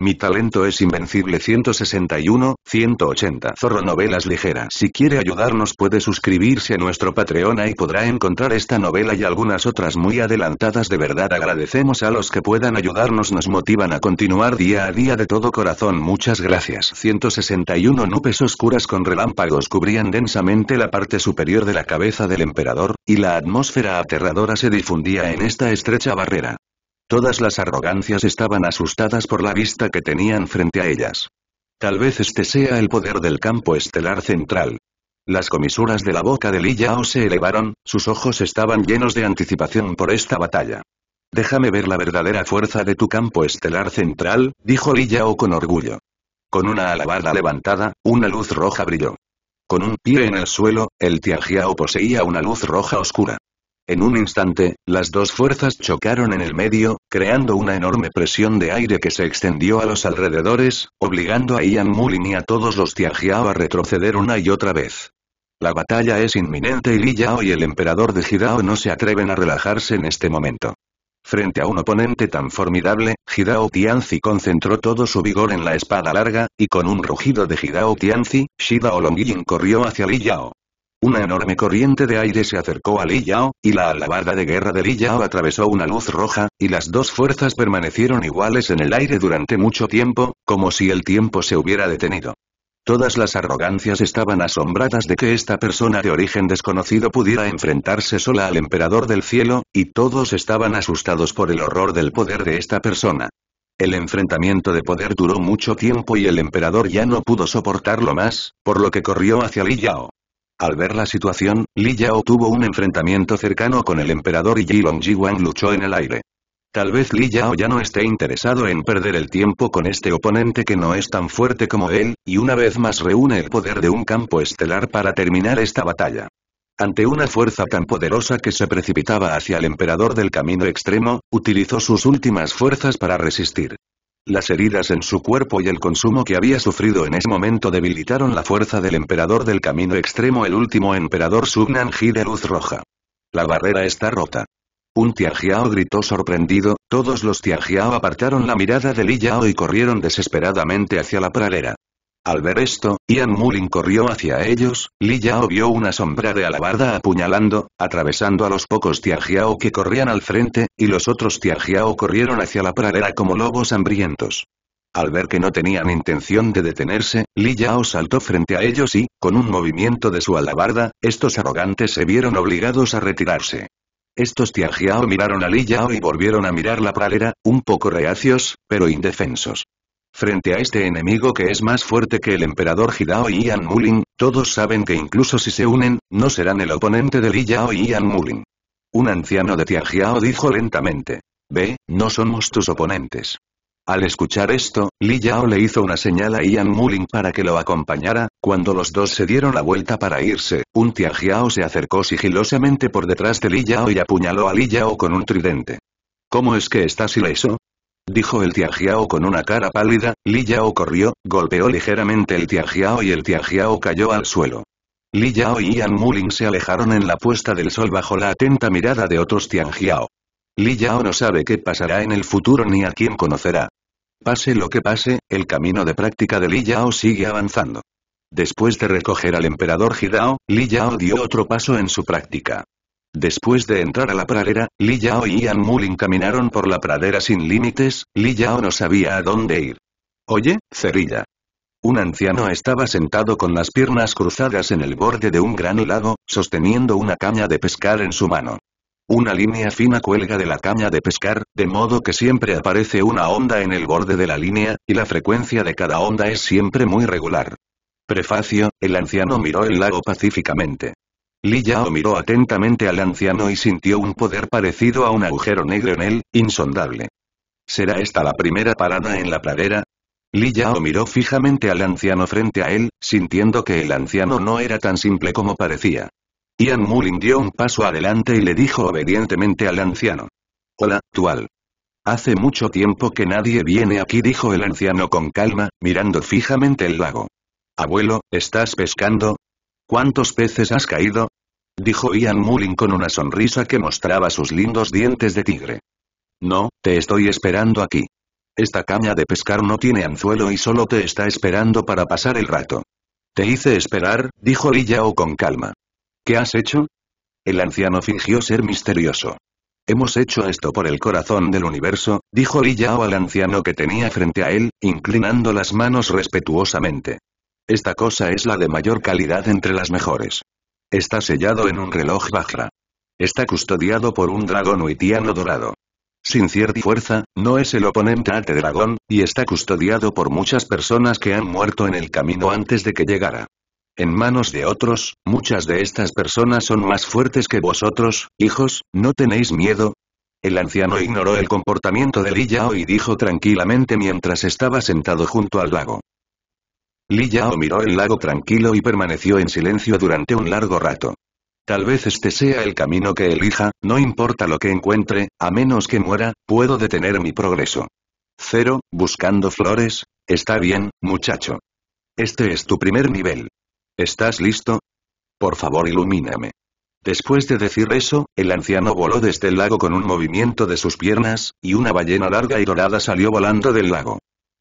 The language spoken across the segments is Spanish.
Mi talento es invencible 161, 180 Zorro Novelas Ligeras Si quiere ayudarnos puede suscribirse a nuestro Patreon y podrá encontrar esta novela y algunas otras muy adelantadas de verdad agradecemos a los que puedan ayudarnos nos motivan a continuar día a día de todo corazón muchas gracias 161 Nubes oscuras con relámpagos cubrían densamente la parte superior de la cabeza del emperador, y la atmósfera aterradora se difundía en esta estrecha barrera Todas las arrogancias estaban asustadas por la vista que tenían frente a ellas. Tal vez este sea el poder del campo estelar central. Las comisuras de la boca de Li Yao se elevaron, sus ojos estaban llenos de anticipación por esta batalla. Déjame ver la verdadera fuerza de tu campo estelar central, dijo Li Yao con orgullo. Con una alabada levantada, una luz roja brilló. Con un pie en el suelo, el Tianjiao poseía una luz roja oscura. En un instante, las dos fuerzas chocaron en el medio, creando una enorme presión de aire que se extendió a los alrededores, obligando a Ian Mulin y a todos los Tianjiao a retroceder una y otra vez. La batalla es inminente y Li Yao y el emperador de Jidao no se atreven a relajarse en este momento. Frente a un oponente tan formidable, Hidao Tianzi concentró todo su vigor en la espada larga, y con un rugido de Hidao Tianzi, Shida Olongyin corrió hacia Li Yao. Una enorme corriente de aire se acercó a Li Yao, y la alabarda de guerra de Li Yao atravesó una luz roja, y las dos fuerzas permanecieron iguales en el aire durante mucho tiempo, como si el tiempo se hubiera detenido. Todas las arrogancias estaban asombradas de que esta persona de origen desconocido pudiera enfrentarse sola al emperador del cielo, y todos estaban asustados por el horror del poder de esta persona. El enfrentamiento de poder duró mucho tiempo y el emperador ya no pudo soportarlo más, por lo que corrió hacia Li Yao. Al ver la situación, Li Yao tuvo un enfrentamiento cercano con el emperador y Jilong Wang luchó en el aire. Tal vez Li Yao ya no esté interesado en perder el tiempo con este oponente que no es tan fuerte como él, y una vez más reúne el poder de un campo estelar para terminar esta batalla. Ante una fuerza tan poderosa que se precipitaba hacia el emperador del camino extremo, utilizó sus últimas fuerzas para resistir. Las heridas en su cuerpo y el consumo que había sufrido en ese momento debilitaron la fuerza del emperador del camino extremo el último emperador Subnanji de luz roja. La barrera está rota. Un Tianjiao gritó sorprendido, todos los Tianjiao apartaron la mirada de Li y corrieron desesperadamente hacia la pradera. Al ver esto, Ian Mulin corrió hacia ellos, Li Yao vio una sombra de alabarda apuñalando, atravesando a los pocos Tiagiao que corrían al frente, y los otros Tiagiao corrieron hacia la pradera como lobos hambrientos. Al ver que no tenían intención de detenerse, Li Yao saltó frente a ellos y, con un movimiento de su alabarda, estos arrogantes se vieron obligados a retirarse. Estos Tiagiao miraron a Li Yao y volvieron a mirar la pradera, un poco reacios, pero indefensos. Frente a este enemigo que es más fuerte que el emperador Hidao y Ian Mulin, todos saben que incluso si se unen, no serán el oponente de Li Yao y Ian Mulin. Un anciano de Tianjiao dijo lentamente. Ve, no somos tus oponentes. Al escuchar esto, Li Yao le hizo una señal a Ian muling para que lo acompañara, cuando los dos se dieron la vuelta para irse, un Tianjiao se acercó sigilosamente por detrás de Li Yao y apuñaló a Li Yao con un tridente. ¿Cómo es que estás ileso? dijo el Tianjiao con una cara pálida, Li corrió, golpeó ligeramente el Tianjiao y el Tianjiao cayó al suelo. Li y Ian Muling se alejaron en la puesta del sol bajo la atenta mirada de otros Tianjiao. Li no sabe qué pasará en el futuro ni a quién conocerá. Pase lo que pase, el camino de práctica de Li Yao sigue avanzando. Después de recoger al emperador Jidao, Li dio otro paso en su práctica. Después de entrar a la pradera, Li Yao y Ian Mulin caminaron por la pradera sin límites, Li Yao no sabía a dónde ir. Oye, cerilla. Un anciano estaba sentado con las piernas cruzadas en el borde de un gran lago, sosteniendo una caña de pescar en su mano. Una línea fina cuelga de la caña de pescar, de modo que siempre aparece una onda en el borde de la línea, y la frecuencia de cada onda es siempre muy regular. Prefacio, el anciano miró el lago pacíficamente. Li Yao miró atentamente al anciano y sintió un poder parecido a un agujero negro en él, insondable. ¿Será esta la primera parada en la pradera? Li Yao miró fijamente al anciano frente a él, sintiendo que el anciano no era tan simple como parecía. Ian Mulin dio un paso adelante y le dijo obedientemente al anciano. Hola, Tual. Hace mucho tiempo que nadie viene aquí dijo el anciano con calma, mirando fijamente el lago. Abuelo, ¿estás pescando? ¿Cuántos peces has caído? Dijo Ian Mullin con una sonrisa que mostraba sus lindos dientes de tigre. No, te estoy esperando aquí. Esta caña de pescar no tiene anzuelo y solo te está esperando para pasar el rato. Te hice esperar, dijo Yao con calma. ¿Qué has hecho? El anciano fingió ser misterioso. Hemos hecho esto por el corazón del universo, dijo Yao al anciano que tenía frente a él, inclinando las manos respetuosamente. Esta cosa es la de mayor calidad entre las mejores. Está sellado en un reloj Bajra. Está custodiado por un dragón huitiano dorado. Sin cierta fuerza, no es el oponente al Dragón, y está custodiado por muchas personas que han muerto en el camino antes de que llegara. En manos de otros, muchas de estas personas son más fuertes que vosotros, hijos, ¿no tenéis miedo? El anciano ignoró el comportamiento de Lillao y dijo tranquilamente mientras estaba sentado junto al lago. Li Yao ah. miró el lago tranquilo y permaneció en silencio durante un largo rato. Tal vez este sea el camino que elija, no importa lo que encuentre, a menos que muera, puedo detener mi progreso. Cero, buscando flores. Está bien, muchacho. Este es tu primer nivel. ¿Estás listo? Por favor, ilumíname. Después de decir eso, el anciano voló desde el lago con un movimiento de sus piernas, y una ballena larga y dorada salió volando del lago.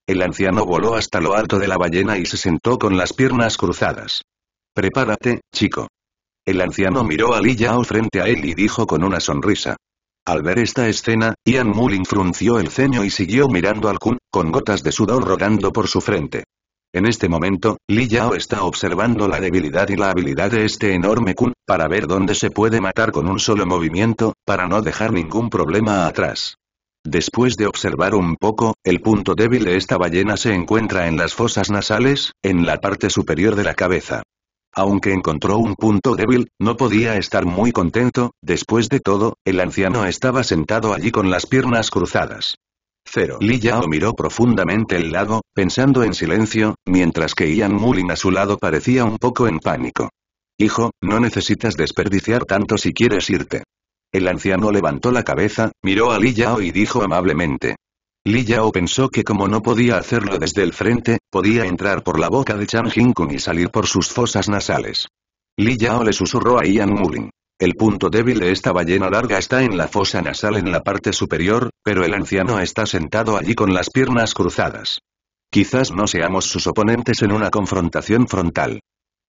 El anciano voló hasta lo alto de la ballena y se sentó con las piernas cruzadas. Prepárate, chico. El anciano miró a Li Yao frente a él y dijo con una sonrisa. Al ver esta escena, Ian Mullin frunció el ceño y siguió mirando al Kun, con gotas de sudor rodando por su frente. En este momento, Li Yao está observando la debilidad y la habilidad de este enorme Kun, para ver dónde se puede matar con un solo movimiento, para no dejar ningún problema atrás. Después de observar un poco, el punto débil de esta ballena se encuentra en las fosas nasales, en la parte superior de la cabeza. Aunque encontró un punto débil, no podía estar muy contento, después de todo, el anciano estaba sentado allí con las piernas cruzadas. Cero. Li Yao miró profundamente el lago, pensando en silencio, mientras que Ian Mulin a su lado parecía un poco en pánico. Hijo, no necesitas desperdiciar tanto si quieres irte. El anciano levantó la cabeza, miró a Li Yao y dijo amablemente. Li Yao pensó que como no podía hacerlo desde el frente, podía entrar por la boca de Chang Kun y salir por sus fosas nasales. Li Yao le susurró a Ian Mulin. El punto débil de esta ballena larga está en la fosa nasal en la parte superior, pero el anciano está sentado allí con las piernas cruzadas. Quizás no seamos sus oponentes en una confrontación frontal.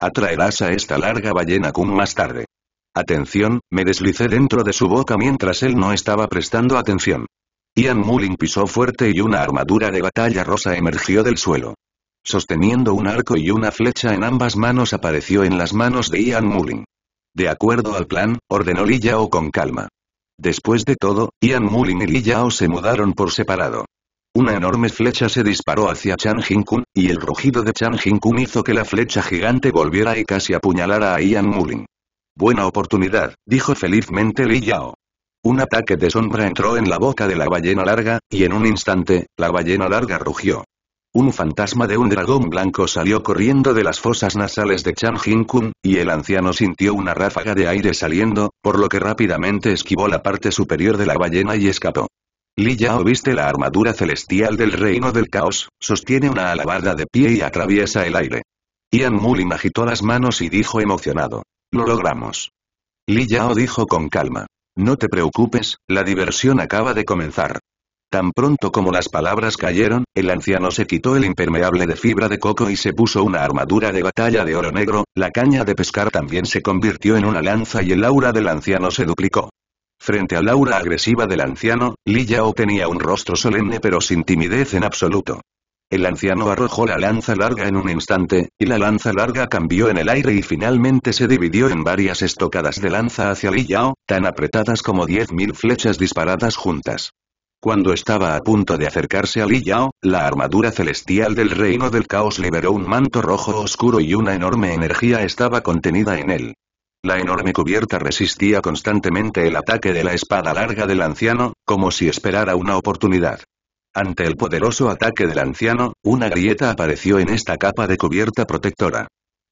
Atraerás a esta larga ballena Kun más tarde. Atención, me deslicé dentro de su boca mientras él no estaba prestando atención. Ian Mulling pisó fuerte y una armadura de batalla rosa emergió del suelo. Sosteniendo un arco y una flecha en ambas manos apareció en las manos de Ian Mulling. De acuerdo al plan, ordenó Li Yao con calma. Después de todo, Ian Mulling y Li Yao se mudaron por separado. Una enorme flecha se disparó hacia Chan jin y el rugido de Chan jin hizo que la flecha gigante volviera y casi apuñalara a Ian Mulling. Buena oportunidad, dijo felizmente Li Yao. Un ataque de sombra entró en la boca de la ballena larga, y en un instante, la ballena larga rugió. Un fantasma de un dragón blanco salió corriendo de las fosas nasales de Chan Kun, y el anciano sintió una ráfaga de aire saliendo, por lo que rápidamente esquivó la parte superior de la ballena y escapó. Li Yao viste la armadura celestial del reino del caos, sostiene una alabarda de pie y atraviesa el aire. yan Mulin agitó las manos y dijo emocionado. Lo logramos. Li Yao dijo con calma. No te preocupes, la diversión acaba de comenzar. Tan pronto como las palabras cayeron, el anciano se quitó el impermeable de fibra de coco y se puso una armadura de batalla de oro negro, la caña de pescar también se convirtió en una lanza y el aura del anciano se duplicó. Frente al aura agresiva del anciano, Li Yao tenía un rostro solemne pero sin timidez en absoluto. El anciano arrojó la lanza larga en un instante, y la lanza larga cambió en el aire y finalmente se dividió en varias estocadas de lanza hacia Li Yao, tan apretadas como diez mil flechas disparadas juntas. Cuando estaba a punto de acercarse a Li Yao, la armadura celestial del reino del caos liberó un manto rojo oscuro y una enorme energía estaba contenida en él. La enorme cubierta resistía constantemente el ataque de la espada larga del anciano, como si esperara una oportunidad. Ante el poderoso ataque del anciano, una grieta apareció en esta capa de cubierta protectora.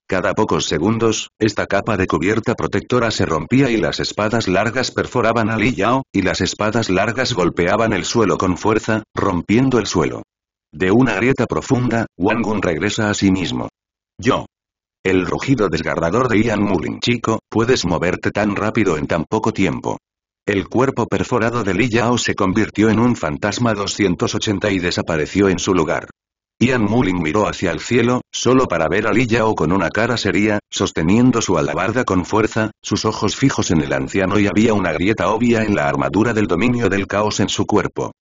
Cada pocos segundos, esta capa de cubierta protectora se rompía y las espadas largas perforaban a Li Yao, y las espadas largas golpeaban el suelo con fuerza, rompiendo el suelo. De una grieta profunda, Wang regresa a sí mismo. Yo. El rugido desgarrador de Ian Mulin. Chico, puedes moverte tan rápido en tan poco tiempo. El cuerpo perforado de Li Yao se convirtió en un fantasma 280 y desapareció en su lugar. Ian Mullin miró hacia el cielo, solo para ver a Li Yao con una cara seria, sosteniendo su alabarda con fuerza, sus ojos fijos en el anciano y había una grieta obvia en la armadura del dominio del caos en su cuerpo.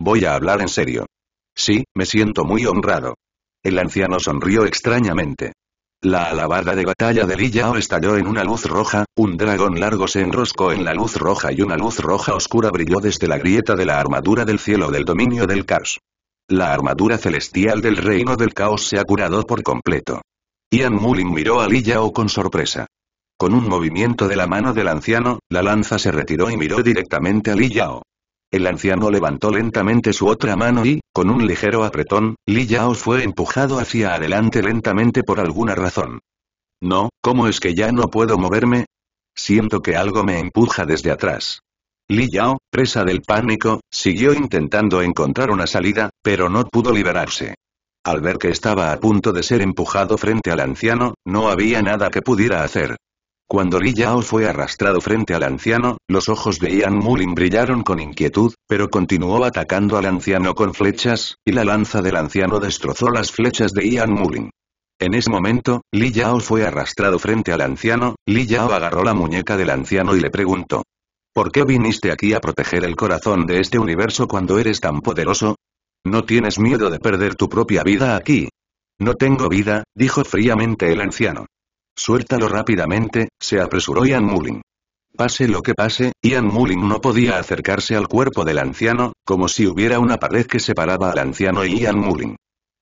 Voy a hablar en serio. Sí, me siento muy honrado. El anciano sonrió extrañamente. La alabarda de batalla de Yao estalló en una luz roja, un dragón largo se enroscó en la luz roja y una luz roja oscura brilló desde la grieta de la armadura del cielo del dominio del caos. La armadura celestial del reino del caos se ha curado por completo. Ian Mullin miró a Yao con sorpresa. Con un movimiento de la mano del anciano, la lanza se retiró y miró directamente a Yao. El anciano levantó lentamente su otra mano y, con un ligero apretón, Li Yao fue empujado hacia adelante lentamente por alguna razón. No, ¿cómo es que ya no puedo moverme? Siento que algo me empuja desde atrás. Li Yao, presa del pánico, siguió intentando encontrar una salida, pero no pudo liberarse. Al ver que estaba a punto de ser empujado frente al anciano, no había nada que pudiera hacer. Cuando Li Yao fue arrastrado frente al anciano, los ojos de Ian Mulin brillaron con inquietud, pero continuó atacando al anciano con flechas, y la lanza del anciano destrozó las flechas de Ian Mulin. En ese momento, Li Yao fue arrastrado frente al anciano, Li Yao agarró la muñeca del anciano y le preguntó. ¿Por qué viniste aquí a proteger el corazón de este universo cuando eres tan poderoso? ¿No tienes miedo de perder tu propia vida aquí? No tengo vida, dijo fríamente el anciano. Suéltalo rápidamente, se apresuró Ian Mullin. Pase lo que pase, Ian Mullin no podía acercarse al cuerpo del anciano, como si hubiera una pared que separaba al anciano y Ian Mullin.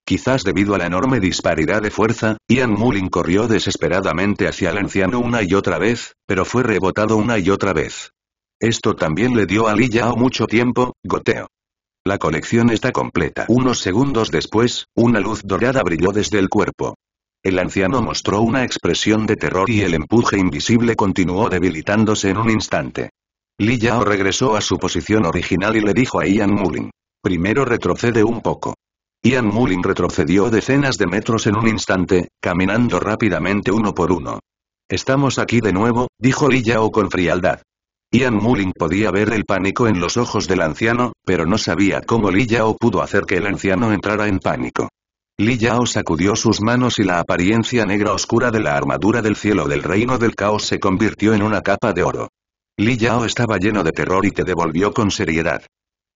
Quizás debido a la enorme disparidad de fuerza, Ian Mullin corrió desesperadamente hacia el anciano una y otra vez, pero fue rebotado una y otra vez. Esto también le dio a Li Yao mucho tiempo, goteo. La colección está completa. Unos segundos después, una luz dorada brilló desde el cuerpo. El anciano mostró una expresión de terror y el empuje invisible continuó debilitándose en un instante. Li Yao regresó a su posición original y le dijo a Ian Mullin. Primero retrocede un poco. Ian Mullin retrocedió decenas de metros en un instante, caminando rápidamente uno por uno. Estamos aquí de nuevo, dijo Li Yao con frialdad. Ian Mullin podía ver el pánico en los ojos del anciano, pero no sabía cómo Li Yao pudo hacer que el anciano entrara en pánico. Li Yao sacudió sus manos y la apariencia negra oscura de la armadura del cielo del reino del caos se convirtió en una capa de oro. Li Yao estaba lleno de terror y te devolvió con seriedad.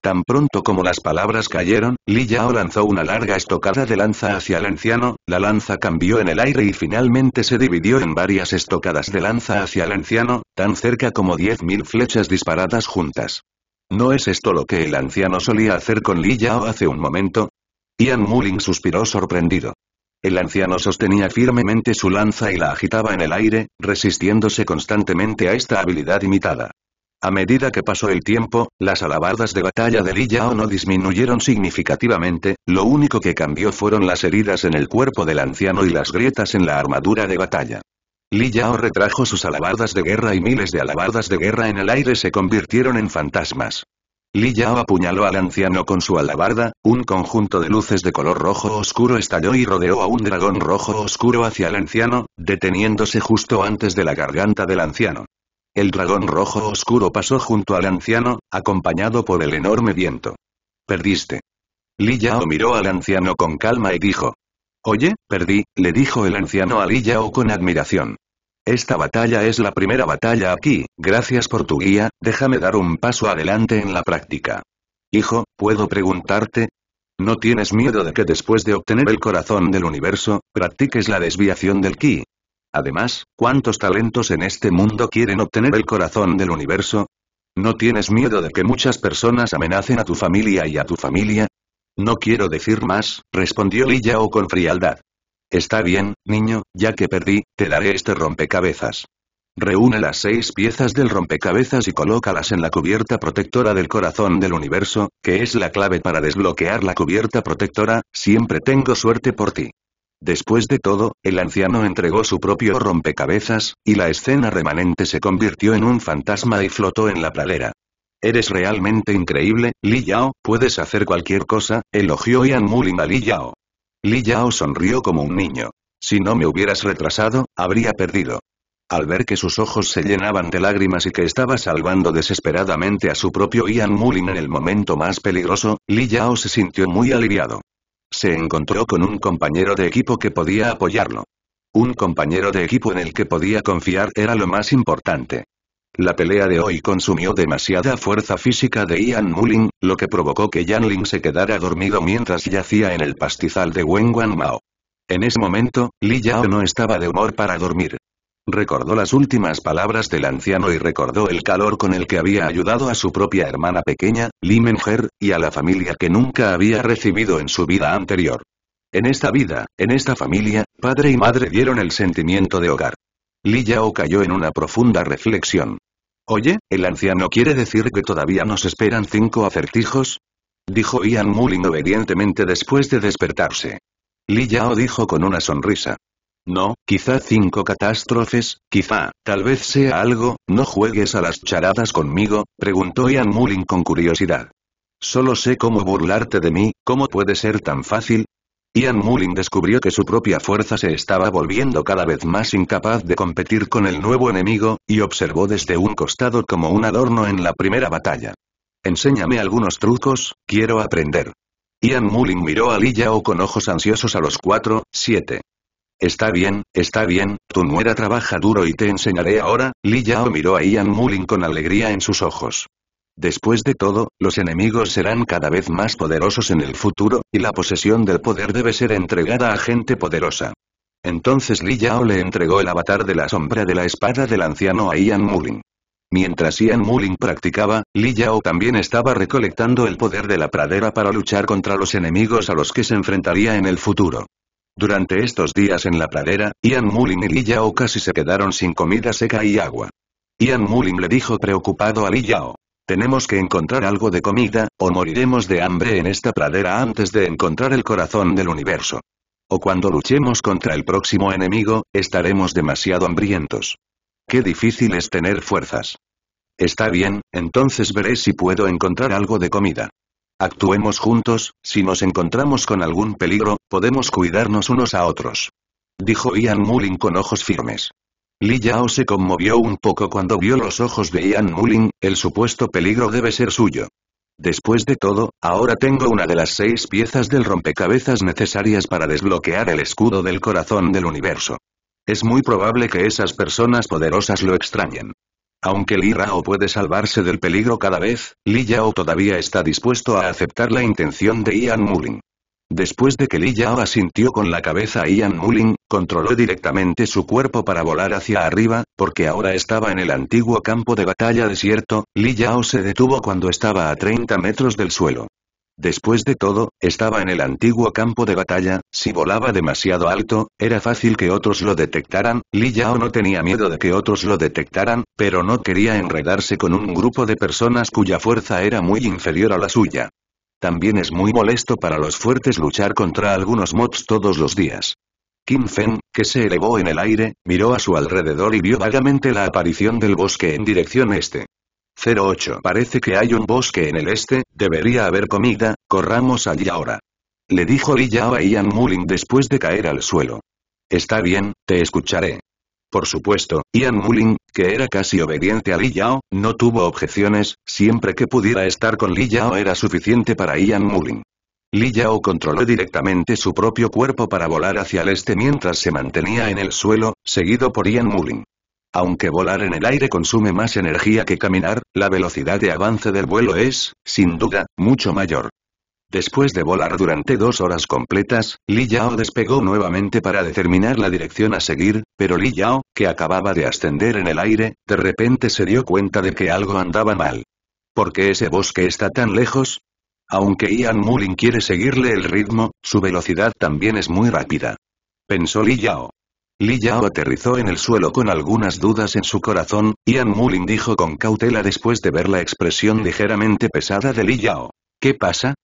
Tan pronto como las palabras cayeron, Li Yao lanzó una larga estocada de lanza hacia el anciano, la lanza cambió en el aire y finalmente se dividió en varias estocadas de lanza hacia el anciano, tan cerca como diez mil flechas disparadas juntas. ¿No es esto lo que el anciano solía hacer con Li Yao hace un momento? Ian Mulling suspiró sorprendido. El anciano sostenía firmemente su lanza y la agitaba en el aire, resistiéndose constantemente a esta habilidad imitada. A medida que pasó el tiempo, las alabardas de batalla de Li Yao no disminuyeron significativamente, lo único que cambió fueron las heridas en el cuerpo del anciano y las grietas en la armadura de batalla. Li Yao retrajo sus alabardas de guerra y miles de alabardas de guerra en el aire se convirtieron en fantasmas. Li Yao apuñaló al anciano con su alabarda, un conjunto de luces de color rojo oscuro estalló y rodeó a un dragón rojo oscuro hacia el anciano, deteniéndose justo antes de la garganta del anciano. El dragón rojo oscuro pasó junto al anciano, acompañado por el enorme viento. Perdiste. Li Yao miró al anciano con calma y dijo. Oye, perdí, le dijo el anciano a Li Yao con admiración. Esta batalla es la primera batalla aquí, gracias por tu guía, déjame dar un paso adelante en la práctica. Hijo, ¿puedo preguntarte? ¿No tienes miedo de que después de obtener el corazón del universo, practiques la desviación del ki? Además, ¿cuántos talentos en este mundo quieren obtener el corazón del universo? ¿No tienes miedo de que muchas personas amenacen a tu familia y a tu familia? No quiero decir más, respondió Yao con frialdad. Está bien, niño, ya que perdí, te daré este rompecabezas. Reúne las seis piezas del rompecabezas y colócalas en la cubierta protectora del corazón del universo, que es la clave para desbloquear la cubierta protectora, siempre tengo suerte por ti. Después de todo, el anciano entregó su propio rompecabezas, y la escena remanente se convirtió en un fantasma y flotó en la pradera. Eres realmente increíble, Li Yao, puedes hacer cualquier cosa, elogió Ian Mulin a Li Yao. Li Yao sonrió como un niño. Si no me hubieras retrasado, habría perdido. Al ver que sus ojos se llenaban de lágrimas y que estaba salvando desesperadamente a su propio Ian Mullin en el momento más peligroso, Li Yao se sintió muy aliviado. Se encontró con un compañero de equipo que podía apoyarlo. Un compañero de equipo en el que podía confiar era lo más importante. La pelea de hoy consumió demasiada fuerza física de Ian Muling, lo que provocó que Yanling se quedara dormido mientras yacía en el pastizal de Wen Mao. En ese momento, Li Yao no estaba de humor para dormir. Recordó las últimas palabras del anciano y recordó el calor con el que había ayudado a su propia hermana pequeña, Li Menger, y a la familia que nunca había recibido en su vida anterior. En esta vida, en esta familia, padre y madre dieron el sentimiento de hogar. Li Yao cayó en una profunda reflexión. Oye, ¿el anciano quiere decir que todavía nos esperan cinco acertijos? Dijo Ian Mullin obedientemente después de despertarse. Li Yao dijo con una sonrisa. No, quizá cinco catástrofes, quizá, tal vez sea algo, no juegues a las charadas conmigo, preguntó Ian Mullin con curiosidad. Solo sé cómo burlarte de mí, ¿cómo puede ser tan fácil? Ian Mullin descubrió que su propia fuerza se estaba volviendo cada vez más incapaz de competir con el nuevo enemigo, y observó desde un costado como un adorno en la primera batalla. Enséñame algunos trucos, quiero aprender. Ian Mullin miró a Li Yao con ojos ansiosos a los cuatro, siete. Está bien, está bien, tu nuera trabaja duro y te enseñaré ahora, Li Yao miró a Ian Mullin con alegría en sus ojos. Después de todo, los enemigos serán cada vez más poderosos en el futuro, y la posesión del poder debe ser entregada a gente poderosa. Entonces Li Yao le entregó el avatar de la sombra de la espada del anciano a Ian Mullin. Mientras Ian mulin practicaba, Li Yao también estaba recolectando el poder de la pradera para luchar contra los enemigos a los que se enfrentaría en el futuro. Durante estos días en la pradera, Ian Mulin y Li Yao casi se quedaron sin comida seca y agua. Ian Mulin le dijo preocupado a Li Yao. Tenemos que encontrar algo de comida, o moriremos de hambre en esta pradera antes de encontrar el corazón del universo. O cuando luchemos contra el próximo enemigo, estaremos demasiado hambrientos. Qué difícil es tener fuerzas. Está bien, entonces veré si puedo encontrar algo de comida. Actuemos juntos, si nos encontramos con algún peligro, podemos cuidarnos unos a otros. Dijo Ian Mullin con ojos firmes. Li Yao se conmovió un poco cuando vio los ojos de Ian Mulling, el supuesto peligro debe ser suyo. Después de todo, ahora tengo una de las seis piezas del rompecabezas necesarias para desbloquear el escudo del corazón del universo. Es muy probable que esas personas poderosas lo extrañen. Aunque Li Rao puede salvarse del peligro cada vez, Li Yao todavía está dispuesto a aceptar la intención de Ian Mulling. Después de que Li Yao asintió con la cabeza a Ian Muling, Controló directamente su cuerpo para volar hacia arriba, porque ahora estaba en el antiguo campo de batalla desierto, Li Yao se detuvo cuando estaba a 30 metros del suelo. Después de todo, estaba en el antiguo campo de batalla, si volaba demasiado alto, era fácil que otros lo detectaran, Li Yao no tenía miedo de que otros lo detectaran, pero no quería enredarse con un grupo de personas cuya fuerza era muy inferior a la suya. También es muy molesto para los fuertes luchar contra algunos mobs todos los días. Kim Feng, que se elevó en el aire, miró a su alrededor y vio vagamente la aparición del bosque en dirección este. 08 Parece que hay un bosque en el este, debería haber comida, corramos allí ahora. Le dijo Li Yao a Ian Mullin después de caer al suelo. Está bien, te escucharé. Por supuesto, Ian Mullin, que era casi obediente a Li Yao, no tuvo objeciones, siempre que pudiera estar con Li Yao era suficiente para Ian Mullin. Li Yao controló directamente su propio cuerpo para volar hacia el este mientras se mantenía en el suelo, seguido por Ian Mullin. Aunque volar en el aire consume más energía que caminar, la velocidad de avance del vuelo es, sin duda, mucho mayor. Después de volar durante dos horas completas, Li Yao despegó nuevamente para determinar la dirección a seguir, pero Li Yao, que acababa de ascender en el aire, de repente se dio cuenta de que algo andaba mal. ¿Por qué ese bosque está tan lejos? Aunque Ian Mullin quiere seguirle el ritmo, su velocidad también es muy rápida. Pensó Li Yao. Li Yao aterrizó en el suelo con algunas dudas en su corazón, Ian Mullin dijo con cautela después de ver la expresión ligeramente pesada de Li Yao. ¿Qué pasa?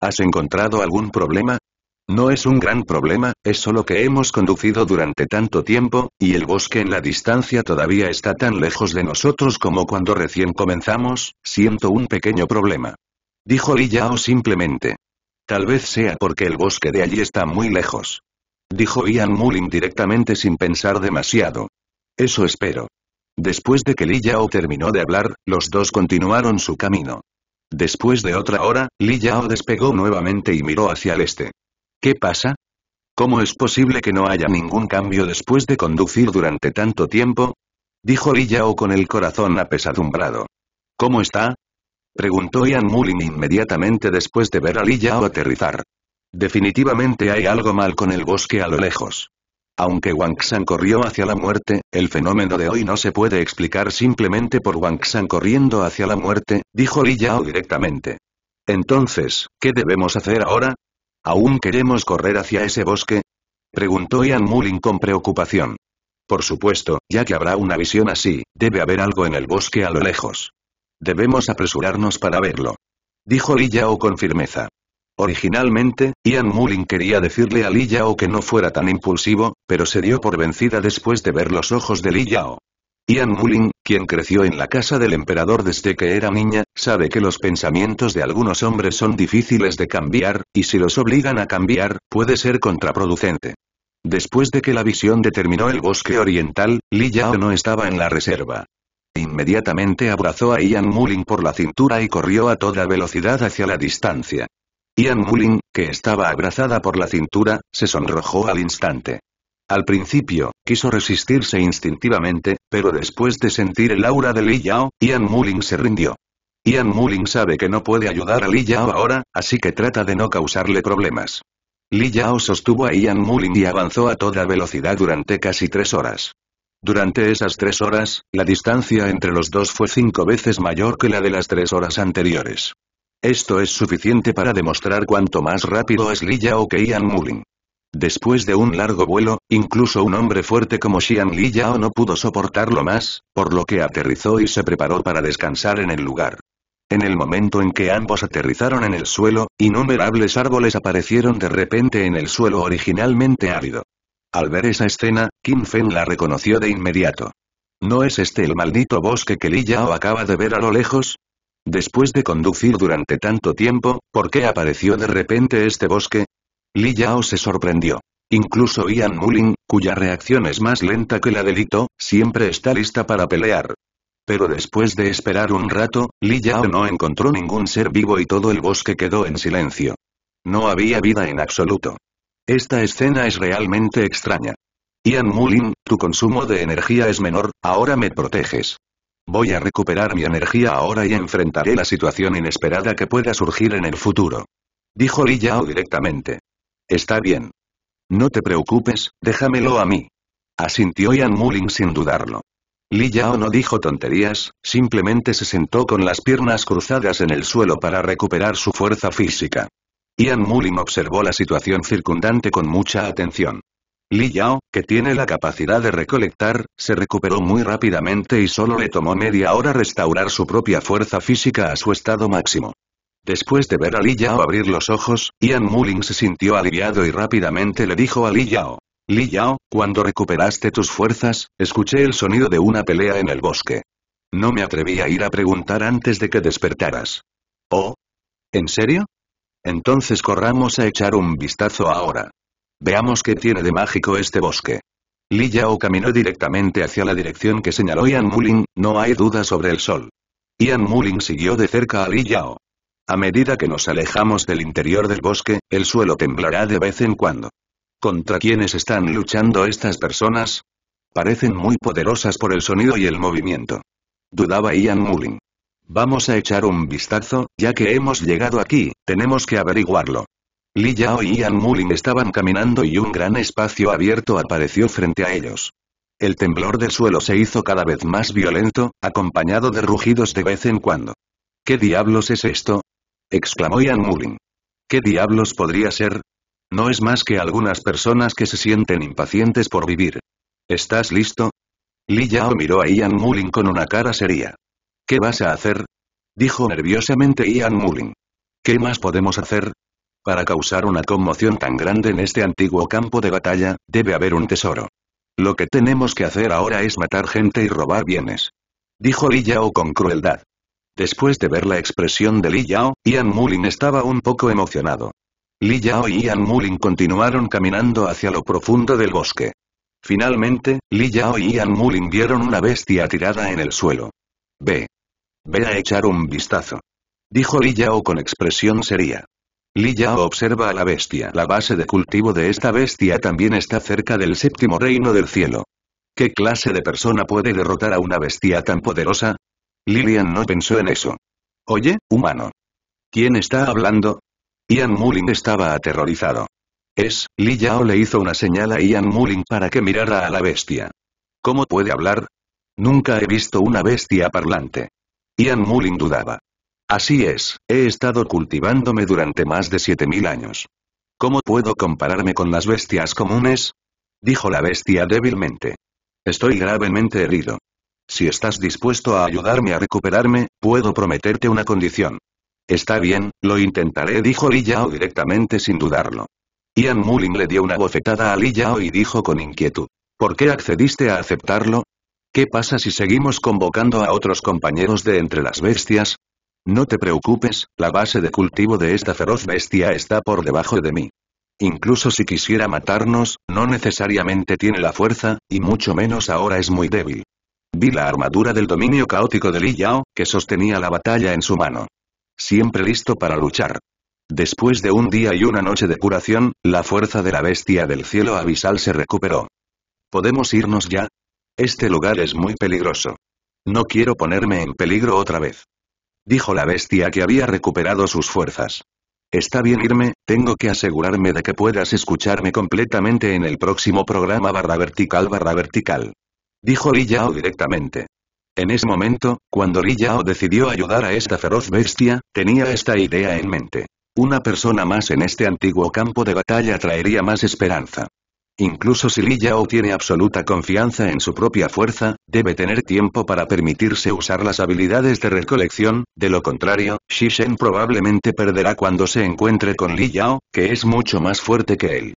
¿Has encontrado algún problema? No es un gran problema, es solo que hemos conducido durante tanto tiempo, y el bosque en la distancia todavía está tan lejos de nosotros como cuando recién comenzamos, siento un pequeño problema. Dijo Li Yao simplemente. Tal vez sea porque el bosque de allí está muy lejos. Dijo Ian Mullin directamente sin pensar demasiado. Eso espero. Después de que Li Yao terminó de hablar, los dos continuaron su camino. Después de otra hora, Li Yao despegó nuevamente y miró hacia el este. ¿Qué pasa? ¿Cómo es posible que no haya ningún cambio después de conducir durante tanto tiempo? Dijo Li Yao con el corazón apesadumbrado. ¿Cómo está? Preguntó Ian Mullin inmediatamente después de ver a Li Yao aterrizar. Definitivamente hay algo mal con el bosque a lo lejos. Aunque Wang San corrió hacia la muerte, el fenómeno de hoy no se puede explicar simplemente por Wang San corriendo hacia la muerte, dijo Li Yao directamente. Entonces, ¿qué debemos hacer ahora? ¿Aún queremos correr hacia ese bosque? Preguntó Ian Mullin con preocupación. Por supuesto, ya que habrá una visión así, debe haber algo en el bosque a lo lejos. Debemos apresurarnos para verlo. Dijo Li Yao con firmeza. Originalmente, Ian Mullin quería decirle a Li Yao que no fuera tan impulsivo, pero se dio por vencida después de ver los ojos de Li Yao. Ian Mullin, quien creció en la casa del emperador desde que era niña, sabe que los pensamientos de algunos hombres son difíciles de cambiar, y si los obligan a cambiar, puede ser contraproducente. Después de que la visión determinó el bosque oriental, Li Yao no estaba en la reserva. Inmediatamente abrazó a Ian Mullin por la cintura y corrió a toda velocidad hacia la distancia. Ian Mullin, que estaba abrazada por la cintura, se sonrojó al instante. Al principio, quiso resistirse instintivamente, pero después de sentir el aura de Li Yao, Ian Muling se rindió. Ian Mullin sabe que no puede ayudar a Li Yao ahora, así que trata de no causarle problemas. Li Yao sostuvo a Ian Mullin y avanzó a toda velocidad durante casi tres horas. Durante esas tres horas, la distancia entre los dos fue cinco veces mayor que la de las tres horas anteriores. Esto es suficiente para demostrar cuánto más rápido es Li Yao que Ian Mullin. Después de un largo vuelo, incluso un hombre fuerte como Xian Li Yao no pudo soportarlo más, por lo que aterrizó y se preparó para descansar en el lugar. En el momento en que ambos aterrizaron en el suelo, innumerables árboles aparecieron de repente en el suelo originalmente árido. Al ver esa escena, Kim Fen la reconoció de inmediato. ¿No es este el maldito bosque que Li Yao acaba de ver a lo lejos? Después de conducir durante tanto tiempo, ¿por qué apareció de repente este bosque? Li Yao se sorprendió. Incluso Ian Mulling, cuya reacción es más lenta que la de Lito, siempre está lista para pelear. Pero después de esperar un rato, Li Yao no encontró ningún ser vivo y todo el bosque quedó en silencio. No había vida en absoluto. Esta escena es realmente extraña. Ian Mullin, tu consumo de energía es menor, ahora me proteges. Voy a recuperar mi energía ahora y enfrentaré la situación inesperada que pueda surgir en el futuro. Dijo Li Yao directamente. Está bien. No te preocupes, déjamelo a mí. Asintió Ian Mullin sin dudarlo. Li Yao no dijo tonterías, simplemente se sentó con las piernas cruzadas en el suelo para recuperar su fuerza física. Ian Muling observó la situación circundante con mucha atención. Li Yao, que tiene la capacidad de recolectar, se recuperó muy rápidamente y solo le tomó media hora restaurar su propia fuerza física a su estado máximo. Después de ver a Li Yao abrir los ojos, Ian mulling se sintió aliviado y rápidamente le dijo a Li Yao. Li Yao, cuando recuperaste tus fuerzas, escuché el sonido de una pelea en el bosque. No me atreví a ir a preguntar antes de que despertaras. ¿Oh? ¿En serio? Entonces corramos a echar un vistazo ahora. Veamos qué tiene de mágico este bosque. Li Yao caminó directamente hacia la dirección que señaló Ian Muling, no hay duda sobre el sol. Ian Muling siguió de cerca a Li Yao. A medida que nos alejamos del interior del bosque, el suelo temblará de vez en cuando. ¿Contra quiénes están luchando estas personas? Parecen muy poderosas por el sonido y el movimiento. Dudaba Ian Muling. Vamos a echar un vistazo, ya que hemos llegado aquí, tenemos que averiguarlo. Li Yao y Ian Mulin estaban caminando y un gran espacio abierto apareció frente a ellos. El temblor del suelo se hizo cada vez más violento, acompañado de rugidos de vez en cuando. ¿Qué diablos es esto? exclamó Ian Mulin. ¿Qué diablos podría ser? No es más que algunas personas que se sienten impacientes por vivir. ¿Estás listo? Li Yao miró a Ian Mulin con una cara seria. ¿Qué vas a hacer? Dijo nerviosamente Ian Mullin. ¿Qué más podemos hacer? Para causar una conmoción tan grande en este antiguo campo de batalla, debe haber un tesoro. Lo que tenemos que hacer ahora es matar gente y robar bienes. Dijo Li Yao con crueldad. Después de ver la expresión de Li Yao, Ian Mullin estaba un poco emocionado. Li Yao y Ian Mullin continuaron caminando hacia lo profundo del bosque. Finalmente, Li Yao y Ian Mullin vieron una bestia tirada en el suelo. B. Ve a echar un vistazo. Dijo Li Yao con expresión seria. Li Yao observa a la bestia. La base de cultivo de esta bestia también está cerca del séptimo reino del cielo. ¿Qué clase de persona puede derrotar a una bestia tan poderosa? Lilian no pensó en eso. Oye, humano. ¿Quién está hablando? Ian Mullin estaba aterrorizado. Es, Li Yao le hizo una señal a Ian Mullin para que mirara a la bestia. ¿Cómo puede hablar? Nunca he visto una bestia parlante. Ian Mullin dudaba. Así es, he estado cultivándome durante más de 7000 años. ¿Cómo puedo compararme con las bestias comunes? Dijo la bestia débilmente. Estoy gravemente herido. Si estás dispuesto a ayudarme a recuperarme, puedo prometerte una condición. Está bien, lo intentaré, dijo Li Yao directamente sin dudarlo. Ian Mullin le dio una bofetada a Li Yao y dijo con inquietud. ¿Por qué accediste a aceptarlo? ¿Qué pasa si seguimos convocando a otros compañeros de entre las bestias? No te preocupes, la base de cultivo de esta feroz bestia está por debajo de mí. Incluso si quisiera matarnos, no necesariamente tiene la fuerza, y mucho menos ahora es muy débil. Vi la armadura del dominio caótico de Li Yao, que sostenía la batalla en su mano. Siempre listo para luchar. Después de un día y una noche de curación, la fuerza de la bestia del cielo abisal se recuperó. ¿Podemos irnos ya? Este lugar es muy peligroso. No quiero ponerme en peligro otra vez. Dijo la bestia que había recuperado sus fuerzas. Está bien irme, tengo que asegurarme de que puedas escucharme completamente en el próximo programa barra vertical barra vertical. Dijo Li Yao directamente. En ese momento, cuando Li Yao decidió ayudar a esta feroz bestia, tenía esta idea en mente. Una persona más en este antiguo campo de batalla traería más esperanza. Incluso si Li Yao tiene absoluta confianza en su propia fuerza, debe tener tiempo para permitirse usar las habilidades de recolección, de lo contrario, Shi Shen probablemente perderá cuando se encuentre con Li Yao, que es mucho más fuerte que él.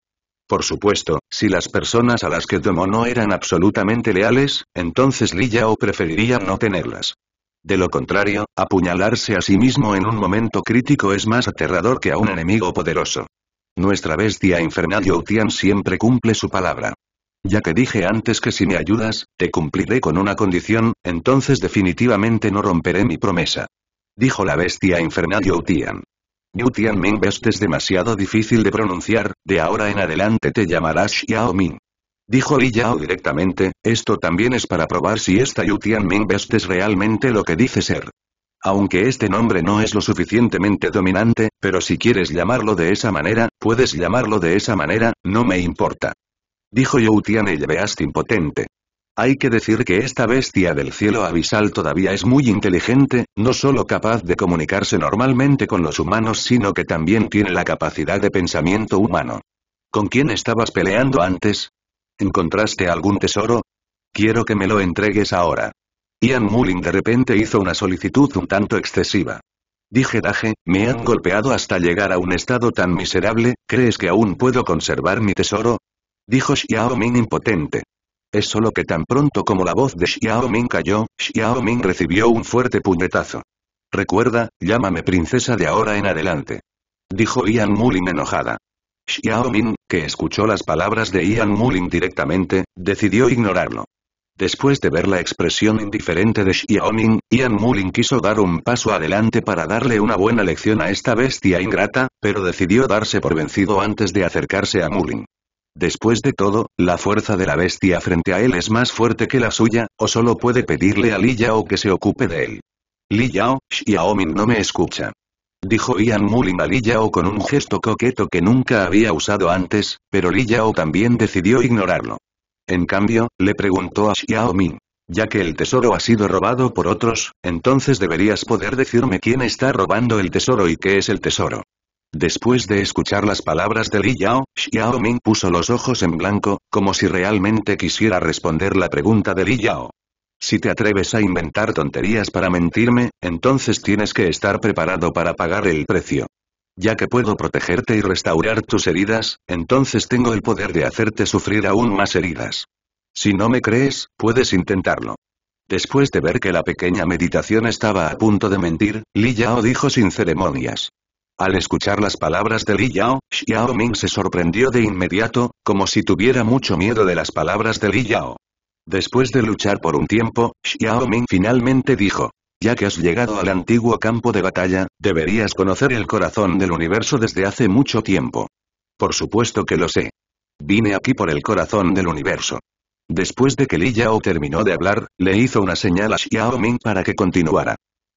Por supuesto, si las personas a las que domó no eran absolutamente leales, entonces Li Yao preferiría no tenerlas. De lo contrario, apuñalarse a sí mismo en un momento crítico es más aterrador que a un enemigo poderoso. Nuestra bestia infernal Youtian siempre cumple su palabra. Ya que dije antes que si me ayudas, te cumpliré con una condición, entonces definitivamente no romperé mi promesa. Dijo la bestia infernal Youtian. Youtian Ming Best es demasiado difícil de pronunciar, de ahora en adelante te llamarás Yao Ming. Dijo Li Yao directamente, esto también es para probar si esta Yutian Ming Best es realmente lo que dice ser. Aunque este nombre no es lo suficientemente dominante, pero si quieres llamarlo de esa manera, puedes llamarlo de esa manera, no me importa. Dijo y le veaste impotente. Hay que decir que esta bestia del cielo abisal todavía es muy inteligente, no solo capaz de comunicarse normalmente con los humanos sino que también tiene la capacidad de pensamiento humano. ¿Con quién estabas peleando antes? ¿Encontraste algún tesoro? Quiero que me lo entregues ahora. Ian Mullin de repente hizo una solicitud un tanto excesiva. Dije Daje, me han golpeado hasta llegar a un estado tan miserable, ¿crees que aún puedo conservar mi tesoro? Dijo Xiao impotente. Es solo que tan pronto como la voz de Xiao cayó, Xiao recibió un fuerte puñetazo. Recuerda, llámame princesa de ahora en adelante. Dijo Ian Mullin enojada. Xiao Ming, que escuchó las palabras de Ian Mullin directamente, decidió ignorarlo. Después de ver la expresión indiferente de Xiaoming, Ian Mulin quiso dar un paso adelante para darle una buena lección a esta bestia ingrata, pero decidió darse por vencido antes de acercarse a Mulin. Después de todo, la fuerza de la bestia frente a él es más fuerte que la suya, o solo puede pedirle a Li Yao que se ocupe de él. Li Yao, Xiaoming no me escucha. Dijo Ian Mulin a Li Yao con un gesto coqueto que nunca había usado antes, pero Li Yao también decidió ignorarlo. En cambio, le preguntó a Xiao Ming. Ya que el tesoro ha sido robado por otros, entonces deberías poder decirme quién está robando el tesoro y qué es el tesoro. Después de escuchar las palabras de Li Yao, Xiao Ming puso los ojos en blanco, como si realmente quisiera responder la pregunta de Li Yao. Si te atreves a inventar tonterías para mentirme, entonces tienes que estar preparado para pagar el precio. Ya que puedo protegerte y restaurar tus heridas, entonces tengo el poder de hacerte sufrir aún más heridas. Si no me crees, puedes intentarlo. Después de ver que la pequeña meditación estaba a punto de mentir, Li Yao dijo sin ceremonias. Al escuchar las palabras de Li Yao, Xiao Ming se sorprendió de inmediato, como si tuviera mucho miedo de las palabras de Li Yao. Después de luchar por un tiempo, Xiao Ming finalmente dijo, ya que has llegado al antiguo campo de batalla, deberías conocer el corazón del universo desde hace mucho tiempo. Por supuesto que lo sé. Vine aquí por el corazón del universo. Después de que Li Yao terminó de hablar, le hizo una señal a Xiao Ming para que continuara.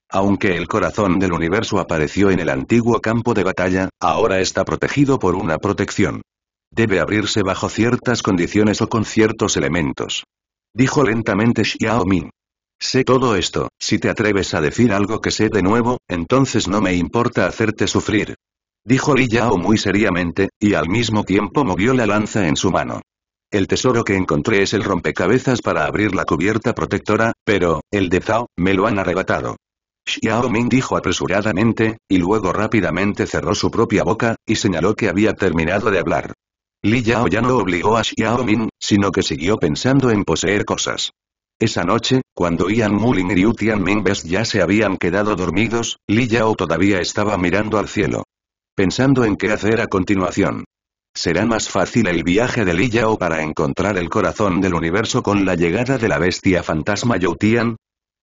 Aunque el corazón del universo apareció en el antiguo campo de batalla, ahora está protegido por una protección. Debe abrirse bajo ciertas condiciones o con ciertos elementos. Dijo lentamente Xiao Ming. Sé todo esto, si te atreves a decir algo que sé de nuevo, entonces no me importa hacerte sufrir. Dijo Li Yao muy seriamente, y al mismo tiempo movió la lanza en su mano. El tesoro que encontré es el rompecabezas para abrir la cubierta protectora, pero, el de Zhao, me lo han arrebatado. Xiao Ming dijo apresuradamente, y luego rápidamente cerró su propia boca, y señaló que había terminado de hablar. Li Yao ya no obligó a Xiao sino que siguió pensando en poseer cosas. Esa noche, cuando Ian Muling y Utian Mingbes ya se habían quedado dormidos, Li Yao todavía estaba mirando al cielo. Pensando en qué hacer a continuación. Será más fácil el viaje de Li Yao para encontrar el corazón del universo con la llegada de la bestia fantasma Youtian.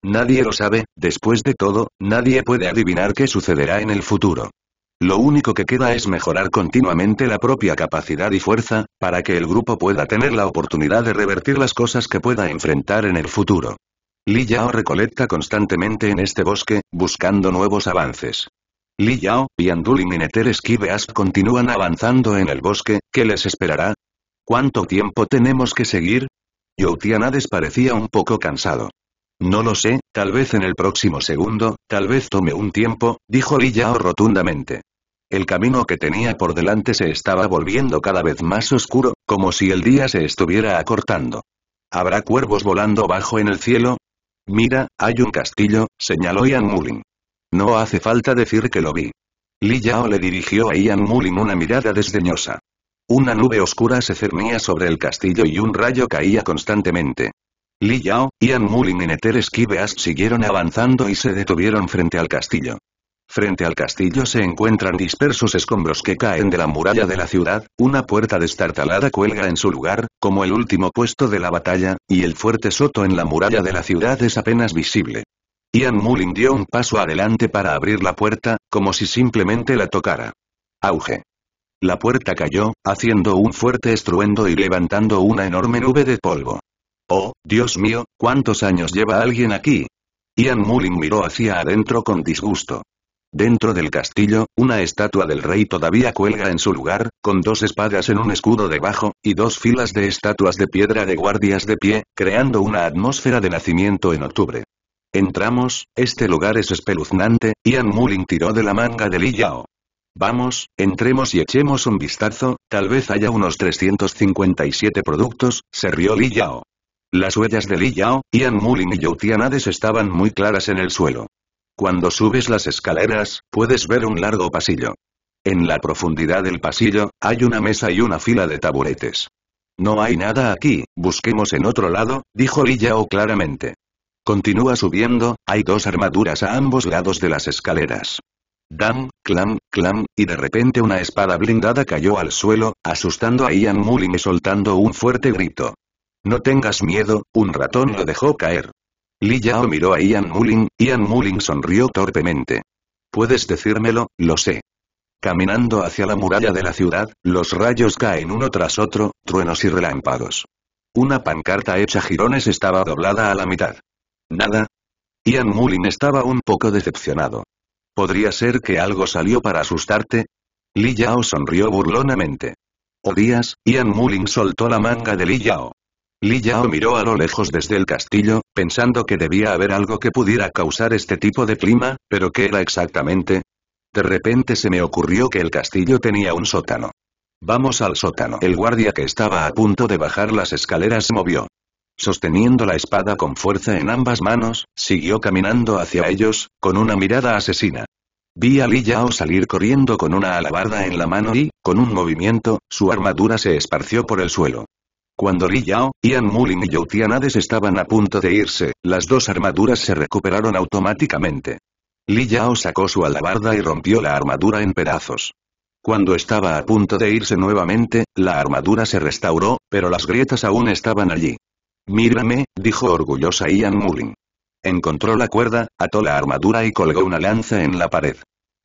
Nadie lo sabe, después de todo, nadie puede adivinar qué sucederá en el futuro. Lo único que queda es mejorar continuamente la propia capacidad y fuerza, para que el grupo pueda tener la oportunidad de revertir las cosas que pueda enfrentar en el futuro. Li Yao recolecta constantemente en este bosque, buscando nuevos avances. Li Yao, Yandul y Mineter Asp continúan avanzando en el bosque, ¿qué les esperará? ¿Cuánto tiempo tenemos que seguir? Youtianades parecía un poco cansado. No lo sé, tal vez en el próximo segundo, tal vez tome un tiempo, dijo Li Yao rotundamente. El camino que tenía por delante se estaba volviendo cada vez más oscuro, como si el día se estuviera acortando. ¿Habrá cuervos volando bajo en el cielo? Mira, hay un castillo, señaló Ian Mullin. No hace falta decir que lo vi. Li Yao le dirigió a Ian Mullin una mirada desdeñosa. Una nube oscura se cernía sobre el castillo y un rayo caía constantemente. Li Yao, Ian Mullin y Neter Esquiveas siguieron avanzando y se detuvieron frente al castillo. Frente al castillo se encuentran dispersos escombros que caen de la muralla de la ciudad, una puerta destartalada cuelga en su lugar, como el último puesto de la batalla, y el fuerte soto en la muralla de la ciudad es apenas visible. Ian Mullin dio un paso adelante para abrir la puerta, como si simplemente la tocara. Auge. La puerta cayó, haciendo un fuerte estruendo y levantando una enorme nube de polvo. Oh, Dios mío, ¿cuántos años lleva alguien aquí? Ian Mullin miró hacia adentro con disgusto. Dentro del castillo, una estatua del rey todavía cuelga en su lugar, con dos espadas en un escudo debajo, y dos filas de estatuas de piedra de guardias de pie, creando una atmósfera de nacimiento en octubre. Entramos, este lugar es espeluznante, Ian Mulling tiró de la manga de Li Yao. Vamos, entremos y echemos un vistazo, tal vez haya unos 357 productos, se rió Li Yao. Las huellas de Li Yao, Ian Mulling y Youtianades estaban muy claras en el suelo. Cuando subes las escaleras, puedes ver un largo pasillo. En la profundidad del pasillo, hay una mesa y una fila de taburetes. No hay nada aquí, busquemos en otro lado, dijo Yao claramente. Continúa subiendo, hay dos armaduras a ambos lados de las escaleras. Dam, clam, clam, y de repente una espada blindada cayó al suelo, asustando a Ian Mulim y soltando un fuerte grito. No tengas miedo, un ratón lo dejó caer. Li Yao miró a Ian Muling, Ian Muling sonrió torpemente. Puedes decírmelo, lo sé. Caminando hacia la muralla de la ciudad, los rayos caen uno tras otro, truenos y relámpagos. Una pancarta hecha jirones estaba doblada a la mitad. Nada. Ian Mullin estaba un poco decepcionado. ¿Podría ser que algo salió para asustarte? Li Yao sonrió burlonamente. Días. Ian Muling soltó la manga de Li Yao. Li Yao miró a lo lejos desde el castillo, pensando que debía haber algo que pudiera causar este tipo de clima, pero ¿qué era exactamente? De repente se me ocurrió que el castillo tenía un sótano. Vamos al sótano. El guardia que estaba a punto de bajar las escaleras se movió. Sosteniendo la espada con fuerza en ambas manos, siguió caminando hacia ellos, con una mirada asesina. Vi a Li Yao salir corriendo con una alabarda en la mano y, con un movimiento, su armadura se esparció por el suelo. Cuando Li Yao, Ian Mulin y Youtianades estaban a punto de irse, las dos armaduras se recuperaron automáticamente. Li Yao sacó su alabarda y rompió la armadura en pedazos. Cuando estaba a punto de irse nuevamente, la armadura se restauró, pero las grietas aún estaban allí. Mírame, dijo orgullosa Ian Mulin. Encontró la cuerda, ató la armadura y colgó una lanza en la pared.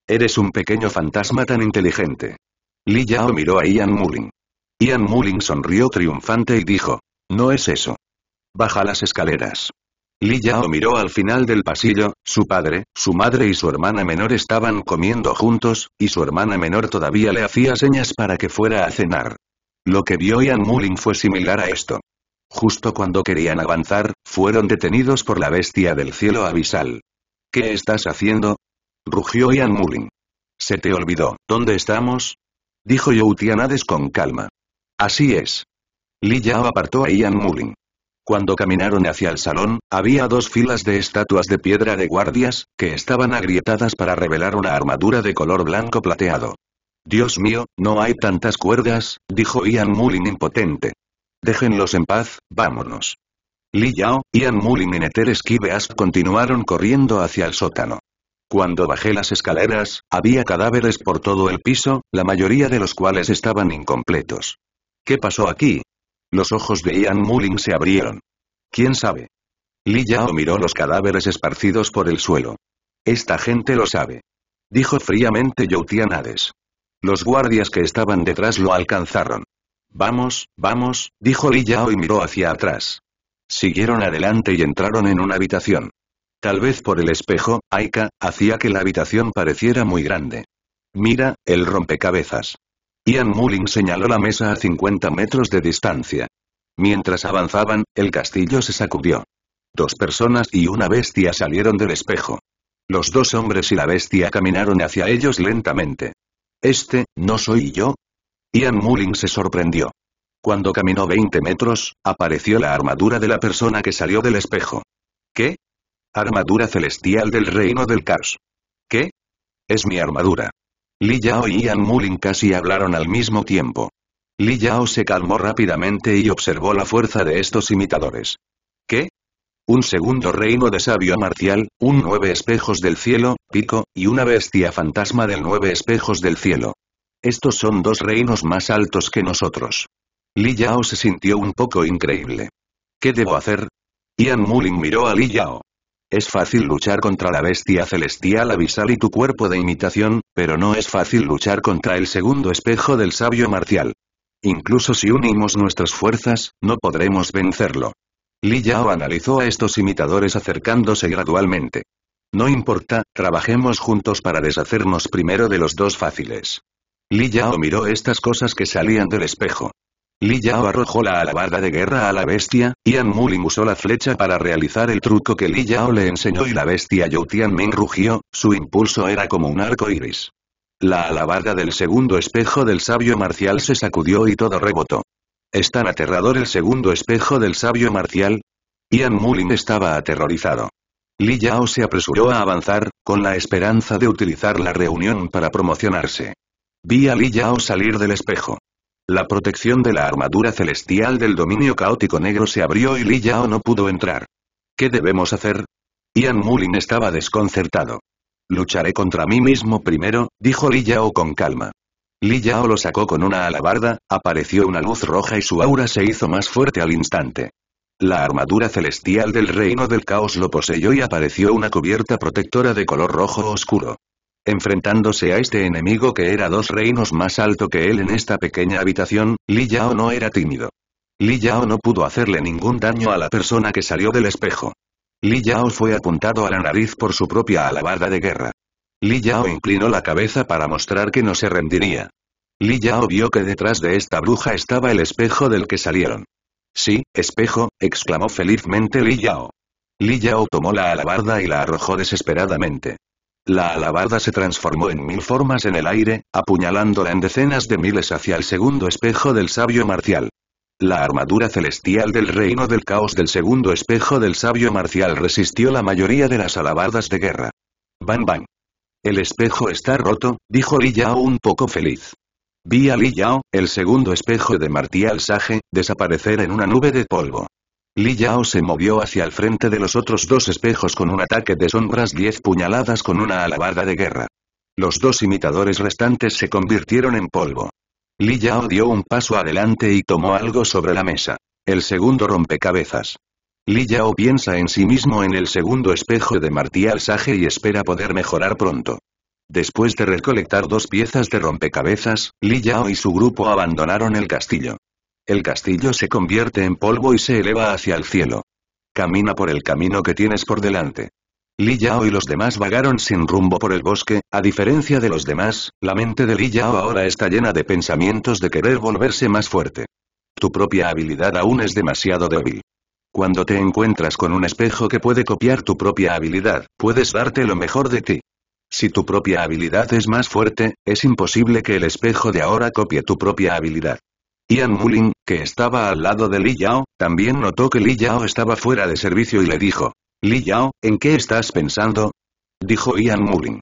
Eres un pequeño fantasma tan inteligente. Li Yao miró a Ian Mulin. Ian Mulling sonrió triunfante y dijo. No es eso. Baja las escaleras. Li Yao miró al final del pasillo, su padre, su madre y su hermana menor estaban comiendo juntos, y su hermana menor todavía le hacía señas para que fuera a cenar. Lo que vio Ian Mulling fue similar a esto. Justo cuando querían avanzar, fueron detenidos por la bestia del cielo abisal. ¿Qué estás haciendo? rugió Ian Mulling. Se te olvidó, ¿dónde estamos? dijo Youtianades con calma. Así es. Li Yao apartó a Ian Mullin. Cuando caminaron hacia el salón, había dos filas de estatuas de piedra de guardias, que estaban agrietadas para revelar una armadura de color blanco plateado. Dios mío, no hay tantas cuerdas, dijo Ian Mullin impotente. Déjenlos en paz, vámonos. Li Yao, Ian Mullin y Neter continuaron corriendo hacia el sótano. Cuando bajé las escaleras, había cadáveres por todo el piso, la mayoría de los cuales estaban incompletos. ¿Qué pasó aquí? Los ojos de Ian Mulling se abrieron. ¿Quién sabe? Li Yao miró los cadáveres esparcidos por el suelo. Esta gente lo sabe. Dijo fríamente Youtian Hades. Los guardias que estaban detrás lo alcanzaron. Vamos, vamos, dijo Li Yao y miró hacia atrás. Siguieron adelante y entraron en una habitación. Tal vez por el espejo, Aika, hacía que la habitación pareciera muy grande. Mira, el rompecabezas. Ian Mulling señaló la mesa a 50 metros de distancia. Mientras avanzaban, el castillo se sacudió. Dos personas y una bestia salieron del espejo. Los dos hombres y la bestia caminaron hacia ellos lentamente. ¿Este, no soy yo? Ian Mulling se sorprendió. Cuando caminó 20 metros, apareció la armadura de la persona que salió del espejo. ¿Qué? Armadura celestial del reino del Kars. ¿Qué? Es mi armadura. Li Yao y Ian Mulin casi hablaron al mismo tiempo. Li Yao se calmó rápidamente y observó la fuerza de estos imitadores. ¿Qué? Un segundo reino de sabio marcial, un nueve espejos del cielo, pico, y una bestia fantasma del nueve espejos del cielo. Estos son dos reinos más altos que nosotros. Li Yao se sintió un poco increíble. ¿Qué debo hacer? Ian Mulin miró a Li Yao. Es fácil luchar contra la bestia celestial abisal y tu cuerpo de imitación, pero no es fácil luchar contra el segundo espejo del sabio marcial. Incluso si unimos nuestras fuerzas, no podremos vencerlo. Li Yao analizó a estos imitadores acercándose gradualmente. No importa, trabajemos juntos para deshacernos primero de los dos fáciles. Li Yao miró estas cosas que salían del espejo. Li Yao arrojó la alabarda de guerra a la bestia, Yan Mulin usó la flecha para realizar el truco que Li Yao le enseñó y la bestia Yu Ming rugió, su impulso era como un arco iris. La alabarda del segundo espejo del sabio marcial se sacudió y todo rebotó. ¿Es tan aterrador el segundo espejo del sabio marcial? Ian Mulin estaba aterrorizado. Li Yao se apresuró a avanzar, con la esperanza de utilizar la reunión para promocionarse. Vi a Li Yao salir del espejo. La protección de la armadura celestial del dominio caótico negro se abrió y Li Yao no pudo entrar. ¿Qué debemos hacer? Ian Mulin estaba desconcertado. Lucharé contra mí mismo primero, dijo Li Yao con calma. Li Yao lo sacó con una alabarda, apareció una luz roja y su aura se hizo más fuerte al instante. La armadura celestial del reino del caos lo poseyó y apareció una cubierta protectora de color rojo oscuro. Enfrentándose a este enemigo que era dos reinos más alto que él en esta pequeña habitación, Li Yao no era tímido. Li Yao no pudo hacerle ningún daño a la persona que salió del espejo. Li Yao fue apuntado a la nariz por su propia alabarda de guerra. Li Yao inclinó la cabeza para mostrar que no se rendiría. Li Yao vio que detrás de esta bruja estaba el espejo del que salieron. Sí, espejo, exclamó felizmente Li Yao. Li Yao tomó la alabarda y la arrojó desesperadamente. La alabarda se transformó en mil formas en el aire, apuñalándola en decenas de miles hacia el segundo espejo del sabio marcial. La armadura celestial del reino del caos del segundo espejo del sabio marcial resistió la mayoría de las alabardas de guerra. Bang bang. El espejo está roto, dijo Li Yao un poco feliz. Vi a Li Yao, el segundo espejo de Martial Sage, desaparecer en una nube de polvo. Li Yao se movió hacia el frente de los otros dos espejos con un ataque de sombras diez puñaladas con una alabarda de guerra. Los dos imitadores restantes se convirtieron en polvo. Li Yao dio un paso adelante y tomó algo sobre la mesa. El segundo rompecabezas. Li Yao piensa en sí mismo en el segundo espejo de Martial Sage y espera poder mejorar pronto. Después de recolectar dos piezas de rompecabezas, Li Yao y su grupo abandonaron el castillo. El castillo se convierte en polvo y se eleva hacia el cielo. Camina por el camino que tienes por delante. Li Yao y los demás vagaron sin rumbo por el bosque, a diferencia de los demás, la mente de Li Yao ahora está llena de pensamientos de querer volverse más fuerte. Tu propia habilidad aún es demasiado débil. Cuando te encuentras con un espejo que puede copiar tu propia habilidad, puedes darte lo mejor de ti. Si tu propia habilidad es más fuerte, es imposible que el espejo de ahora copie tu propia habilidad. Ian Muling, que estaba al lado de Li Yao, también notó que Li Yao estaba fuera de servicio y le dijo. Li Yao, ¿en qué estás pensando? Dijo Ian Muling.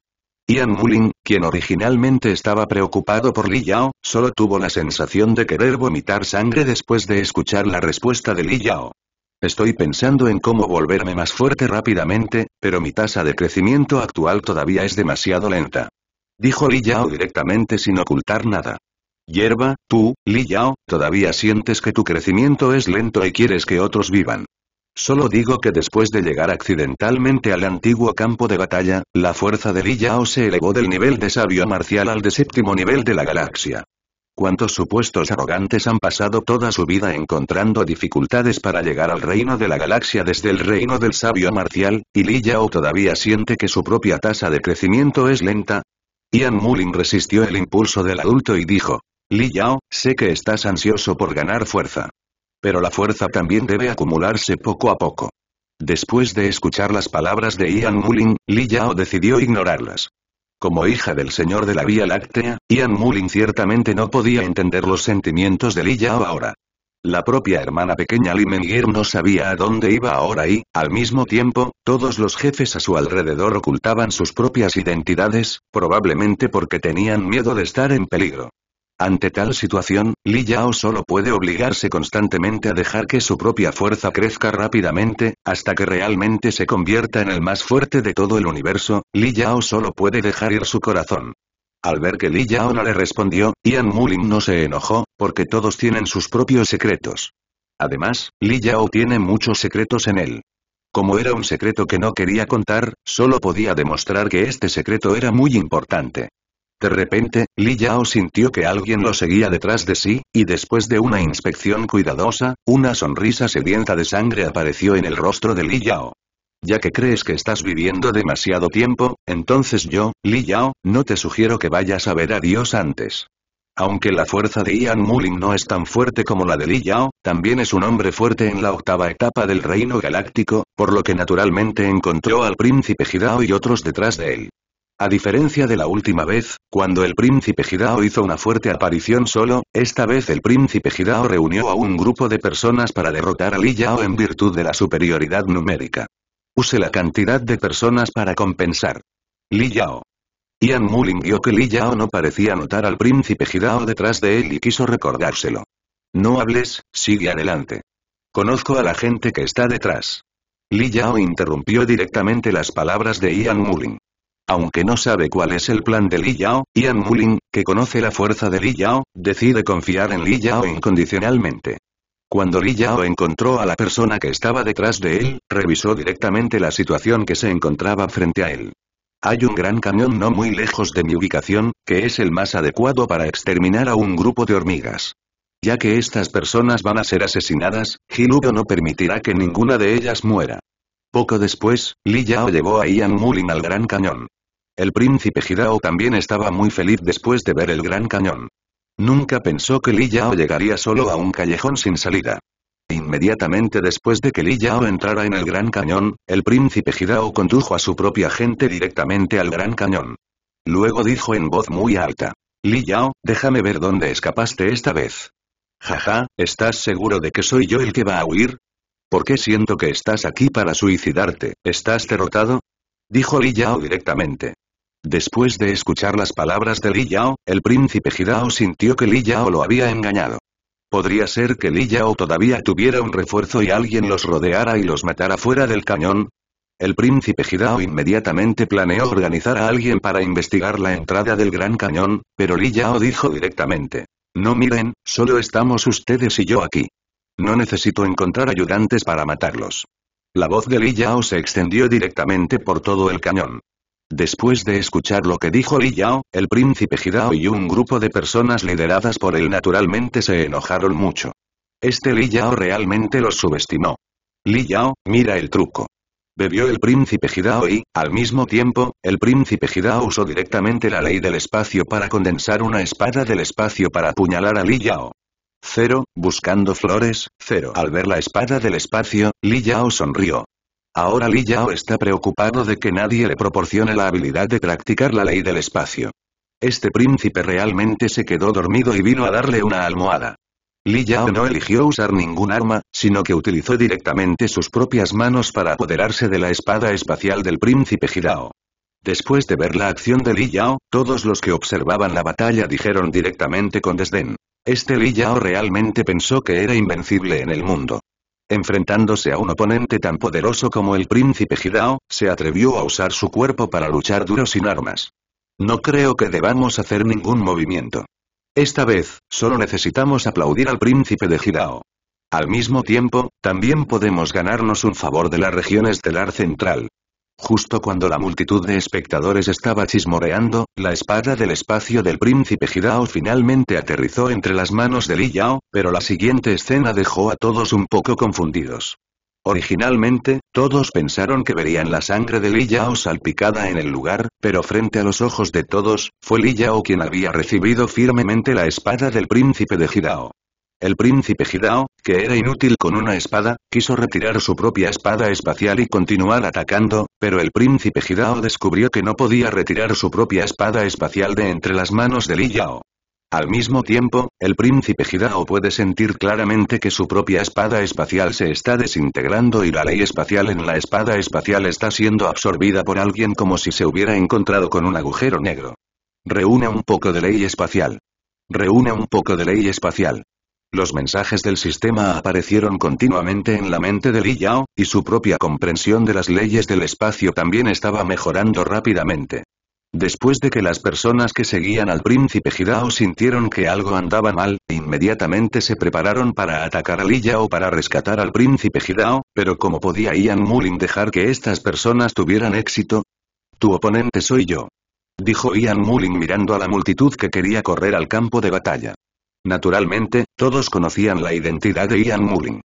Ian Mullin, quien originalmente estaba preocupado por Li Yao, solo tuvo la sensación de querer vomitar sangre después de escuchar la respuesta de Li Yao. Estoy pensando en cómo volverme más fuerte rápidamente, pero mi tasa de crecimiento actual todavía es demasiado lenta. Dijo Li Yao directamente sin ocultar nada. Hierba, tú, Li Yao, todavía sientes que tu crecimiento es lento y quieres que otros vivan. Solo digo que después de llegar accidentalmente al antiguo campo de batalla, la fuerza de Li Yao se elevó del nivel de sabio marcial al de séptimo nivel de la galaxia. ¿Cuántos supuestos arrogantes han pasado toda su vida encontrando dificultades para llegar al reino de la galaxia desde el reino del sabio marcial, y Li Yao todavía siente que su propia tasa de crecimiento es lenta? Ian Mullin resistió el impulso del adulto y dijo, Li Yao, sé que estás ansioso por ganar fuerza. Pero la fuerza también debe acumularse poco a poco. Después de escuchar las palabras de Ian Mullin, Li Yao decidió ignorarlas. Como hija del señor de la Vía Láctea, Ian Mullin ciertamente no podía entender los sentimientos de Li Yao ahora. La propia hermana pequeña Li Mengier no sabía a dónde iba ahora y, al mismo tiempo, todos los jefes a su alrededor ocultaban sus propias identidades, probablemente porque tenían miedo de estar en peligro. Ante tal situación, Li Yao solo puede obligarse constantemente a dejar que su propia fuerza crezca rápidamente, hasta que realmente se convierta en el más fuerte de todo el universo, Li Yao solo puede dejar ir su corazón. Al ver que Li Yao no le respondió, Ian Mullin no se enojó, porque todos tienen sus propios secretos. Además, Li Yao tiene muchos secretos en él. Como era un secreto que no quería contar, solo podía demostrar que este secreto era muy importante. De repente, Li Yao sintió que alguien lo seguía detrás de sí, y después de una inspección cuidadosa, una sonrisa sedienta de sangre apareció en el rostro de Li Yao. Ya que crees que estás viviendo demasiado tiempo, entonces yo, Li Yao, no te sugiero que vayas a ver a Dios antes. Aunque la fuerza de Ian Mullin no es tan fuerte como la de Li Yao, también es un hombre fuerte en la octava etapa del reino galáctico, por lo que naturalmente encontró al príncipe Jirao y otros detrás de él. A diferencia de la última vez, cuando el príncipe Hidao hizo una fuerte aparición solo, esta vez el príncipe Hidao reunió a un grupo de personas para derrotar a Li Yao en virtud de la superioridad numérica. Use la cantidad de personas para compensar. Li Yao. Ian Mulling vio que Li Yao no parecía notar al príncipe Hidao detrás de él y quiso recordárselo. No hables, sigue adelante. Conozco a la gente que está detrás. Li Yao interrumpió directamente las palabras de Ian Mulling aunque no sabe cuál es el plan de Li Yao, Ian Mulin, que conoce la fuerza de Li Yao, decide confiar en Li Yao incondicionalmente. Cuando Li Yao encontró a la persona que estaba detrás de él, revisó directamente la situación que se encontraba frente a él. Hay un gran cañón no muy lejos de mi ubicación, que es el más adecuado para exterminar a un grupo de hormigas. Ya que estas personas van a ser asesinadas, Hiludo no permitirá que ninguna de ellas muera. Poco después, Li Yao llevó a Ian Mulin al gran cañón. El príncipe Hidao también estaba muy feliz después de ver el gran cañón. Nunca pensó que Li Yao llegaría solo a un callejón sin salida. Inmediatamente después de que Li Yao entrara en el Gran Cañón, el príncipe Hidao condujo a su propia gente directamente al Gran Cañón. Luego dijo en voz muy alta. Li Yao, déjame ver dónde escapaste esta vez. Jaja, ¿estás seguro de que soy yo el que va a huir? ¿Por qué siento que estás aquí para suicidarte? ¿Estás derrotado? Dijo Li Yao directamente. Después de escuchar las palabras de Li Yao, el príncipe Hidao sintió que Li Yao lo había engañado. Podría ser que Li Yao todavía tuviera un refuerzo y alguien los rodeara y los matara fuera del cañón. El príncipe Hidao inmediatamente planeó organizar a alguien para investigar la entrada del gran cañón, pero Li Yao dijo directamente. No miren, solo estamos ustedes y yo aquí. No necesito encontrar ayudantes para matarlos. La voz de Li Yao se extendió directamente por todo el cañón. Después de escuchar lo que dijo Li Yao, el príncipe Hidao y un grupo de personas lideradas por él naturalmente se enojaron mucho. Este Li Yao realmente los subestimó. Li Yao, mira el truco. Bebió el príncipe Hidao y, al mismo tiempo, el príncipe Hidao usó directamente la ley del espacio para condensar una espada del espacio para apuñalar a Li Yao. Cero, Buscando flores, cero. Al ver la espada del espacio, Li Yao sonrió. Ahora Li Yao está preocupado de que nadie le proporcione la habilidad de practicar la ley del espacio. Este príncipe realmente se quedó dormido y vino a darle una almohada. Li Yao no eligió usar ningún arma, sino que utilizó directamente sus propias manos para apoderarse de la espada espacial del príncipe Jirao. Después de ver la acción de Li Yao, todos los que observaban la batalla dijeron directamente con desdén. Este Li Yao realmente pensó que era invencible en el mundo. Enfrentándose a un oponente tan poderoso como el príncipe Gidao, se atrevió a usar su cuerpo para luchar duro sin armas. No creo que debamos hacer ningún movimiento. Esta vez, solo necesitamos aplaudir al príncipe de Gidao. Al mismo tiempo, también podemos ganarnos un favor de la región estelar central. Justo cuando la multitud de espectadores estaba chismoreando, la espada del espacio del príncipe Girao finalmente aterrizó entre las manos de Li Yao, pero la siguiente escena dejó a todos un poco confundidos. Originalmente, todos pensaron que verían la sangre de Li Yao salpicada en el lugar, pero frente a los ojos de todos, fue Li quien había recibido firmemente la espada del príncipe de Girao. El príncipe Girao, que era inútil con una espada, quiso retirar su propia espada espacial y continuar atacando, pero el príncipe Hidao descubrió que no podía retirar su propia espada espacial de entre las manos de Li Yao. Al mismo tiempo, el príncipe Hidao puede sentir claramente que su propia espada espacial se está desintegrando y la ley espacial en la espada espacial está siendo absorbida por alguien como si se hubiera encontrado con un agujero negro. Reúne un poco de ley espacial. Reúne un poco de ley espacial. Los mensajes del sistema aparecieron continuamente en la mente de Li Yao, y su propia comprensión de las leyes del espacio también estaba mejorando rápidamente. Después de que las personas que seguían al príncipe Jirao sintieron que algo andaba mal, inmediatamente se prepararon para atacar a Li o para rescatar al príncipe Jirao, pero ¿cómo podía Ian Mullin dejar que estas personas tuvieran éxito? Tu oponente soy yo. Dijo Ian Mullin mirando a la multitud que quería correr al campo de batalla. Naturalmente, todos conocían la identidad de Ian Mullin.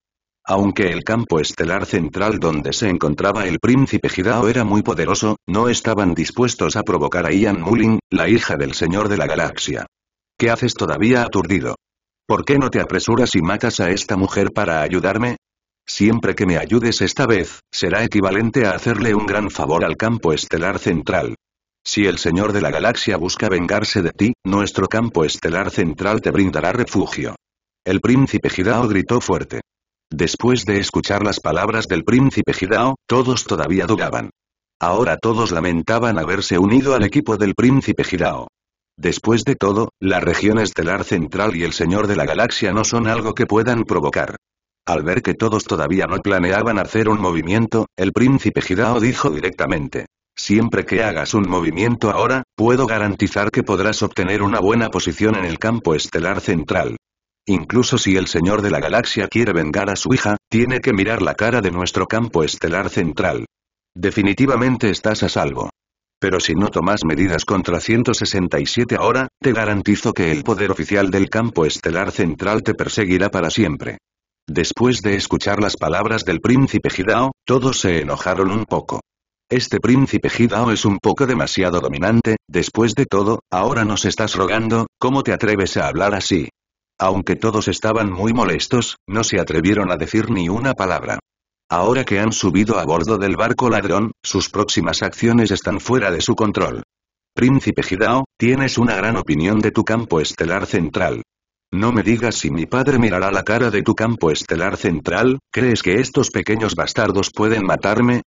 Aunque el campo estelar central donde se encontraba el príncipe Hidao era muy poderoso, no estaban dispuestos a provocar a Ian Mullin, la hija del señor de la galaxia. ¿Qué haces todavía aturdido? ¿Por qué no te apresuras y matas a esta mujer para ayudarme? Siempre que me ayudes esta vez, será equivalente a hacerle un gran favor al campo estelar central. Si el Señor de la Galaxia busca vengarse de ti, nuestro campo estelar central te brindará refugio. El príncipe Gidao gritó fuerte. Después de escuchar las palabras del príncipe Gidao, todos todavía dudaban. Ahora todos lamentaban haberse unido al equipo del príncipe Gidao. Después de todo, la región estelar central y el Señor de la Galaxia no son algo que puedan provocar. Al ver que todos todavía no planeaban hacer un movimiento, el príncipe Gidao dijo directamente. Siempre que hagas un movimiento ahora, puedo garantizar que podrás obtener una buena posición en el campo estelar central. Incluso si el Señor de la Galaxia quiere vengar a su hija, tiene que mirar la cara de nuestro campo estelar central. Definitivamente estás a salvo. Pero si no tomas medidas contra 167 ahora, te garantizo que el poder oficial del campo estelar central te perseguirá para siempre. Después de escuchar las palabras del príncipe Hidao, todos se enojaron un poco. Este príncipe Hidao es un poco demasiado dominante, después de todo, ahora nos estás rogando, ¿cómo te atreves a hablar así? Aunque todos estaban muy molestos, no se atrevieron a decir ni una palabra. Ahora que han subido a bordo del barco ladrón, sus próximas acciones están fuera de su control. Príncipe Hidao, tienes una gran opinión de tu campo estelar central. No me digas si mi padre mirará la cara de tu campo estelar central, ¿crees que estos pequeños bastardos pueden matarme?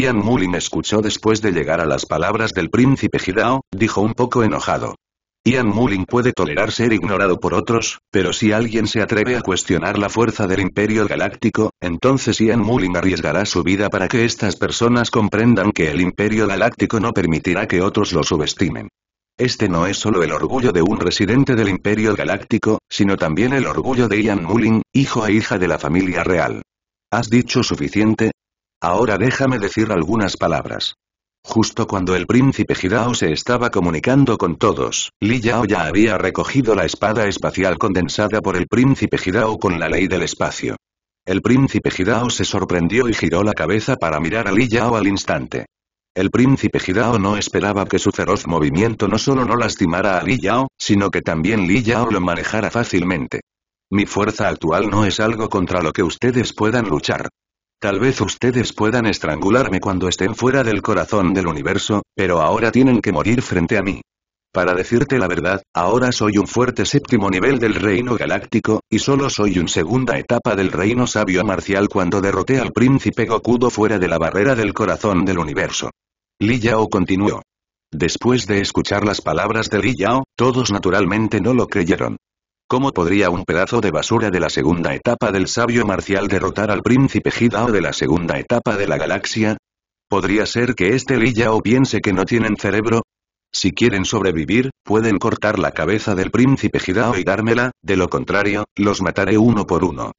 Ian Mullin escuchó después de llegar a las palabras del príncipe Hidao, dijo un poco enojado. Ian Mulling puede tolerar ser ignorado por otros, pero si alguien se atreve a cuestionar la fuerza del Imperio Galáctico, entonces Ian Mulling arriesgará su vida para que estas personas comprendan que el Imperio Galáctico no permitirá que otros lo subestimen. Este no es solo el orgullo de un residente del Imperio Galáctico, sino también el orgullo de Ian Mullin, hijo e hija de la familia real. ¿Has dicho suficiente? Ahora déjame decir algunas palabras. Justo cuando el príncipe Hidao se estaba comunicando con todos, Li Yao ya había recogido la espada espacial condensada por el príncipe Hidao con la ley del espacio. El príncipe Hidao se sorprendió y giró la cabeza para mirar a Li Yao al instante. El príncipe Hidao no esperaba que su feroz movimiento no solo no lastimara a Li Yao, sino que también Li Yao lo manejara fácilmente. Mi fuerza actual no es algo contra lo que ustedes puedan luchar. Tal vez ustedes puedan estrangularme cuando estén fuera del corazón del universo, pero ahora tienen que morir frente a mí. Para decirte la verdad, ahora soy un fuerte séptimo nivel del reino galáctico, y solo soy un segunda etapa del reino sabio marcial cuando derroté al príncipe Gokudo fuera de la barrera del corazón del universo. Li Yao continuó. Después de escuchar las palabras de Li Yao, todos naturalmente no lo creyeron. ¿Cómo podría un pedazo de basura de la segunda etapa del sabio marcial derrotar al príncipe Hidao de la segunda etapa de la galaxia? ¿Podría ser que este Li Yao piense que no tienen cerebro? Si quieren sobrevivir, pueden cortar la cabeza del príncipe Hidao y dármela, de lo contrario, los mataré uno por uno.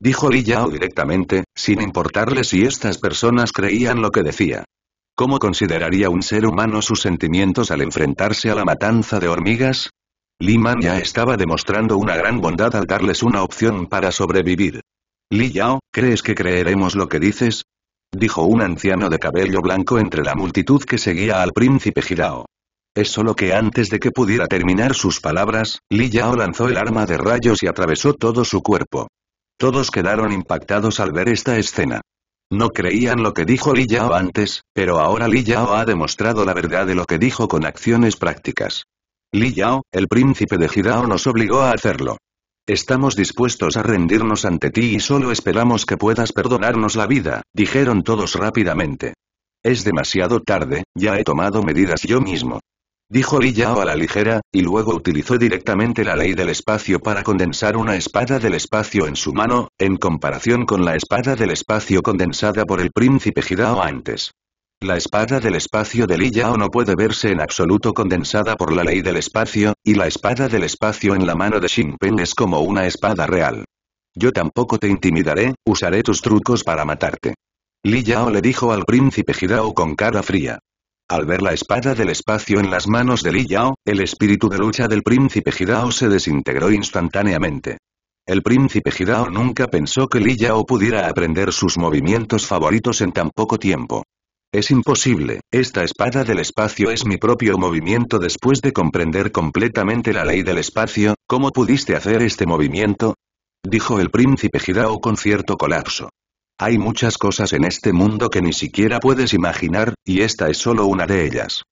Dijo Li Yao directamente, sin importarle si estas personas creían lo que decía. ¿Cómo consideraría un ser humano sus sentimientos al enfrentarse a la matanza de hormigas? Li Man ya estaba demostrando una gran bondad al darles una opción para sobrevivir. Li Yao, ¿crees que creeremos lo que dices? Dijo un anciano de cabello blanco entre la multitud que seguía al príncipe Jirao. Es solo que antes de que pudiera terminar sus palabras, Li Yao lanzó el arma de rayos y atravesó todo su cuerpo. Todos quedaron impactados al ver esta escena. No creían lo que dijo Li Yao antes, pero ahora Li Yao ha demostrado la verdad de lo que dijo con acciones prácticas. Li Yao, el príncipe de Jirao nos obligó a hacerlo. Estamos dispuestos a rendirnos ante ti y solo esperamos que puedas perdonarnos la vida, dijeron todos rápidamente. Es demasiado tarde, ya he tomado medidas yo mismo. Dijo Li Yao a la ligera, y luego utilizó directamente la ley del espacio para condensar una espada del espacio en su mano, en comparación con la espada del espacio condensada por el príncipe Jirao antes. La espada del espacio de Li Yao no puede verse en absoluto condensada por la ley del espacio, y la espada del espacio en la mano de Xingpeng es como una espada real. Yo tampoco te intimidaré, usaré tus trucos para matarte. Li Yao le dijo al príncipe Hidao con cara fría. Al ver la espada del espacio en las manos de Li Yao, el espíritu de lucha del príncipe Hidao se desintegró instantáneamente. El príncipe Hidao nunca pensó que Li Yao pudiera aprender sus movimientos favoritos en tan poco tiempo. Es imposible, esta espada del espacio es mi propio movimiento después de comprender completamente la ley del espacio, ¿cómo pudiste hacer este movimiento? Dijo el príncipe Gidao con cierto colapso. Hay muchas cosas en este mundo que ni siquiera puedes imaginar, y esta es solo una de ellas.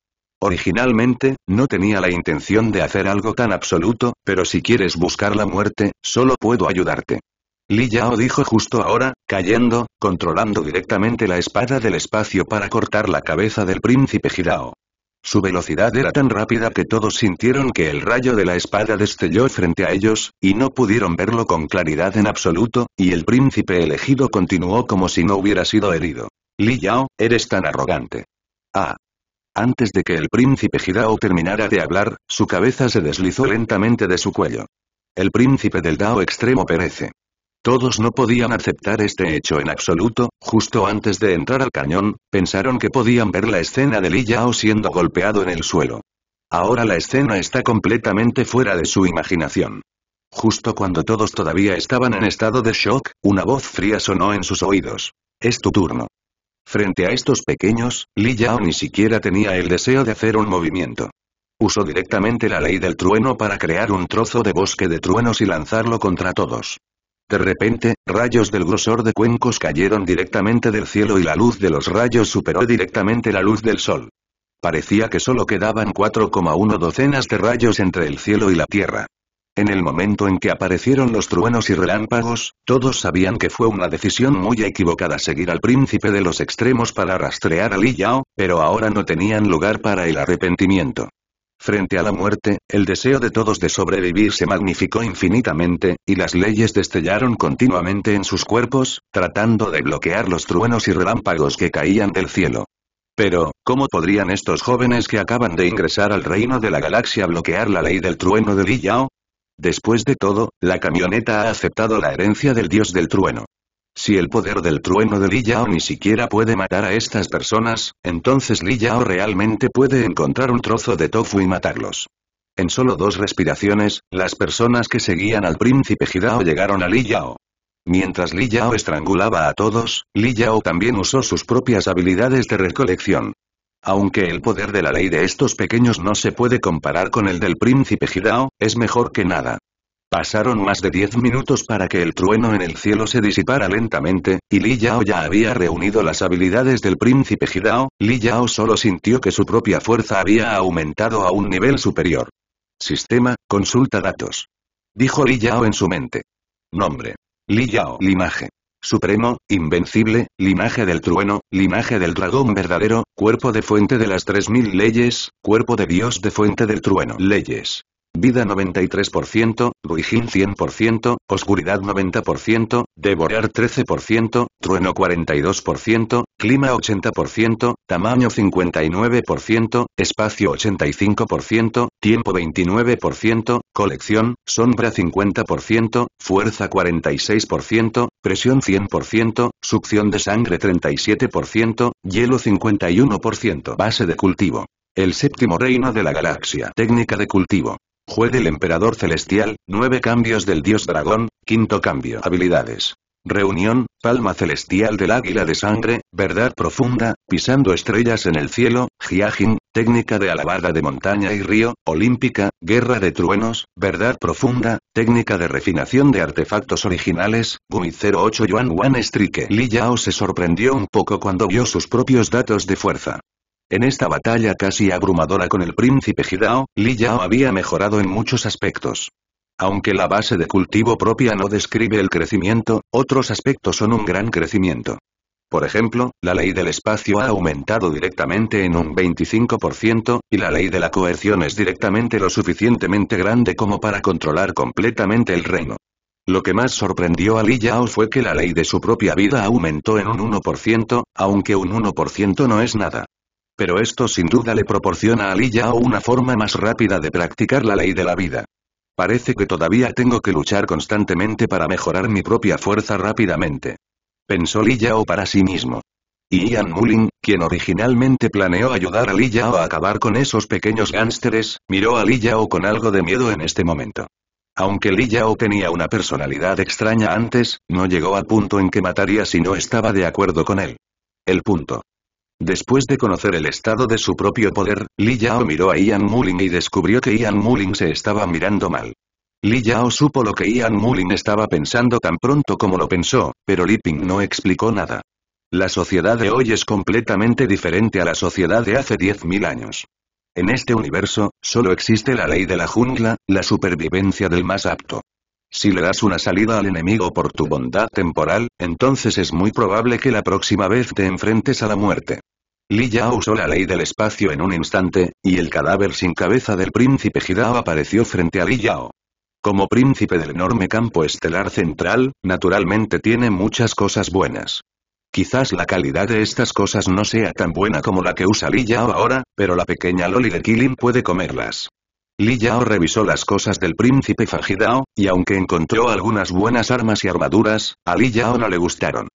Originalmente, no tenía la intención de hacer algo tan absoluto, pero si quieres buscar la muerte, solo puedo ayudarte. Li Yao dijo justo ahora, cayendo, controlando directamente la espada del espacio para cortar la cabeza del príncipe Girao. Su velocidad era tan rápida que todos sintieron que el rayo de la espada destelló frente a ellos, y no pudieron verlo con claridad en absoluto, y el príncipe elegido continuó como si no hubiera sido herido. Li Yao, eres tan arrogante. Ah. Antes de que el príncipe Girao terminara de hablar, su cabeza se deslizó lentamente de su cuello. El príncipe del Dao extremo perece. Todos no podían aceptar este hecho en absoluto, justo antes de entrar al cañón, pensaron que podían ver la escena de Li Yao siendo golpeado en el suelo. Ahora la escena está completamente fuera de su imaginación. Justo cuando todos todavía estaban en estado de shock, una voz fría sonó en sus oídos. Es tu turno. Frente a estos pequeños, Li Yao ni siquiera tenía el deseo de hacer un movimiento. Usó directamente la ley del trueno para crear un trozo de bosque de truenos y lanzarlo contra todos. De repente, rayos del grosor de cuencos cayeron directamente del cielo y la luz de los rayos superó directamente la luz del sol. Parecía que solo quedaban 4,1 docenas de rayos entre el cielo y la tierra. En el momento en que aparecieron los truenos y relámpagos, todos sabían que fue una decisión muy equivocada seguir al príncipe de los extremos para rastrear a Li Yao, pero ahora no tenían lugar para el arrepentimiento. Frente a la muerte, el deseo de todos de sobrevivir se magnificó infinitamente, y las leyes destellaron continuamente en sus cuerpos, tratando de bloquear los truenos y relámpagos que caían del cielo. Pero, ¿cómo podrían estos jóvenes que acaban de ingresar al reino de la galaxia bloquear la ley del trueno de Li Yao? Después de todo, la camioneta ha aceptado la herencia del dios del trueno. Si el poder del trueno de Li Yao ni siquiera puede matar a estas personas, entonces Li Yao realmente puede encontrar un trozo de tofu y matarlos. En solo dos respiraciones, las personas que seguían al príncipe Hidao llegaron a Li Yao. Mientras Li Yao estrangulaba a todos, Li Yao también usó sus propias habilidades de recolección. Aunque el poder de la ley de estos pequeños no se puede comparar con el del príncipe Hidao, es mejor que nada. Pasaron más de diez minutos para que el trueno en el cielo se disipara lentamente, y Li Yao ya había reunido las habilidades del príncipe Hidao, Li Yao solo sintió que su propia fuerza había aumentado a un nivel superior. Sistema, consulta datos. Dijo Li Yao en su mente. Nombre. Li Yao. Linaje. Supremo, invencible, linaje del trueno, linaje del dragón verdadero, cuerpo de fuente de las tres mil leyes, cuerpo de dios de fuente del trueno. Leyes. Vida 93%, Guijin 100%, Oscuridad 90%, Devorar 13%, Trueno 42%, Clima 80%, Tamaño 59%, Espacio 85%, Tiempo 29%, Colección, Sombra 50%, Fuerza 46%, Presión 100%, Succión de sangre 37%, Hielo 51%. Base de cultivo. El séptimo reino de la galaxia. Técnica de cultivo. Jue del Emperador Celestial, 9 cambios del Dios Dragón, quinto cambio. Habilidades. Reunión, palma celestial del águila de sangre, verdad profunda, pisando estrellas en el cielo, Jiajin, técnica de alabada de montaña y río, olímpica, guerra de truenos, verdad profunda, técnica de refinación de artefactos originales, Gumi 08 Yuan Wan Strike. Li Yao se sorprendió un poco cuando vio sus propios datos de fuerza. En esta batalla casi abrumadora con el príncipe Hidao, Li Yao había mejorado en muchos aspectos. Aunque la base de cultivo propia no describe el crecimiento, otros aspectos son un gran crecimiento. Por ejemplo, la ley del espacio ha aumentado directamente en un 25%, y la ley de la coerción es directamente lo suficientemente grande como para controlar completamente el reino. Lo que más sorprendió a Li Yao fue que la ley de su propia vida aumentó en un 1%, aunque un 1% no es nada. Pero esto sin duda le proporciona a Li Yao una forma más rápida de practicar la ley de la vida. Parece que todavía tengo que luchar constantemente para mejorar mi propia fuerza rápidamente. Pensó Li Yao para sí mismo. Y Ian Mullin, quien originalmente planeó ayudar a Li Yao a acabar con esos pequeños gánsteres, miró a Li Yao con algo de miedo en este momento. Aunque Li Yao tenía una personalidad extraña antes, no llegó al punto en que mataría si no estaba de acuerdo con él. El punto Después de conocer el estado de su propio poder, Li Yao miró a Ian Mulling y descubrió que Ian Mulling se estaba mirando mal. Li Yao supo lo que Ian Mulling estaba pensando tan pronto como lo pensó, pero Li Ping no explicó nada. La sociedad de hoy es completamente diferente a la sociedad de hace 10.000 años. En este universo, solo existe la ley de la jungla, la supervivencia del más apto. Si le das una salida al enemigo por tu bondad temporal, entonces es muy probable que la próxima vez te enfrentes a la muerte. Li Yao usó la ley del espacio en un instante, y el cadáver sin cabeza del príncipe Hidao apareció frente a Li Yao. Como príncipe del enorme campo estelar central, naturalmente tiene muchas cosas buenas. Quizás la calidad de estas cosas no sea tan buena como la que usa Li Yao ahora, pero la pequeña Loli de Killing puede comerlas. Li Yao revisó las cosas del príncipe Fajidao, y aunque encontró algunas buenas armas y armaduras, a Li Yao no le gustaron.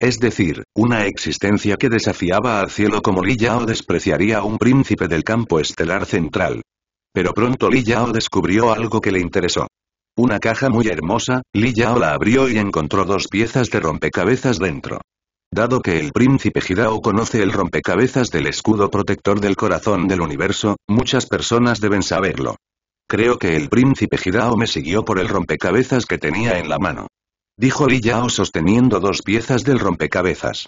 Es decir, una existencia que desafiaba al cielo como Li Yao despreciaría a un príncipe del campo estelar central. Pero pronto Li Yao descubrió algo que le interesó. Una caja muy hermosa, Li Yao la abrió y encontró dos piezas de rompecabezas dentro. Dado que el príncipe Hidao conoce el rompecabezas del escudo protector del corazón del universo, muchas personas deben saberlo. Creo que el príncipe Hidao me siguió por el rompecabezas que tenía en la mano. Dijo Li Yao sosteniendo dos piezas del rompecabezas.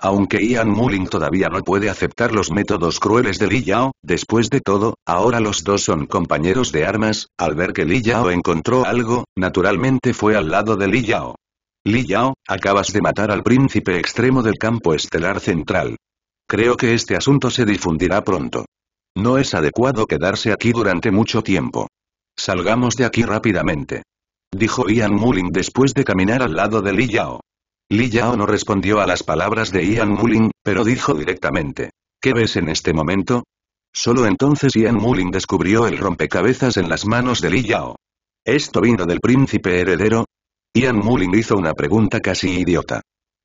Aunque Ian Mulling todavía no puede aceptar los métodos crueles de Li Yao, después de todo, ahora los dos son compañeros de armas, al ver que Li Yao encontró algo, naturalmente fue al lado de Li Yao. Li Yao, acabas de matar al príncipe extremo del campo estelar central. Creo que este asunto se difundirá pronto. No es adecuado quedarse aquí durante mucho tiempo. Salgamos de aquí rápidamente. Dijo Ian Mullin después de caminar al lado de Li Yao. Li Yao no respondió a las palabras de Ian Mullin, pero dijo directamente. ¿Qué ves en este momento? Solo entonces Ian Mullin descubrió el rompecabezas en las manos de Li Yao. Esto vino del príncipe heredero, Ian Mullin hizo una pregunta casi idiota.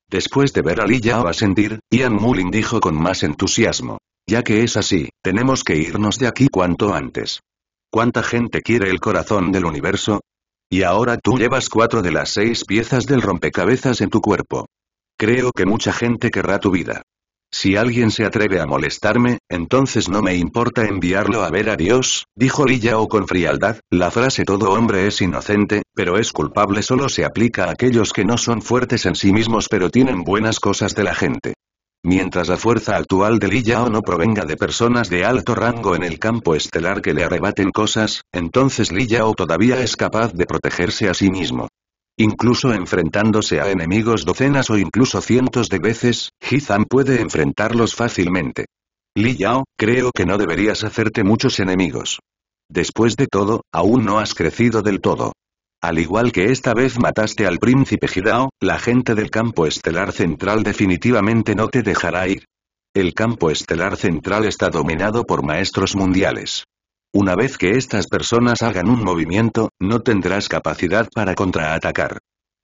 Después de ver a Yao asentir, Ian Mullin dijo con más entusiasmo. Ya que es así, tenemos que irnos de aquí cuanto antes. ¿Cuánta gente quiere el corazón del universo? Y ahora tú llevas cuatro de las seis piezas del rompecabezas en tu cuerpo. Creo que mucha gente querrá tu vida. Si alguien se atreve a molestarme, entonces no me importa enviarlo a ver a Dios, dijo Yao con frialdad, la frase todo hombre es inocente, pero es culpable solo se aplica a aquellos que no son fuertes en sí mismos pero tienen buenas cosas de la gente. Mientras la fuerza actual de Yao no provenga de personas de alto rango en el campo estelar que le arrebaten cosas, entonces Yao todavía es capaz de protegerse a sí mismo. Incluso enfrentándose a enemigos docenas o incluso cientos de veces, Hizan puede enfrentarlos fácilmente. Li Yao, creo que no deberías hacerte muchos enemigos. Después de todo, aún no has crecido del todo. Al igual que esta vez mataste al príncipe Hidao, la gente del campo estelar central definitivamente no te dejará ir. El campo estelar central está dominado por maestros mundiales. Una vez que estas personas hagan un movimiento, no tendrás capacidad para contraatacar.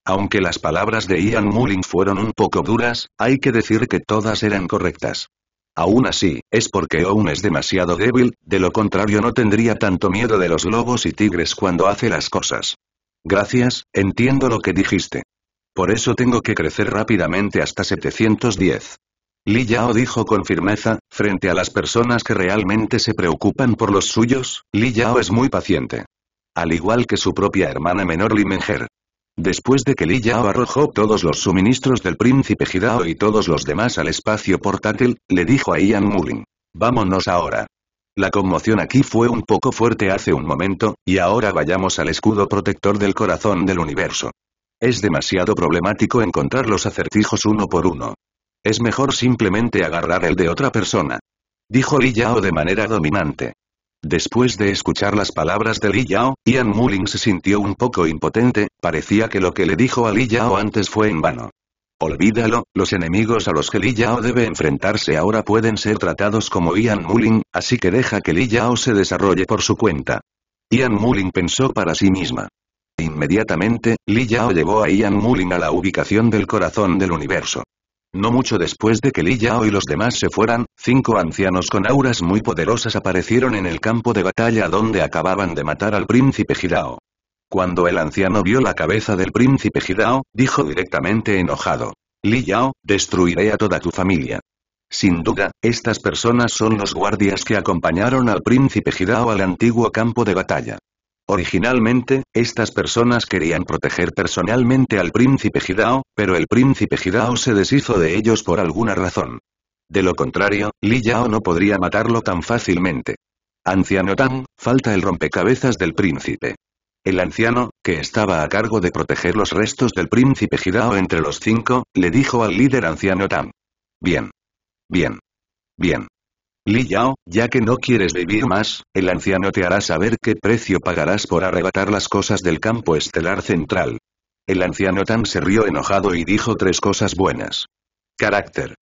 Aunque las palabras de Ian Mulling fueron un poco duras, hay que decir que todas eran correctas. Aún así, es porque Owen es demasiado débil, de lo contrario no tendría tanto miedo de los lobos y tigres cuando hace las cosas. Gracias, entiendo lo que dijiste. Por eso tengo que crecer rápidamente hasta 710. Li Yao dijo con firmeza, frente a las personas que realmente se preocupan por los suyos, Li Yao es muy paciente. Al igual que su propia hermana menor Li Menger. Después de que Li Yao arrojó todos los suministros del príncipe Hidao y todos los demás al espacio portátil, le dijo a Ian Mullin. Vámonos ahora. La conmoción aquí fue un poco fuerte hace un momento, y ahora vayamos al escudo protector del corazón del universo. Es demasiado problemático encontrar los acertijos uno por uno. Es mejor simplemente agarrar el de otra persona. Dijo Li Yao de manera dominante. Después de escuchar las palabras de Li Yao, Ian Muling se sintió un poco impotente, parecía que lo que le dijo a Li Yao antes fue en vano. Olvídalo, los enemigos a los que Li Yao debe enfrentarse ahora pueden ser tratados como Ian Muling, así que deja que Li Yao se desarrolle por su cuenta. Ian Muling pensó para sí misma. Inmediatamente, Li Yao llevó a Ian Muling a la ubicación del corazón del universo. No mucho después de que Li Yao y los demás se fueran, cinco ancianos con auras muy poderosas aparecieron en el campo de batalla donde acababan de matar al príncipe Jirao. Cuando el anciano vio la cabeza del príncipe Jirao, dijo directamente enojado. Li Yao, destruiré a toda tu familia. Sin duda, estas personas son los guardias que acompañaron al príncipe Jirao al antiguo campo de batalla. Originalmente, estas personas querían proteger personalmente al príncipe Hidao, pero el príncipe Hidao se deshizo de ellos por alguna razón. De lo contrario, Li Yao no podría matarlo tan fácilmente. Anciano Tan, falta el rompecabezas del príncipe. El anciano, que estaba a cargo de proteger los restos del príncipe Hidao entre los cinco, le dijo al líder anciano Tam. Bien. Bien. Bien. Li Yao, ya que no quieres vivir más, el anciano te hará saber qué precio pagarás por arrebatar las cosas del campo estelar central. El anciano Tan se rió enojado y dijo tres cosas buenas. Carácter.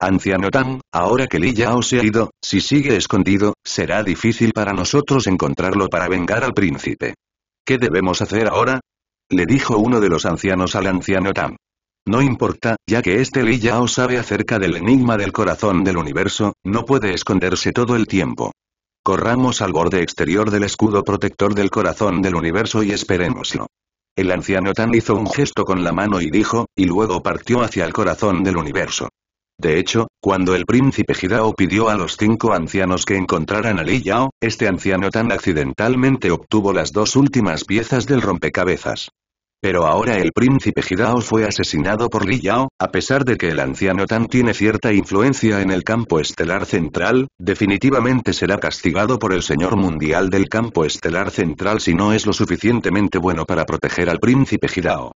Anciano Tan, ahora que Li Yao se ha ido, si sigue escondido, será difícil para nosotros encontrarlo para vengar al príncipe. ¿Qué debemos hacer ahora? Le dijo uno de los ancianos al anciano Tan. No importa, ya que este Li Yao sabe acerca del enigma del corazón del universo, no puede esconderse todo el tiempo. Corramos al borde exterior del escudo protector del corazón del universo y esperémoslo. El anciano Tan hizo un gesto con la mano y dijo, y luego partió hacia el corazón del universo. De hecho, cuando el príncipe Hidao pidió a los cinco ancianos que encontraran a Li Yao, este anciano Tan accidentalmente obtuvo las dos últimas piezas del rompecabezas. Pero ahora el príncipe Hirao fue asesinado por Li Yao, a pesar de que el anciano Tan tiene cierta influencia en el campo estelar central, definitivamente será castigado por el señor mundial del campo estelar central si no es lo suficientemente bueno para proteger al príncipe Hirao.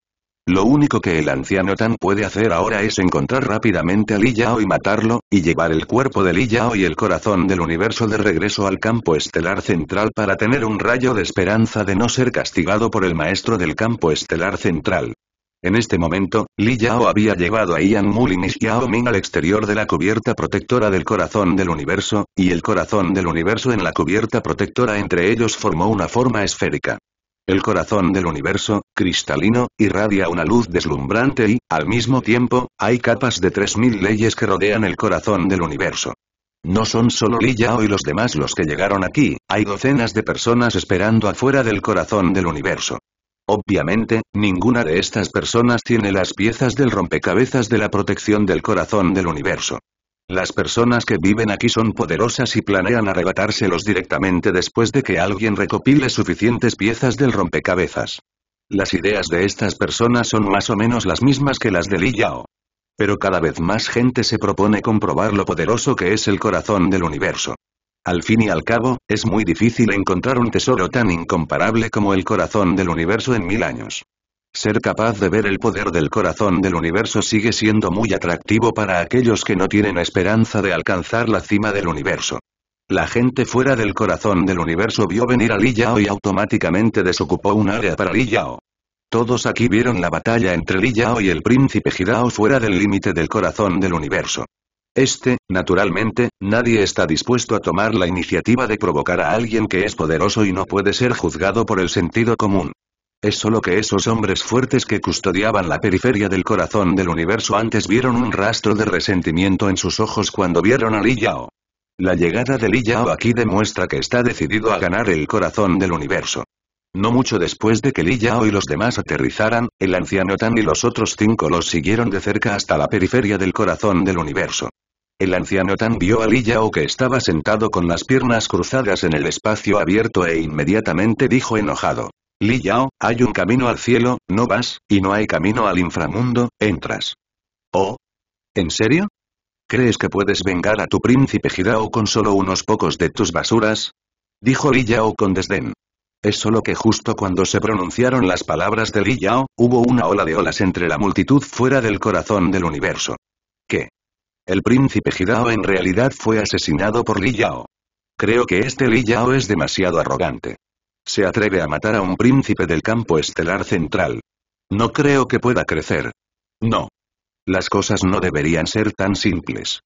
Lo único que el anciano Tan puede hacer ahora es encontrar rápidamente a Li Yao y matarlo, y llevar el cuerpo de Li Yao y el corazón del universo de regreso al campo estelar central para tener un rayo de esperanza de no ser castigado por el maestro del campo estelar central. En este momento, Li Yao había llevado a Ian Mulin y Xiao Ming al exterior de la cubierta protectora del corazón del universo, y el corazón del universo en la cubierta protectora entre ellos formó una forma esférica. El corazón del universo, cristalino, irradia una luz deslumbrante y, al mismo tiempo, hay capas de 3.000 leyes que rodean el corazón del universo. No son solo Li Yao y los demás los que llegaron aquí, hay docenas de personas esperando afuera del corazón del universo. Obviamente, ninguna de estas personas tiene las piezas del rompecabezas de la protección del corazón del universo. Las personas que viven aquí son poderosas y planean arrebatárselos directamente después de que alguien recopile suficientes piezas del rompecabezas. Las ideas de estas personas son más o menos las mismas que las de Li Yao. Pero cada vez más gente se propone comprobar lo poderoso que es el corazón del universo. Al fin y al cabo, es muy difícil encontrar un tesoro tan incomparable como el corazón del universo en mil años. Ser capaz de ver el poder del corazón del universo sigue siendo muy atractivo para aquellos que no tienen esperanza de alcanzar la cima del universo. La gente fuera del corazón del universo vio venir a Li Yao y automáticamente desocupó un área para Li Yao. Todos aquí vieron la batalla entre Li Yao y el príncipe Girao fuera del límite del corazón del universo. Este, naturalmente, nadie está dispuesto a tomar la iniciativa de provocar a alguien que es poderoso y no puede ser juzgado por el sentido común. Es solo que esos hombres fuertes que custodiaban la periferia del corazón del universo antes vieron un rastro de resentimiento en sus ojos cuando vieron a Li Yao. La llegada de Li Yao aquí demuestra que está decidido a ganar el corazón del universo. No mucho después de que Li Yao y los demás aterrizaran, el anciano Tan y los otros cinco los siguieron de cerca hasta la periferia del corazón del universo. El anciano Tan vio a Li Yao que estaba sentado con las piernas cruzadas en el espacio abierto e inmediatamente dijo enojado. Li Yao, hay un camino al cielo, no vas, y no hay camino al inframundo, entras. Oh. ¿En serio? ¿Crees que puedes vengar a tu príncipe Hidao con solo unos pocos de tus basuras? Dijo Li Yao con desdén. Es solo que justo cuando se pronunciaron las palabras de Li Yao, hubo una ola de olas entre la multitud fuera del corazón del universo. ¿Qué? El príncipe Hidao en realidad fue asesinado por Li Yao. Creo que este Li Yao es demasiado arrogante. Se atreve a matar a un príncipe del campo estelar central. No creo que pueda crecer. No. Las cosas no deberían ser tan simples.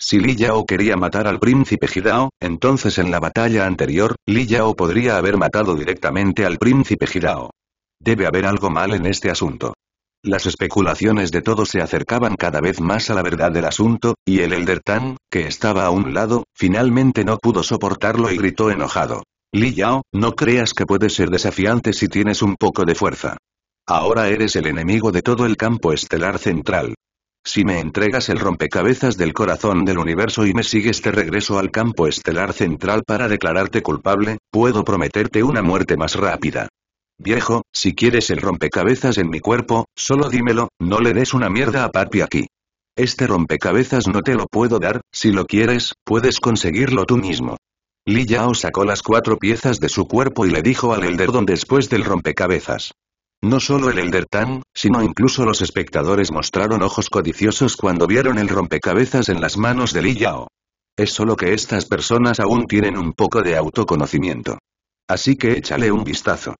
Si Li Yao quería matar al príncipe Hidao, entonces en la batalla anterior, Li Yao podría haber matado directamente al príncipe Hidao. Debe haber algo mal en este asunto. Las especulaciones de todos se acercaban cada vez más a la verdad del asunto, y el Elder Tan, que estaba a un lado, finalmente no pudo soportarlo y gritó enojado. Li Yao, no creas que puedes ser desafiante si tienes un poco de fuerza. Ahora eres el enemigo de todo el campo estelar central. Si me entregas el rompecabezas del corazón del universo y me sigues de regreso al campo estelar central para declararte culpable, puedo prometerte una muerte más rápida. Viejo, si quieres el rompecabezas en mi cuerpo, solo dímelo, no le des una mierda a papi aquí. Este rompecabezas no te lo puedo dar, si lo quieres, puedes conseguirlo tú mismo. Li Yao sacó las cuatro piezas de su cuerpo y le dijo al Elder Don después del rompecabezas. No solo el Elder Tan, sino incluso los espectadores mostraron ojos codiciosos cuando vieron el rompecabezas en las manos de Li Yao. Es solo que estas personas aún tienen un poco de autoconocimiento. Así que échale un vistazo.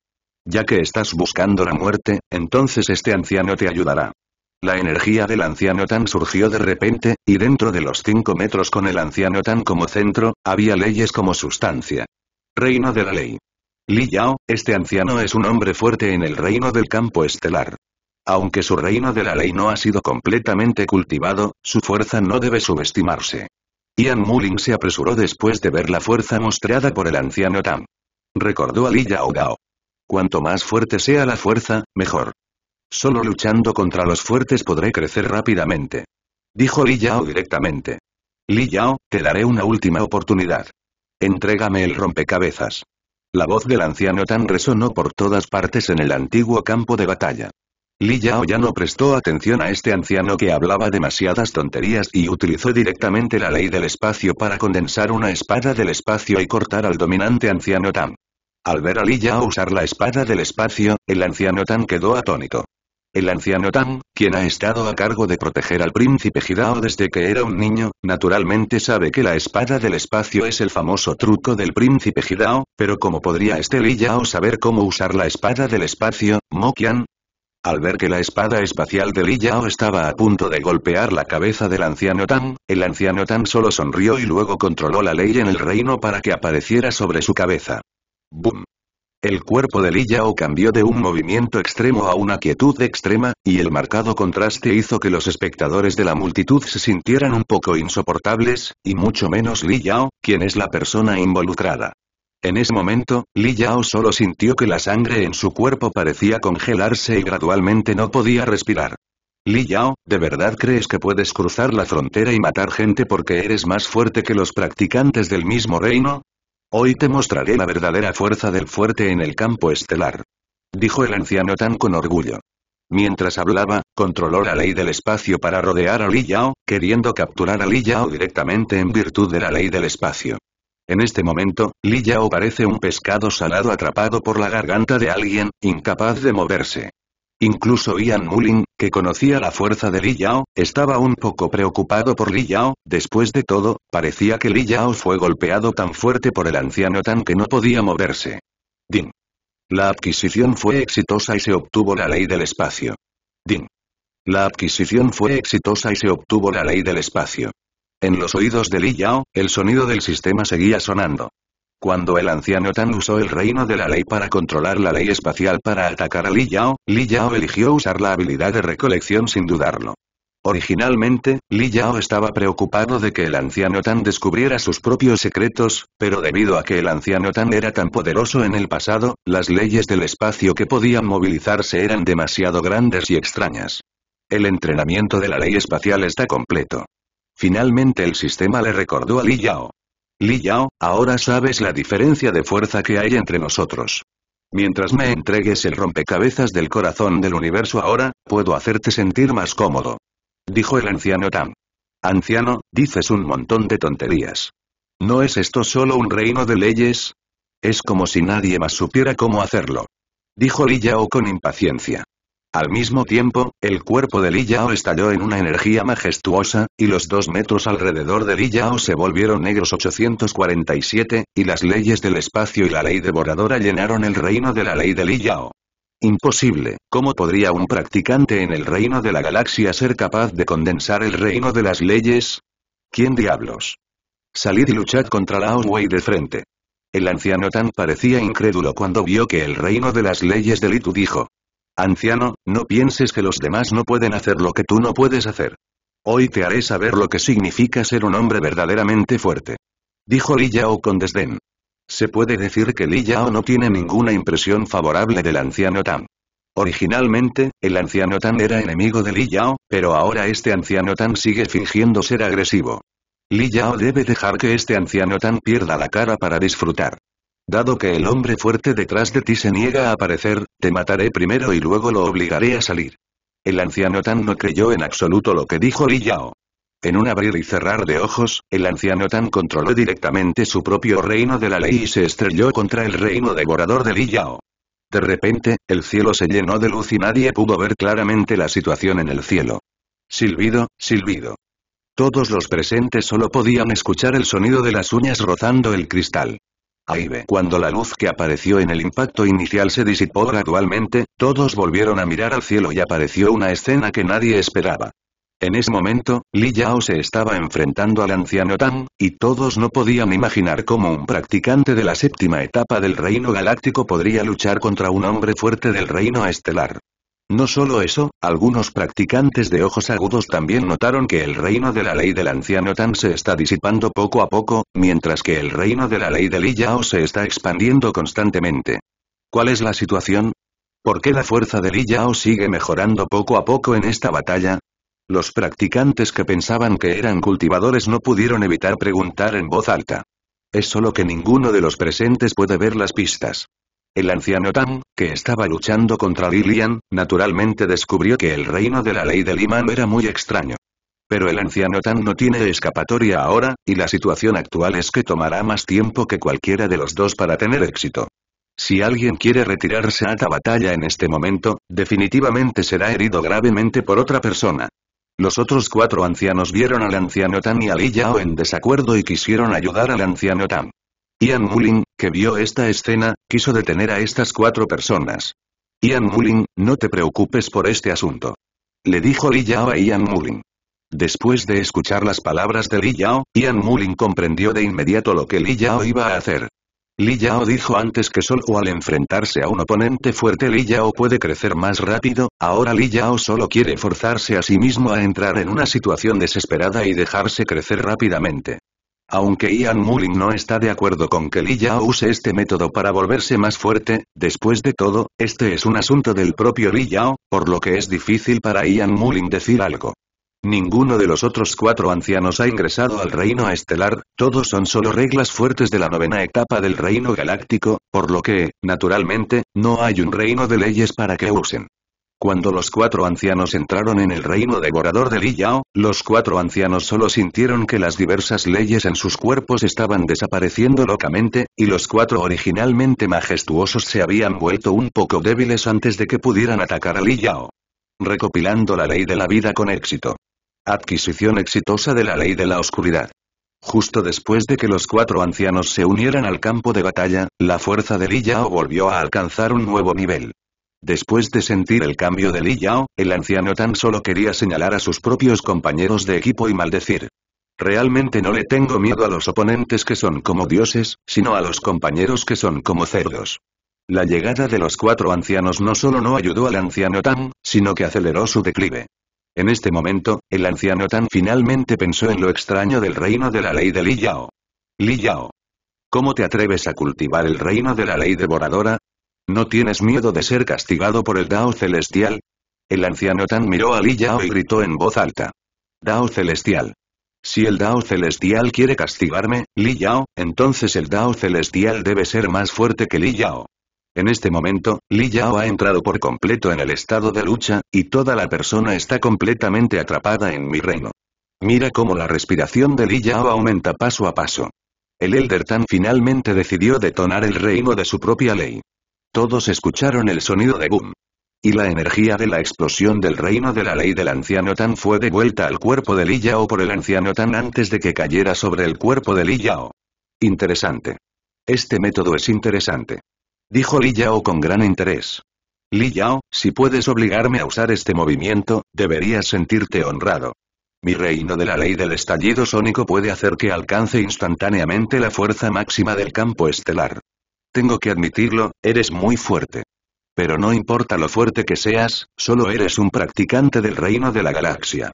Ya que estás buscando la muerte, entonces este anciano te ayudará. La energía del anciano Tan surgió de repente, y dentro de los cinco metros con el anciano Tan como centro, había leyes como sustancia. Reino de la ley. Li Yao, este anciano es un hombre fuerte en el reino del campo estelar. Aunque su reino de la ley no ha sido completamente cultivado, su fuerza no debe subestimarse. Ian Mulling se apresuró después de ver la fuerza mostrada por el anciano Tan. Recordó a Li Yao Gao. Cuanto más fuerte sea la fuerza, mejor. Solo luchando contra los fuertes podré crecer rápidamente. Dijo Li Yao directamente. Li Yao, te daré una última oportunidad. Entrégame el rompecabezas. La voz del anciano Tan resonó por todas partes en el antiguo campo de batalla. Li Yao ya no prestó atención a este anciano que hablaba demasiadas tonterías y utilizó directamente la ley del espacio para condensar una espada del espacio y cortar al dominante anciano Tan. Al ver a Li Yao usar la espada del espacio, el anciano Tan quedó atónito. El anciano Tan, quien ha estado a cargo de proteger al príncipe Hidao desde que era un niño, naturalmente sabe que la espada del espacio es el famoso truco del príncipe Hidao, pero ¿cómo podría este Li Yao saber cómo usar la espada del espacio, Mokian? Al ver que la espada espacial de Li Yao estaba a punto de golpear la cabeza del anciano Tan, el anciano Tan solo sonrió y luego controló la ley en el reino para que apareciera sobre su cabeza. ¡Bum! El cuerpo de Li Yao cambió de un movimiento extremo a una quietud extrema, y el marcado contraste hizo que los espectadores de la multitud se sintieran un poco insoportables, y mucho menos Li Yao, quien es la persona involucrada. En ese momento, Li Yao solo sintió que la sangre en su cuerpo parecía congelarse y gradualmente no podía respirar. Li Yao, ¿de verdad crees que puedes cruzar la frontera y matar gente porque eres más fuerte que los practicantes del mismo reino? Hoy te mostraré la verdadera fuerza del fuerte en el campo estelar. Dijo el anciano Tan con orgullo. Mientras hablaba, controló la ley del espacio para rodear a Li Yao, queriendo capturar a Li Yao directamente en virtud de la ley del espacio. En este momento, Li Yao parece un pescado salado atrapado por la garganta de alguien, incapaz de moverse. Incluso Ian Mullin, que conocía la fuerza de Li Yao, estaba un poco preocupado por Li Yao, después de todo, parecía que Li Yao fue golpeado tan fuerte por el anciano Tan que no podía moverse. Din. La adquisición fue exitosa y se obtuvo la ley del espacio. Din. La adquisición fue exitosa y se obtuvo la ley del espacio. En los oídos de Li Yao, el sonido del sistema seguía sonando. Cuando el anciano Tan usó el reino de la ley para controlar la ley espacial para atacar a Li Yao, Li Yao eligió usar la habilidad de recolección sin dudarlo. Originalmente, Li Yao estaba preocupado de que el anciano Tan descubriera sus propios secretos, pero debido a que el anciano Tan era tan poderoso en el pasado, las leyes del espacio que podían movilizarse eran demasiado grandes y extrañas. El entrenamiento de la ley espacial está completo. Finalmente el sistema le recordó a Li Yao, Li Yao, ahora sabes la diferencia de fuerza que hay entre nosotros. Mientras me entregues el rompecabezas del corazón del universo ahora, puedo hacerte sentir más cómodo. Dijo el anciano Tam. Anciano, dices un montón de tonterías. ¿No es esto solo un reino de leyes? Es como si nadie más supiera cómo hacerlo. Dijo Li Yao con impaciencia. Al mismo tiempo, el cuerpo de Li Yao estalló en una energía majestuosa, y los dos metros alrededor de Li Yao se volvieron negros 847, y las leyes del espacio y la ley devoradora llenaron el reino de la ley de Li Yao. Imposible, ¿cómo podría un practicante en el reino de la galaxia ser capaz de condensar el reino de las leyes? ¿Quién diablos? Salid y luchad contra Lao Wei de frente. El anciano Tan parecía incrédulo cuando vio que el reino de las leyes de Tu dijo, Anciano, no pienses que los demás no pueden hacer lo que tú no puedes hacer. Hoy te haré saber lo que significa ser un hombre verdaderamente fuerte. Dijo Li Yao con desdén. Se puede decir que Li Yao no tiene ninguna impresión favorable del anciano Tan. Originalmente, el anciano Tan era enemigo de Li Yao, pero ahora este anciano Tan sigue fingiendo ser agresivo. Li Yao debe dejar que este anciano Tan pierda la cara para disfrutar. Dado que el hombre fuerte detrás de ti se niega a aparecer, te mataré primero y luego lo obligaré a salir. El anciano Tan no creyó en absoluto lo que dijo Li Yao. En un abrir y cerrar de ojos, el anciano Tan controló directamente su propio reino de la ley y se estrelló contra el reino devorador de Li Yao. De repente, el cielo se llenó de luz y nadie pudo ver claramente la situación en el cielo. Silbido, silbido. Todos los presentes solo podían escuchar el sonido de las uñas rozando el cristal. Ahí ve. Cuando la luz que apareció en el impacto inicial se disipó gradualmente, todos volvieron a mirar al cielo y apareció una escena que nadie esperaba. En ese momento, Li Yao se estaba enfrentando al anciano Tang, y todos no podían imaginar cómo un practicante de la séptima etapa del reino galáctico podría luchar contra un hombre fuerte del reino estelar. No solo eso, algunos practicantes de ojos agudos también notaron que el reino de la ley del anciano Tan se está disipando poco a poco, mientras que el reino de la ley del Yao se está expandiendo constantemente. ¿Cuál es la situación? ¿Por qué la fuerza del Yao sigue mejorando poco a poco en esta batalla? Los practicantes que pensaban que eran cultivadores no pudieron evitar preguntar en voz alta. Es solo que ninguno de los presentes puede ver las pistas. El anciano Tan, que estaba luchando contra Lilian, naturalmente descubrió que el reino de la ley del imán era muy extraño. Pero el anciano Tan no tiene escapatoria ahora, y la situación actual es que tomará más tiempo que cualquiera de los dos para tener éxito. Si alguien quiere retirarse a la batalla en este momento, definitivamente será herido gravemente por otra persona. Los otros cuatro ancianos vieron al anciano Tan y a Li Yao en desacuerdo y quisieron ayudar al anciano Tan. Ian Mullin, que vio esta escena, quiso detener a estas cuatro personas. Ian Mullin, no te preocupes por este asunto. Le dijo Li Yao a Ian Mullin. Después de escuchar las palabras de Li Yao, Ian Mullin comprendió de inmediato lo que Li Yao iba a hacer. Li Yao dijo antes que solo al enfrentarse a un oponente fuerte Li Yao puede crecer más rápido, ahora Li Yao solo quiere forzarse a sí mismo a entrar en una situación desesperada y dejarse crecer rápidamente. Aunque Ian Mullin no está de acuerdo con que Li Yao use este método para volverse más fuerte, después de todo, este es un asunto del propio Li Yao, por lo que es difícil para Ian Mullin decir algo. Ninguno de los otros cuatro ancianos ha ingresado al reino estelar, todos son solo reglas fuertes de la novena etapa del reino galáctico, por lo que, naturalmente, no hay un reino de leyes para que usen. Cuando los cuatro ancianos entraron en el reino devorador de Li los cuatro ancianos solo sintieron que las diversas leyes en sus cuerpos estaban desapareciendo locamente, y los cuatro originalmente majestuosos se habían vuelto un poco débiles antes de que pudieran atacar a Li Recopilando la ley de la vida con éxito. Adquisición exitosa de la ley de la oscuridad. Justo después de que los cuatro ancianos se unieran al campo de batalla, la fuerza de Li volvió a alcanzar un nuevo nivel. Después de sentir el cambio de Li Yao, el anciano tan solo quería señalar a sus propios compañeros de equipo y maldecir. Realmente no le tengo miedo a los oponentes que son como dioses, sino a los compañeros que son como cerdos. La llegada de los cuatro ancianos no solo no ayudó al anciano Tan, sino que aceleró su declive. En este momento, el anciano Tan finalmente pensó en lo extraño del reino de la ley de Li Yao. Li Yao. ¿Cómo te atreves a cultivar el reino de la ley devoradora? ¿No tienes miedo de ser castigado por el Dao Celestial? El anciano Tan miró a Li Yao y gritó en voz alta. Dao Celestial. Si el Dao Celestial quiere castigarme, Li Yao, entonces el Dao Celestial debe ser más fuerte que Li Yao. En este momento, Li Yao ha entrado por completo en el estado de lucha, y toda la persona está completamente atrapada en mi reino. Mira cómo la respiración de Li Yao aumenta paso a paso. El Elder Tan finalmente decidió detonar el reino de su propia ley. Todos escucharon el sonido de boom. Y la energía de la explosión del reino de la ley del anciano Tan fue devuelta al cuerpo de Yao por el anciano Tan antes de que cayera sobre el cuerpo de Yao. Interesante. Este método es interesante. Dijo Yao con gran interés. Yao, si puedes obligarme a usar este movimiento, deberías sentirte honrado. Mi reino de la ley del estallido sónico puede hacer que alcance instantáneamente la fuerza máxima del campo estelar. Tengo que admitirlo, eres muy fuerte. Pero no importa lo fuerte que seas, solo eres un practicante del reino de la galaxia.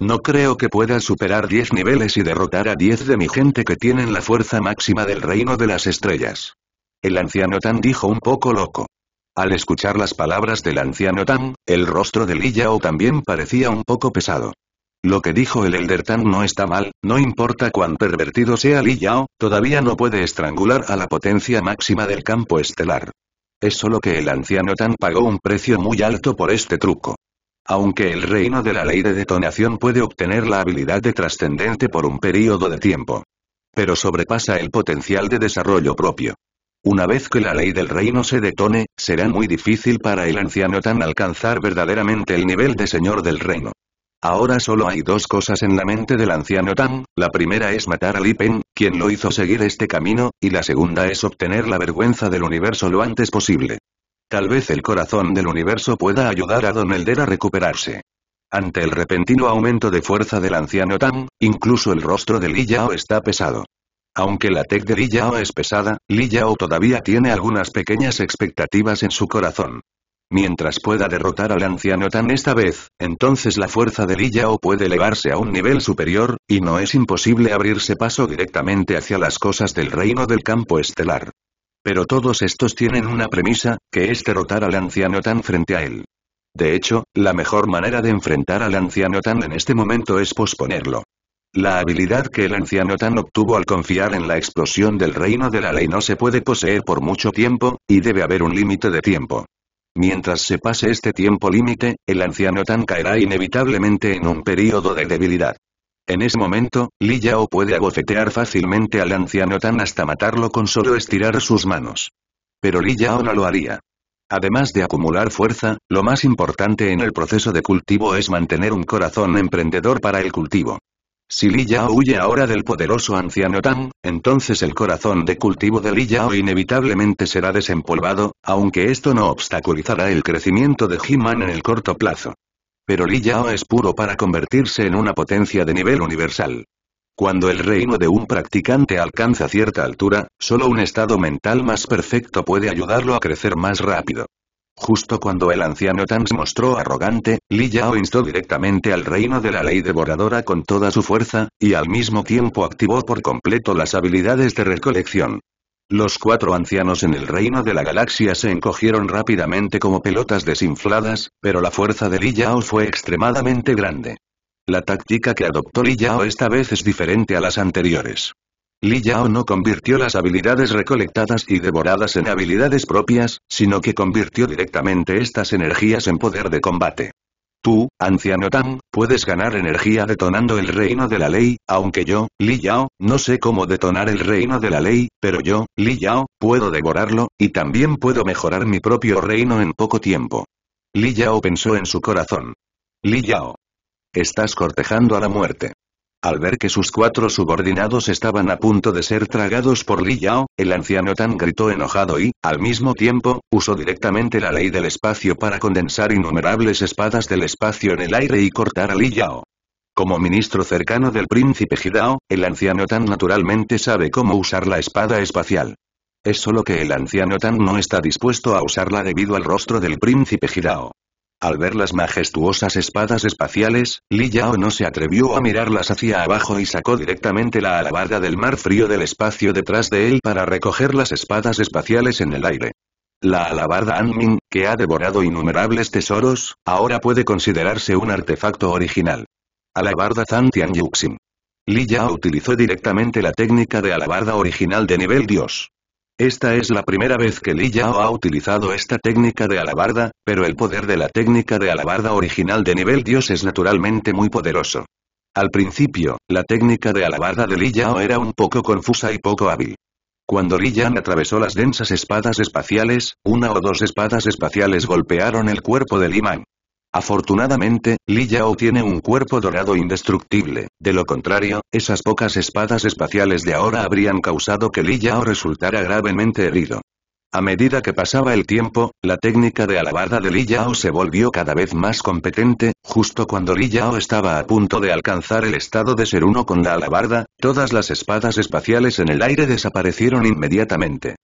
No creo que puedas superar 10 niveles y derrotar a 10 de mi gente que tienen la fuerza máxima del reino de las estrellas. El anciano Tan dijo un poco loco. Al escuchar las palabras del anciano Tan, el rostro de Liyao también parecía un poco pesado. Lo que dijo el Elder Tan no está mal, no importa cuán pervertido sea Li Yao, todavía no puede estrangular a la potencia máxima del campo estelar. Es solo que el anciano Tan pagó un precio muy alto por este truco. Aunque el reino de la ley de detonación puede obtener la habilidad de trascendente por un período de tiempo. Pero sobrepasa el potencial de desarrollo propio. Una vez que la ley del reino se detone, será muy difícil para el anciano Tan alcanzar verdaderamente el nivel de señor del reino. Ahora solo hay dos cosas en la mente del anciano Tan: la primera es matar a Li Pen, quien lo hizo seguir este camino, y la segunda es obtener la vergüenza del universo lo antes posible. Tal vez el corazón del universo pueda ayudar a Don Elder a recuperarse. Ante el repentino aumento de fuerza del anciano Tan, incluso el rostro de Li Yao está pesado. Aunque la tech de Li Yao es pesada, Li Yao todavía tiene algunas pequeñas expectativas en su corazón. Mientras pueda derrotar al anciano Tan esta vez, entonces la fuerza de Yao puede elevarse a un nivel superior, y no es imposible abrirse paso directamente hacia las cosas del reino del campo estelar. Pero todos estos tienen una premisa, que es derrotar al anciano Tan frente a él. De hecho, la mejor manera de enfrentar al anciano Tan en este momento es posponerlo. La habilidad que el anciano Tan obtuvo al confiar en la explosión del reino de la ley no se puede poseer por mucho tiempo, y debe haber un límite de tiempo. Mientras se pase este tiempo límite, el anciano Tan caerá inevitablemente en un periodo de debilidad. En ese momento, Li Yao puede abofetear fácilmente al anciano Tan hasta matarlo con solo estirar sus manos. Pero Li Yao no lo haría. Además de acumular fuerza, lo más importante en el proceso de cultivo es mantener un corazón emprendedor para el cultivo. Si Li Yao huye ahora del poderoso anciano Tan, entonces el corazón de cultivo de Li Yao inevitablemente será desempolvado, aunque esto no obstaculizará el crecimiento de He-Man en el corto plazo. Pero Li Yao es puro para convertirse en una potencia de nivel universal. Cuando el reino de un practicante alcanza cierta altura, solo un estado mental más perfecto puede ayudarlo a crecer más rápido. Justo cuando el anciano Tan se mostró arrogante, Li Yao instó directamente al reino de la ley devoradora con toda su fuerza, y al mismo tiempo activó por completo las habilidades de recolección. Los cuatro ancianos en el reino de la galaxia se encogieron rápidamente como pelotas desinfladas, pero la fuerza de Li Yao fue extremadamente grande. La táctica que adoptó Li Yao esta vez es diferente a las anteriores. Li Yao no convirtió las habilidades recolectadas y devoradas en habilidades propias, sino que convirtió directamente estas energías en poder de combate. Tú, anciano Tan, puedes ganar energía detonando el reino de la ley, aunque yo, Li Yao, no sé cómo detonar el reino de la ley, pero yo, Li Yao, puedo devorarlo, y también puedo mejorar mi propio reino en poco tiempo. Li Yao pensó en su corazón. Li Yao. Estás cortejando a la muerte. Al ver que sus cuatro subordinados estaban a punto de ser tragados por Li Yao, el anciano Tan gritó enojado y, al mismo tiempo, usó directamente la ley del espacio para condensar innumerables espadas del espacio en el aire y cortar a Li Yao. Como ministro cercano del príncipe Jidao, el anciano Tan naturalmente sabe cómo usar la espada espacial. Es solo que el anciano Tan no está dispuesto a usarla debido al rostro del príncipe Jirao. Al ver las majestuosas espadas espaciales, Li Yao no se atrevió a mirarlas hacia abajo y sacó directamente la alabarda del mar frío del espacio detrás de él para recoger las espadas espaciales en el aire. La alabarda Anmin, que ha devorado innumerables tesoros, ahora puede considerarse un artefacto original. Alabarda Zantian Yuxin. Li Yao utilizó directamente la técnica de alabarda original de nivel dios. Esta es la primera vez que Li Yao ha utilizado esta técnica de alabarda, pero el poder de la técnica de alabarda original de nivel dios es naturalmente muy poderoso. Al principio, la técnica de alabarda de Li Yao era un poco confusa y poco hábil. Cuando Li Yan atravesó las densas espadas espaciales, una o dos espadas espaciales golpearon el cuerpo del imán. Afortunadamente, Li Yao tiene un cuerpo dorado indestructible, de lo contrario, esas pocas espadas espaciales de ahora habrían causado que Li Yao resultara gravemente herido. A medida que pasaba el tiempo, la técnica de alabarda de Li Yao se volvió cada vez más competente, justo cuando Li Yao estaba a punto de alcanzar el estado de ser uno con la alabarda, todas las espadas espaciales en el aire desaparecieron inmediatamente.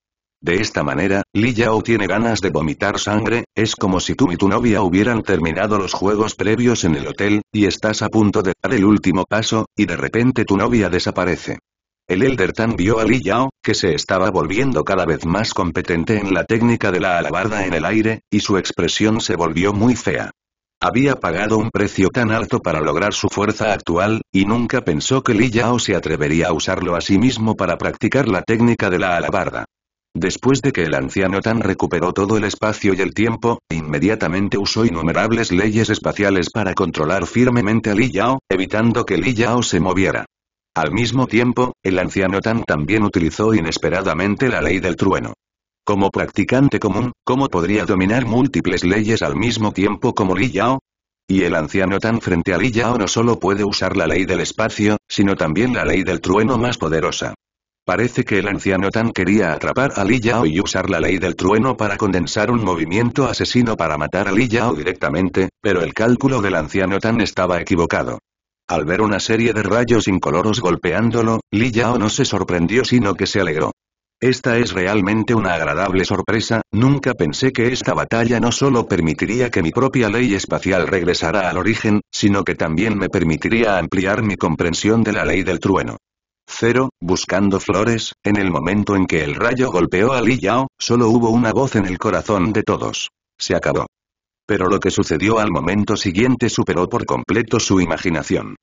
De esta manera, Li Yao tiene ganas de vomitar sangre, es como si tú y tu novia hubieran terminado los juegos previos en el hotel, y estás a punto de dar el último paso, y de repente tu novia desaparece. El Elder Tan vio a Li Yao, que se estaba volviendo cada vez más competente en la técnica de la alabarda en el aire, y su expresión se volvió muy fea. Había pagado un precio tan alto para lograr su fuerza actual, y nunca pensó que Li Yao se atrevería a usarlo a sí mismo para practicar la técnica de la alabarda. Después de que el anciano Tan recuperó todo el espacio y el tiempo, inmediatamente usó innumerables leyes espaciales para controlar firmemente a Li Yao, evitando que Li Yao se moviera. Al mismo tiempo, el anciano Tan también utilizó inesperadamente la ley del trueno. Como practicante común, ¿cómo podría dominar múltiples leyes al mismo tiempo como Li Yao? Y el anciano Tan frente a Li Yao no solo puede usar la ley del espacio, sino también la ley del trueno más poderosa. Parece que el anciano Tan quería atrapar a Li Yao y usar la ley del trueno para condensar un movimiento asesino para matar a Li Yao directamente, pero el cálculo del anciano Tan estaba equivocado. Al ver una serie de rayos incoloros golpeándolo, Li Yao no se sorprendió sino que se alegró. Esta es realmente una agradable sorpresa, nunca pensé que esta batalla no solo permitiría que mi propia ley espacial regresara al origen, sino que también me permitiría ampliar mi comprensión de la ley del trueno. Cero, buscando flores, en el momento en que el rayo golpeó a Li Yao, solo hubo una voz en el corazón de todos. Se acabó. Pero lo que sucedió al momento siguiente superó por completo su imaginación.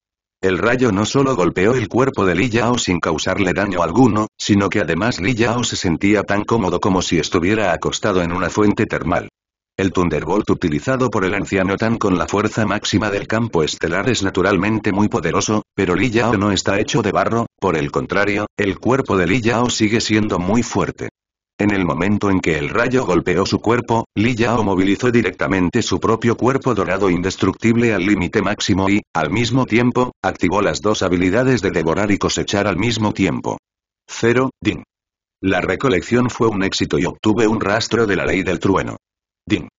El rayo no solo golpeó el cuerpo de Li Yao sin causarle daño alguno, sino que además Li Yao se sentía tan cómodo como si estuviera acostado en una fuente termal. El Thunderbolt utilizado por el anciano Tan con la fuerza máxima del campo estelar es naturalmente muy poderoso, pero Li Yao no está hecho de barro, por el contrario, el cuerpo de Li Yao sigue siendo muy fuerte. En el momento en que el rayo golpeó su cuerpo, Li Yao movilizó directamente su propio cuerpo dorado indestructible al límite máximo y, al mismo tiempo, activó las dos habilidades de devorar y cosechar al mismo tiempo. 0. Din. La recolección fue un éxito y obtuve un rastro de la ley del trueno. Din.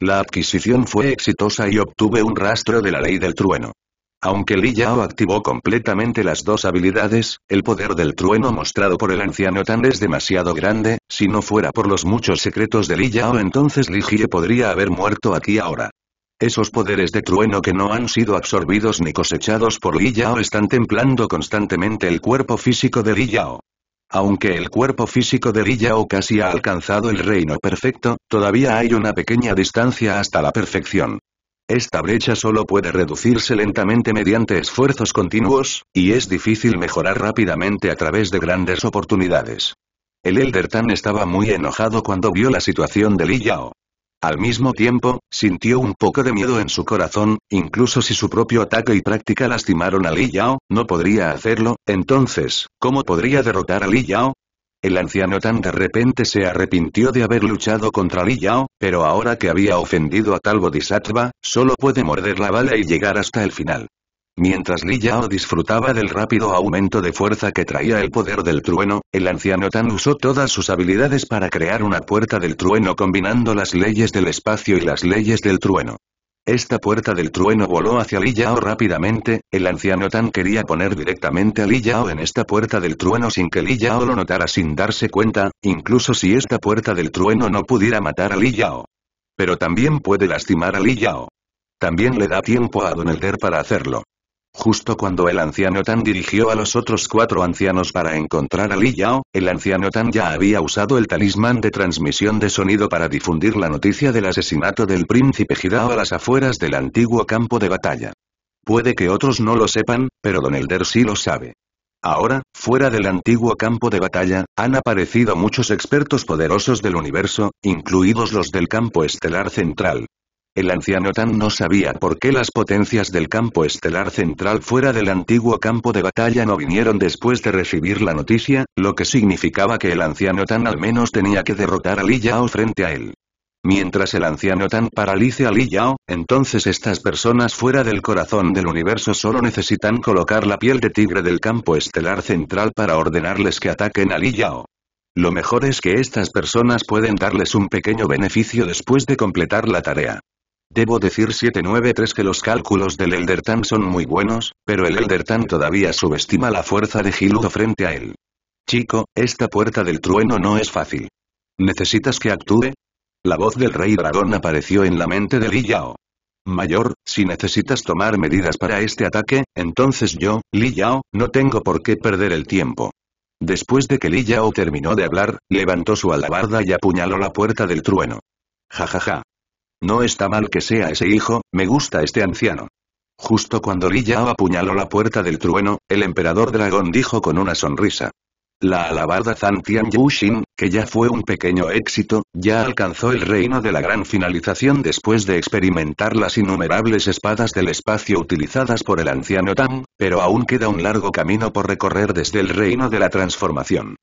La adquisición fue exitosa y obtuve un rastro de la ley del trueno. Aunque Li Yao activó completamente las dos habilidades, el poder del trueno mostrado por el anciano Tan es demasiado grande, si no fuera por los muchos secretos de Li Yao entonces Li Jie podría haber muerto aquí ahora. Esos poderes de trueno que no han sido absorbidos ni cosechados por Li Yao están templando constantemente el cuerpo físico de Li Yao. Aunque el cuerpo físico de Li Yao casi ha alcanzado el reino perfecto, todavía hay una pequeña distancia hasta la perfección. Esta brecha solo puede reducirse lentamente mediante esfuerzos continuos, y es difícil mejorar rápidamente a través de grandes oportunidades. El Elder Tan estaba muy enojado cuando vio la situación de Li Yao. Al mismo tiempo, sintió un poco de miedo en su corazón, incluso si su propio ataque y práctica lastimaron a Li Yao, no podría hacerlo, entonces, ¿cómo podría derrotar a Li Yao? El anciano tan de repente se arrepintió de haber luchado contra Li Yao, pero ahora que había ofendido a tal bodhisattva, solo puede morder la bala y llegar hasta el final. Mientras Li Yao disfrutaba del rápido aumento de fuerza que traía el poder del trueno, el anciano Tan usó todas sus habilidades para crear una puerta del trueno combinando las leyes del espacio y las leyes del trueno. Esta puerta del trueno voló hacia Li Yao rápidamente, el anciano Tan quería poner directamente a Li Yao en esta puerta del trueno sin que Li Yao lo notara sin darse cuenta, incluso si esta puerta del trueno no pudiera matar a Li Yao. Pero también puede lastimar a Li Yao. También le da tiempo a Don Elder para hacerlo. Justo cuando el anciano Tan dirigió a los otros cuatro ancianos para encontrar a Li Yao, el anciano Tan ya había usado el talismán de transmisión de sonido para difundir la noticia del asesinato del príncipe Hidao a las afueras del antiguo campo de batalla. Puede que otros no lo sepan, pero Don Elder sí lo sabe. Ahora, fuera del antiguo campo de batalla, han aparecido muchos expertos poderosos del universo, incluidos los del campo estelar central. El anciano Tan no sabía por qué las potencias del campo estelar central fuera del antiguo campo de batalla no vinieron después de recibir la noticia, lo que significaba que el anciano Tan al menos tenía que derrotar a Li Yao frente a él. Mientras el anciano Tan paralice a Li Yao, entonces estas personas fuera del corazón del universo solo necesitan colocar la piel de tigre del campo estelar central para ordenarles que ataquen a Li Yao. Lo mejor es que estas personas pueden darles un pequeño beneficio después de completar la tarea. Debo decir 793 que los cálculos del Elder Tan son muy buenos, pero el Elder todavía subestima la fuerza de Giludo frente a él. Chico, esta puerta del trueno no es fácil. ¿Necesitas que actúe? La voz del rey dragón apareció en la mente de Li Yao. Mayor, si necesitas tomar medidas para este ataque, entonces yo, Li Yao, no tengo por qué perder el tiempo. Después de que Li Yao terminó de hablar, levantó su alabarda y apuñaló la puerta del trueno. Ja ja ja. No está mal que sea ese hijo, me gusta este anciano. Justo cuando Li Yao apuñaló la puerta del trueno, el emperador dragón dijo con una sonrisa. La alabada Zan Tian Yushin, que ya fue un pequeño éxito, ya alcanzó el reino de la gran finalización después de experimentar las innumerables espadas del espacio utilizadas por el anciano Tam, pero aún queda un largo camino por recorrer desde el reino de la transformación.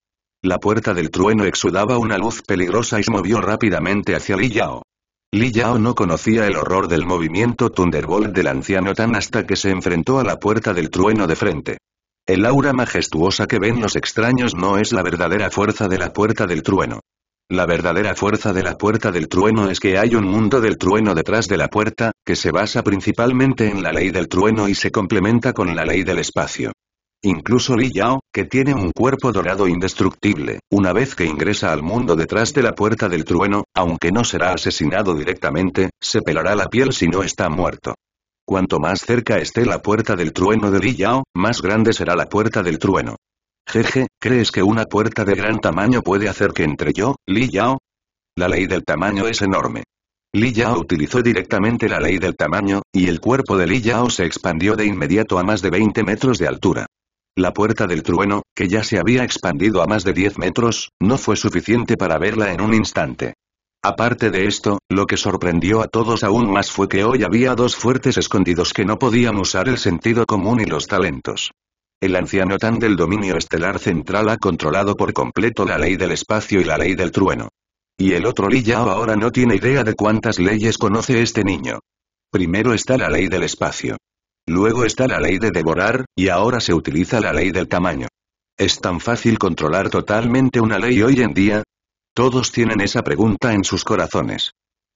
La puerta del trueno exudaba una luz peligrosa y se movió rápidamente hacia Li Yao. Li Yao no conocía el horror del movimiento Thunderbolt del anciano Tan hasta que se enfrentó a la puerta del trueno de frente. El aura majestuosa que ven los extraños no es la verdadera fuerza de la puerta del trueno. La verdadera fuerza de la puerta del trueno es que hay un mundo del trueno detrás de la puerta, que se basa principalmente en la ley del trueno y se complementa con la ley del espacio. Incluso Li Yao, que tiene un cuerpo dorado indestructible, una vez que ingresa al mundo detrás de la puerta del trueno, aunque no será asesinado directamente, se pelará la piel si no está muerto. Cuanto más cerca esté la puerta del trueno de Li Yao, más grande será la puerta del trueno. Jeje, ¿crees que una puerta de gran tamaño puede hacer que entre yo, Li Yao? La ley del tamaño es enorme. Li Yao utilizó directamente la ley del tamaño, y el cuerpo de Li Yao se expandió de inmediato a más de 20 metros de altura. La puerta del trueno, que ya se había expandido a más de 10 metros, no fue suficiente para verla en un instante. Aparte de esto, lo que sorprendió a todos aún más fue que hoy había dos fuertes escondidos que no podían usar el sentido común y los talentos. El anciano Tan del dominio estelar central ha controlado por completo la ley del espacio y la ley del trueno. Y el otro Li Yao ahora no tiene idea de cuántas leyes conoce este niño. Primero está la ley del espacio. Luego está la ley de devorar, y ahora se utiliza la ley del tamaño. ¿Es tan fácil controlar totalmente una ley hoy en día? Todos tienen esa pregunta en sus corazones.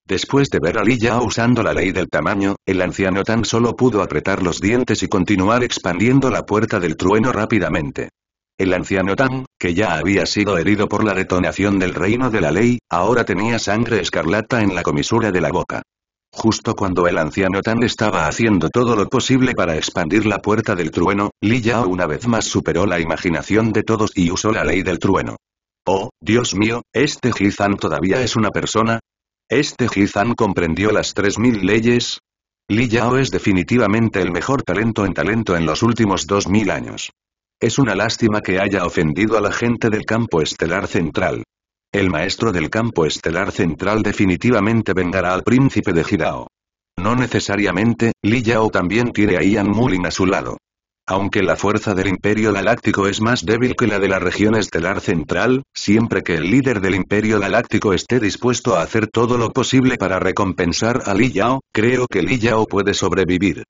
Después de ver a Li Yao usando la ley del tamaño, el anciano tan solo pudo apretar los dientes y continuar expandiendo la puerta del trueno rápidamente. El anciano Tan, que ya había sido herido por la detonación del reino de la ley, ahora tenía sangre escarlata en la comisura de la boca. Justo cuando el anciano Tan estaba haciendo todo lo posible para expandir la puerta del trueno, Li Yao una vez más superó la imaginación de todos y usó la ley del trueno. Oh, Dios mío, ¿este Gizan todavía es una persona? ¿Este Gizan comprendió las 3000 leyes? Li Yao es definitivamente el mejor talento en talento en los últimos 2000 años. Es una lástima que haya ofendido a la gente del campo estelar central. El maestro del campo estelar central definitivamente vengará al príncipe de Girao. No necesariamente, Li Yao también tiene a Ian Mulin a su lado. Aunque la fuerza del Imperio Galáctico es más débil que la de la región estelar central, siempre que el líder del Imperio Galáctico esté dispuesto a hacer todo lo posible para recompensar a Li Yao, creo que Li Yao puede sobrevivir.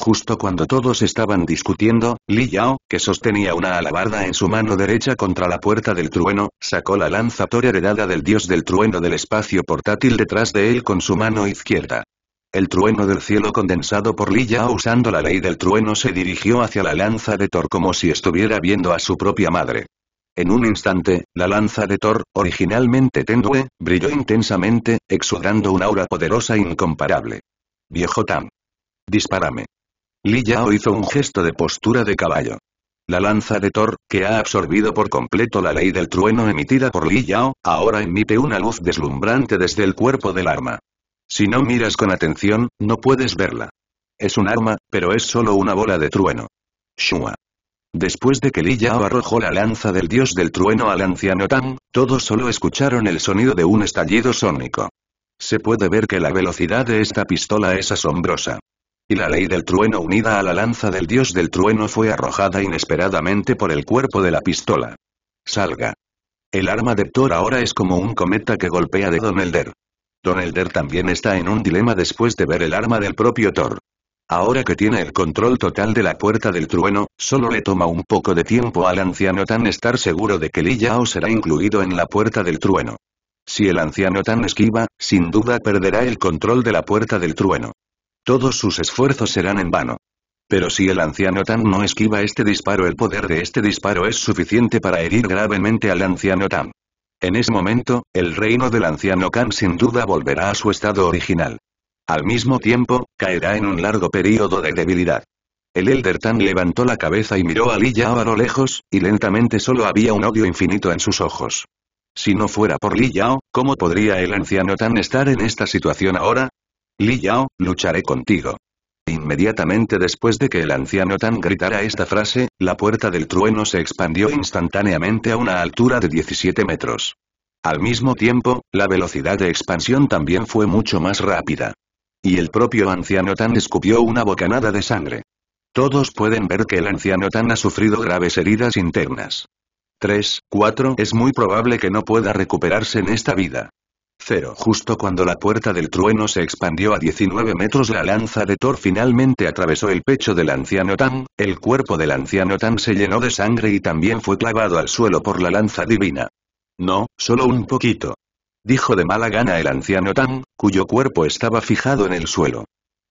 Justo cuando todos estaban discutiendo, Li Yao, que sostenía una alabarda en su mano derecha contra la puerta del trueno, sacó la lanza Thor heredada del dios del trueno del espacio portátil detrás de él con su mano izquierda. El trueno del cielo condensado por Li Yao usando la ley del trueno se dirigió hacia la lanza de Thor como si estuviera viendo a su propia madre. En un instante, la lanza de Thor, originalmente tendue, brilló intensamente, exudando una aura poderosa incomparable. Viejo Tam. Dispárame. Li Yao hizo un gesto de postura de caballo. La lanza de Thor, que ha absorbido por completo la ley del trueno emitida por Li Yao, ahora emite una luz deslumbrante desde el cuerpo del arma. Si no miras con atención, no puedes verla. Es un arma, pero es solo una bola de trueno. Shua. Después de que Li Yao arrojó la lanza del dios del trueno al anciano Tang, todos solo escucharon el sonido de un estallido sónico. Se puede ver que la velocidad de esta pistola es asombrosa. Y la ley del trueno unida a la lanza del dios del trueno fue arrojada inesperadamente por el cuerpo de la pistola. Salga. El arma de Thor ahora es como un cometa que golpea de Don Elder también está en un dilema después de ver el arma del propio Thor. Ahora que tiene el control total de la puerta del trueno, solo le toma un poco de tiempo al anciano Tan estar seguro de que Li Yao será incluido en la puerta del trueno. Si el anciano Tan esquiva, sin duda perderá el control de la puerta del trueno. Todos sus esfuerzos serán en vano. Pero si el anciano Tan no esquiva este disparo el poder de este disparo es suficiente para herir gravemente al anciano Tan. En ese momento, el reino del anciano Tan sin duda volverá a su estado original. Al mismo tiempo, caerá en un largo periodo de debilidad. El Elder Tan levantó la cabeza y miró a Li Yao a lo lejos, y lentamente solo había un odio infinito en sus ojos. Si no fuera por Li Yao, ¿cómo podría el anciano Tan estar en esta situación ahora? Li Yao, lucharé contigo. Inmediatamente después de que el anciano Tan gritara esta frase, la puerta del trueno se expandió instantáneamente a una altura de 17 metros. Al mismo tiempo, la velocidad de expansión también fue mucho más rápida. Y el propio anciano Tan escupió una bocanada de sangre. Todos pueden ver que el anciano Tan ha sufrido graves heridas internas. 3, 4 Es muy probable que no pueda recuperarse en esta vida. Cero. Justo cuando la puerta del trueno se expandió a 19 metros la lanza de Thor finalmente atravesó el pecho del anciano Tan. el cuerpo del anciano Tan se llenó de sangre y también fue clavado al suelo por la lanza divina. No, solo un poquito. Dijo de mala gana el anciano Tan, cuyo cuerpo estaba fijado en el suelo.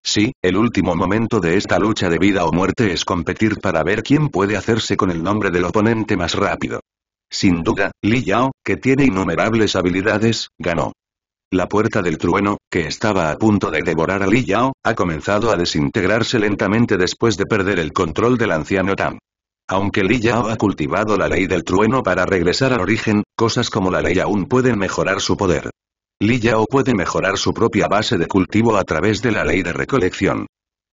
Sí, el último momento de esta lucha de vida o muerte es competir para ver quién puede hacerse con el nombre del oponente más rápido. Sin duda, Li Yao, que tiene innumerables habilidades, ganó. La puerta del trueno, que estaba a punto de devorar a Li Yao, ha comenzado a desintegrarse lentamente después de perder el control del anciano Tam. Aunque Li Yao ha cultivado la ley del trueno para regresar al origen, cosas como la ley aún pueden mejorar su poder. Li Yao puede mejorar su propia base de cultivo a través de la ley de recolección.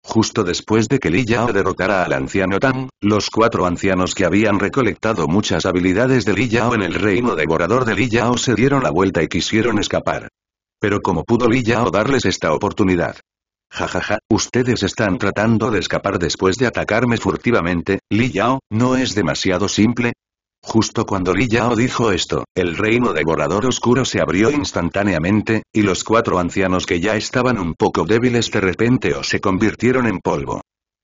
Justo después de que Li Yao derrotara al anciano Tan, los cuatro ancianos que habían recolectado muchas habilidades de Li Yao en el reino devorador de Li Yao se dieron la vuelta y quisieron escapar. Pero ¿cómo pudo Li Yao darles esta oportunidad? Ja ja, ja, ustedes están tratando de escapar después de atacarme furtivamente, Li Yao, ¿no es demasiado simple? Justo cuando Li Yao dijo esto, el reino devorador oscuro se abrió instantáneamente, y los cuatro ancianos que ya estaban un poco débiles de repente o se convirtieron en polvo.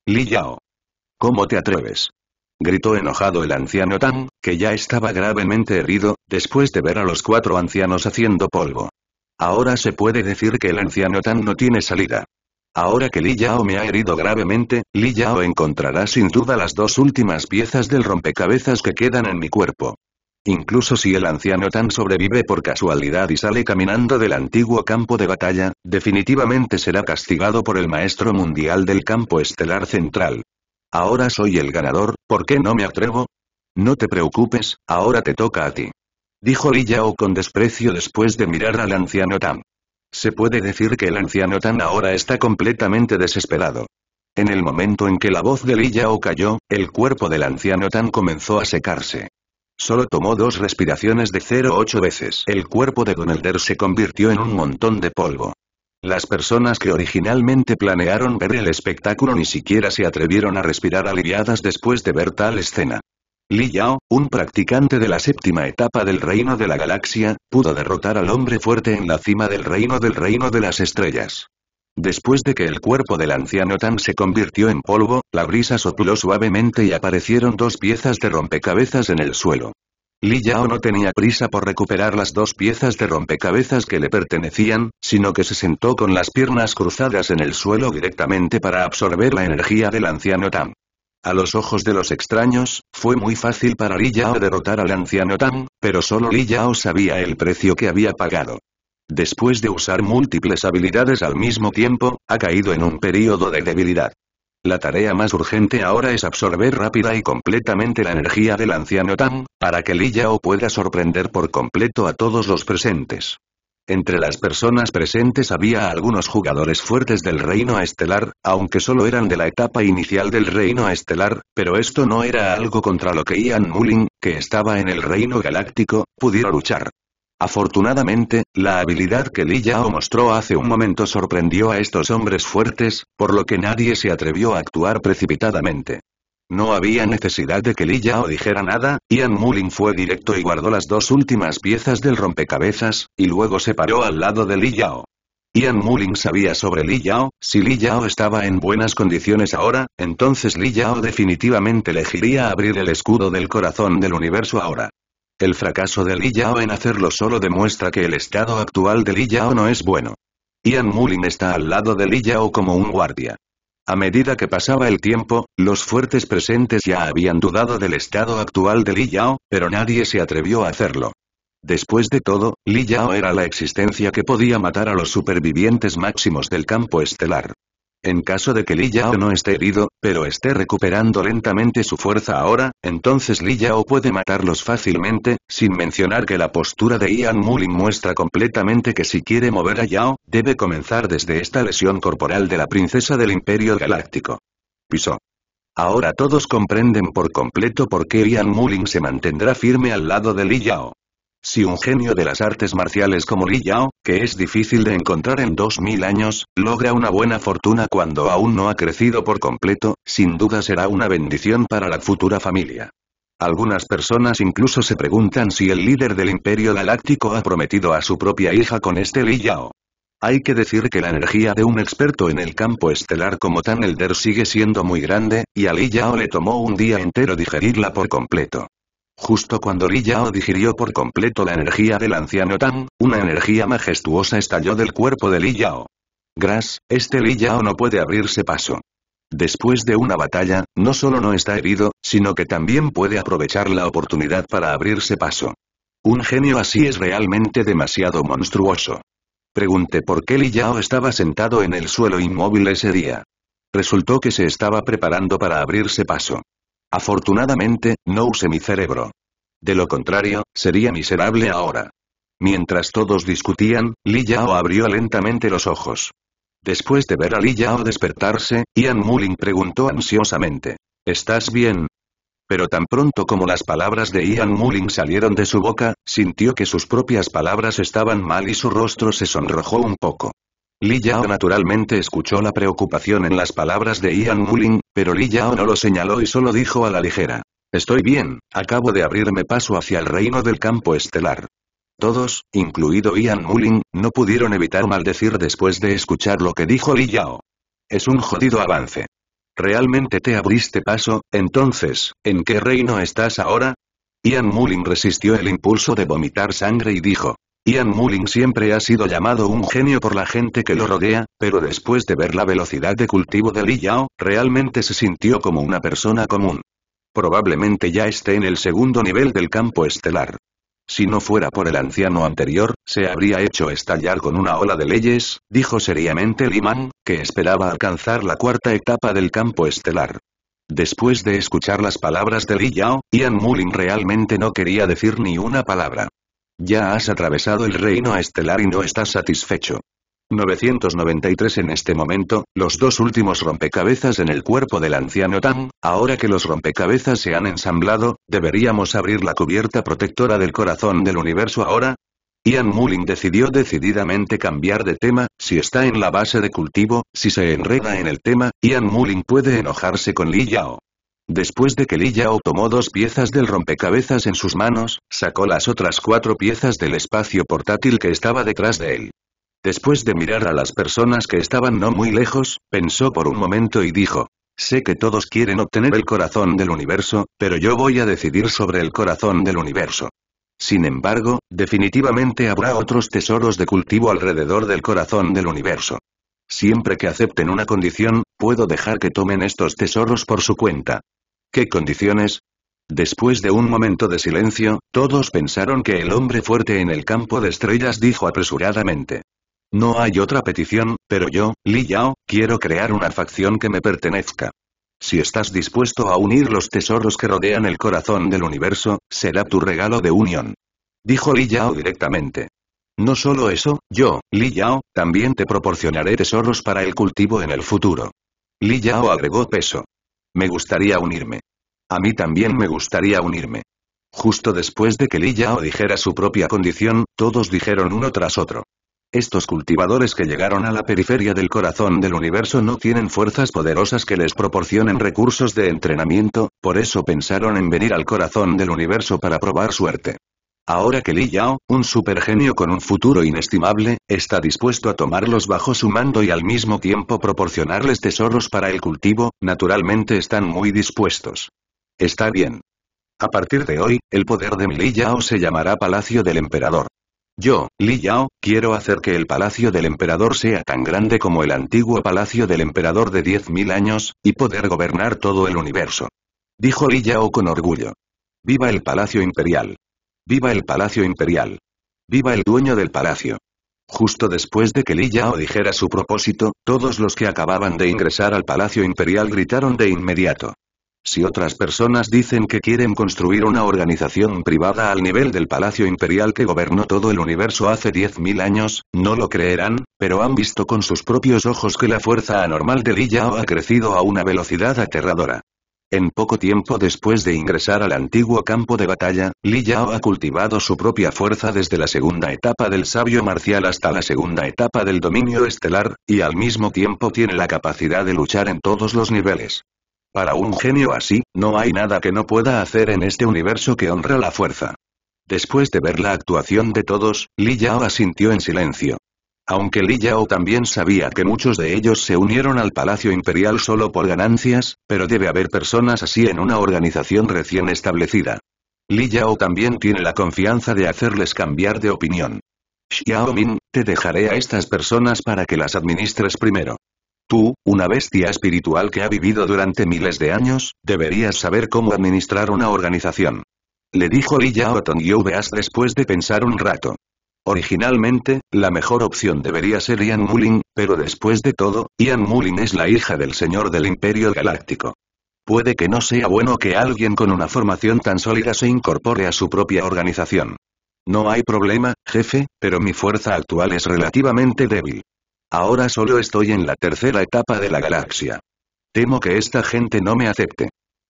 Li Yao. ¿Cómo te atreves? Gritó enojado el anciano Tan, que ya estaba gravemente herido, después de ver a los cuatro ancianos haciendo polvo. Ahora se puede decir que el anciano Tan no tiene salida. Ahora que Li Yao me ha herido gravemente, Li Yao encontrará sin duda las dos últimas piezas del rompecabezas que quedan en mi cuerpo. Incluso si el anciano Tan sobrevive por casualidad y sale caminando del antiguo campo de batalla, definitivamente será castigado por el maestro mundial del campo estelar central. Ahora soy el ganador, ¿por qué no me atrevo? No te preocupes, ahora te toca a ti. Dijo Li Yao con desprecio después de mirar al anciano Tan. Se puede decir que el anciano Tan ahora está completamente desesperado. En el momento en que la voz de Li Yao cayó, el cuerpo del anciano Tan comenzó a secarse. Solo tomó dos respiraciones de 0,8 veces. El cuerpo de Don Elder se convirtió en un montón de polvo. Las personas que originalmente planearon ver el espectáculo ni siquiera se atrevieron a respirar aliviadas después de ver tal escena. Li Yao, un practicante de la séptima etapa del Reino de la Galaxia, pudo derrotar al hombre fuerte en la cima del Reino del Reino de las Estrellas. Después de que el cuerpo del anciano Tan se convirtió en polvo, la brisa sopló suavemente y aparecieron dos piezas de rompecabezas en el suelo. Li Yao no tenía prisa por recuperar las dos piezas de rompecabezas que le pertenecían, sino que se sentó con las piernas cruzadas en el suelo directamente para absorber la energía del anciano Tan. A los ojos de los extraños, fue muy fácil para Li Yao derrotar al anciano Tan, pero solo Li Yao sabía el precio que había pagado. Después de usar múltiples habilidades al mismo tiempo, ha caído en un período de debilidad. La tarea más urgente ahora es absorber rápida y completamente la energía del anciano Tan, para que Li Yao pueda sorprender por completo a todos los presentes. Entre las personas presentes había algunos jugadores fuertes del reino estelar, aunque solo eran de la etapa inicial del reino estelar, pero esto no era algo contra lo que Ian Mullin, que estaba en el reino galáctico, pudiera luchar. Afortunadamente, la habilidad que Li Yao mostró hace un momento sorprendió a estos hombres fuertes, por lo que nadie se atrevió a actuar precipitadamente. No había necesidad de que Li Yao dijera nada, Ian Mullin fue directo y guardó las dos últimas piezas del rompecabezas, y luego se paró al lado de Li Yao. Ian Mullin sabía sobre Li Yao, si Li Yao estaba en buenas condiciones ahora, entonces Li Yao definitivamente elegiría abrir el escudo del corazón del universo ahora. El fracaso de Li Yao en hacerlo solo demuestra que el estado actual de Li Yao no es bueno. Ian Mullin está al lado de Li Yao como un guardia. A medida que pasaba el tiempo, los fuertes presentes ya habían dudado del estado actual de Li Yao, pero nadie se atrevió a hacerlo. Después de todo, Li Yao era la existencia que podía matar a los supervivientes máximos del campo estelar. En caso de que Li Yao no esté herido, pero esté recuperando lentamente su fuerza ahora, entonces Li Yao puede matarlos fácilmente, sin mencionar que la postura de Ian Mulin muestra completamente que si quiere mover a Yao, debe comenzar desde esta lesión corporal de la princesa del Imperio Galáctico. Pisó. Ahora todos comprenden por completo por qué Ian Mulin se mantendrá firme al lado de Li Yao. Si un genio de las artes marciales como Li Yao, que es difícil de encontrar en 2000 años, logra una buena fortuna cuando aún no ha crecido por completo, sin duda será una bendición para la futura familia. Algunas personas incluso se preguntan si el líder del Imperio Galáctico ha prometido a su propia hija con este Li Yao. Hay que decir que la energía de un experto en el campo estelar como Tan Elder sigue siendo muy grande, y a Li Yao le tomó un día entero digerirla por completo. Justo cuando Li Yao digirió por completo la energía del anciano Tan, una energía majestuosa estalló del cuerpo de Li Yao. Gras, este Li Yao no puede abrirse paso. Después de una batalla, no solo no está herido, sino que también puede aprovechar la oportunidad para abrirse paso. Un genio así es realmente demasiado monstruoso. Pregunté por qué Li Yao estaba sentado en el suelo inmóvil ese día. Resultó que se estaba preparando para abrirse paso. Afortunadamente, no usé mi cerebro. De lo contrario, sería miserable ahora. Mientras todos discutían, Li Yao abrió lentamente los ojos. Después de ver a Li Yao despertarse, Ian Mulling preguntó ansiosamente. ¿Estás bien? Pero tan pronto como las palabras de Ian Mulling salieron de su boca, sintió que sus propias palabras estaban mal y su rostro se sonrojó un poco. Li Yao naturalmente escuchó la preocupación en las palabras de Ian Mulling, pero Li Yao no lo señaló y solo dijo a la ligera. Estoy bien, acabo de abrirme paso hacia el reino del campo estelar. Todos, incluido Ian Mulling, no pudieron evitar maldecir después de escuchar lo que dijo Li Yao. Es un jodido avance. ¿Realmente te abriste paso, entonces, en qué reino estás ahora? Ian Mulling resistió el impulso de vomitar sangre y dijo, Ian Mullin siempre ha sido llamado un genio por la gente que lo rodea, pero después de ver la velocidad de cultivo de Li Yao, realmente se sintió como una persona común. Probablemente ya esté en el segundo nivel del campo estelar. Si no fuera por el anciano anterior, se habría hecho estallar con una ola de leyes, dijo seriamente Li Man, que esperaba alcanzar la cuarta etapa del campo estelar. Después de escuchar las palabras de Li Yao, Ian Mullin realmente no quería decir ni una palabra. Ya has atravesado el reino estelar y no estás satisfecho. 993 En este momento, los dos últimos rompecabezas en el cuerpo del anciano Tan, ahora que los rompecabezas se han ensamblado, ¿deberíamos abrir la cubierta protectora del corazón del universo ahora? Ian Mullin decidió decididamente cambiar de tema, si está en la base de cultivo, si se enreda en el tema, Ian Mullin puede enojarse con Li Yao. Después de que Li Yao tomó dos piezas del rompecabezas en sus manos, sacó las otras cuatro piezas del espacio portátil que estaba detrás de él. Después de mirar a las personas que estaban no muy lejos, pensó por un momento y dijo, sé que todos quieren obtener el corazón del universo, pero yo voy a decidir sobre el corazón del universo. Sin embargo, definitivamente habrá otros tesoros de cultivo alrededor del corazón del universo. Siempre que acepten una condición, puedo dejar que tomen estos tesoros por su cuenta. ¿Qué condiciones? Después de un momento de silencio, todos pensaron que el hombre fuerte en el campo de estrellas dijo apresuradamente. No hay otra petición, pero yo, Li Yao, quiero crear una facción que me pertenezca. Si estás dispuesto a unir los tesoros que rodean el corazón del universo, será tu regalo de unión. Dijo Li Yao directamente. No solo eso, yo, Li Yao, también te proporcionaré tesoros para el cultivo en el futuro. Li Yao agregó peso. Me gustaría unirme. A mí también me gustaría unirme. Justo después de que Li Yao dijera su propia condición, todos dijeron uno tras otro. Estos cultivadores que llegaron a la periferia del corazón del universo no tienen fuerzas poderosas que les proporcionen recursos de entrenamiento, por eso pensaron en venir al corazón del universo para probar suerte. Ahora que Li Yao, un supergenio con un futuro inestimable, está dispuesto a tomarlos bajo su mando y al mismo tiempo proporcionarles tesoros para el cultivo, naturalmente están muy dispuestos. Está bien. A partir de hoy, el poder de mi Li Yao se llamará Palacio del Emperador. Yo, Li Yao, quiero hacer que el Palacio del Emperador sea tan grande como el antiguo Palacio del Emperador de 10.000 años, y poder gobernar todo el universo. Dijo Li Yao con orgullo. Viva el Palacio Imperial. ¡Viva el Palacio Imperial! ¡Viva el dueño del palacio! Justo después de que Li Yao dijera su propósito, todos los que acababan de ingresar al Palacio Imperial gritaron de inmediato. Si otras personas dicen que quieren construir una organización privada al nivel del Palacio Imperial que gobernó todo el universo hace 10.000 años, no lo creerán, pero han visto con sus propios ojos que la fuerza anormal de Li Yao ha crecido a una velocidad aterradora. En poco tiempo después de ingresar al antiguo campo de batalla, Li Yao ha cultivado su propia fuerza desde la segunda etapa del sabio marcial hasta la segunda etapa del dominio estelar, y al mismo tiempo tiene la capacidad de luchar en todos los niveles. Para un genio así, no hay nada que no pueda hacer en este universo que honra la fuerza. Después de ver la actuación de todos, Li Yao asintió en silencio. Aunque Li Yao también sabía que muchos de ellos se unieron al Palacio Imperial solo por ganancias, pero debe haber personas así en una organización recién establecida. Li Yao también tiene la confianza de hacerles cambiar de opinión. Xiao Min, te dejaré a estas personas para que las administres primero. Tú, una bestia espiritual que ha vivido durante miles de años, deberías saber cómo administrar una organización. Le dijo Li Yao a Tong después de pensar un rato. Originalmente, la mejor opción debería ser Ian Mullin, pero después de todo, Ian Mullin es la hija del Señor del Imperio Galáctico. Puede que no sea bueno que alguien con una formación tan sólida se incorpore a su propia organización. No hay problema, jefe, pero mi fuerza actual es relativamente débil. Ahora solo estoy en la tercera etapa de la galaxia. Temo que esta gente no me acepte.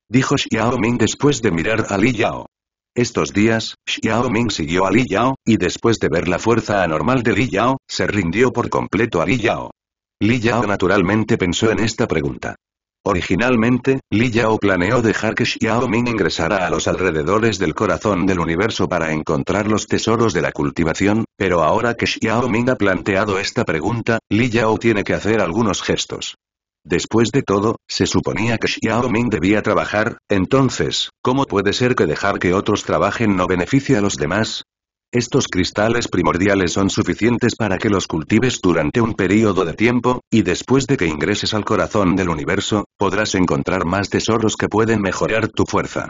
Dijo Xiao Ming después de mirar a Li Yao. Estos días, Xiao Ming siguió a Li Yao, y después de ver la fuerza anormal de Li Yao, se rindió por completo a Li Yao. Li Yao naturalmente pensó en esta pregunta. Originalmente, Li Yao planeó dejar que Xiao Ming ingresara a los alrededores del corazón del universo para encontrar los tesoros de la cultivación, pero ahora que Xiao Ming ha planteado esta pregunta, Li Yao tiene que hacer algunos gestos. Después de todo, se suponía que Xiao debía trabajar, entonces, ¿cómo puede ser que dejar que otros trabajen no beneficie a los demás? Estos cristales primordiales son suficientes para que los cultives durante un período de tiempo, y después de que ingreses al corazón del universo, podrás encontrar más tesoros que pueden mejorar tu fuerza.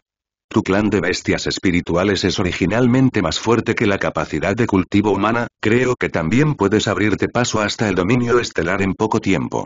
Tu clan de bestias espirituales es originalmente más fuerte que la capacidad de cultivo humana, creo que también puedes abrirte paso hasta el dominio estelar en poco tiempo.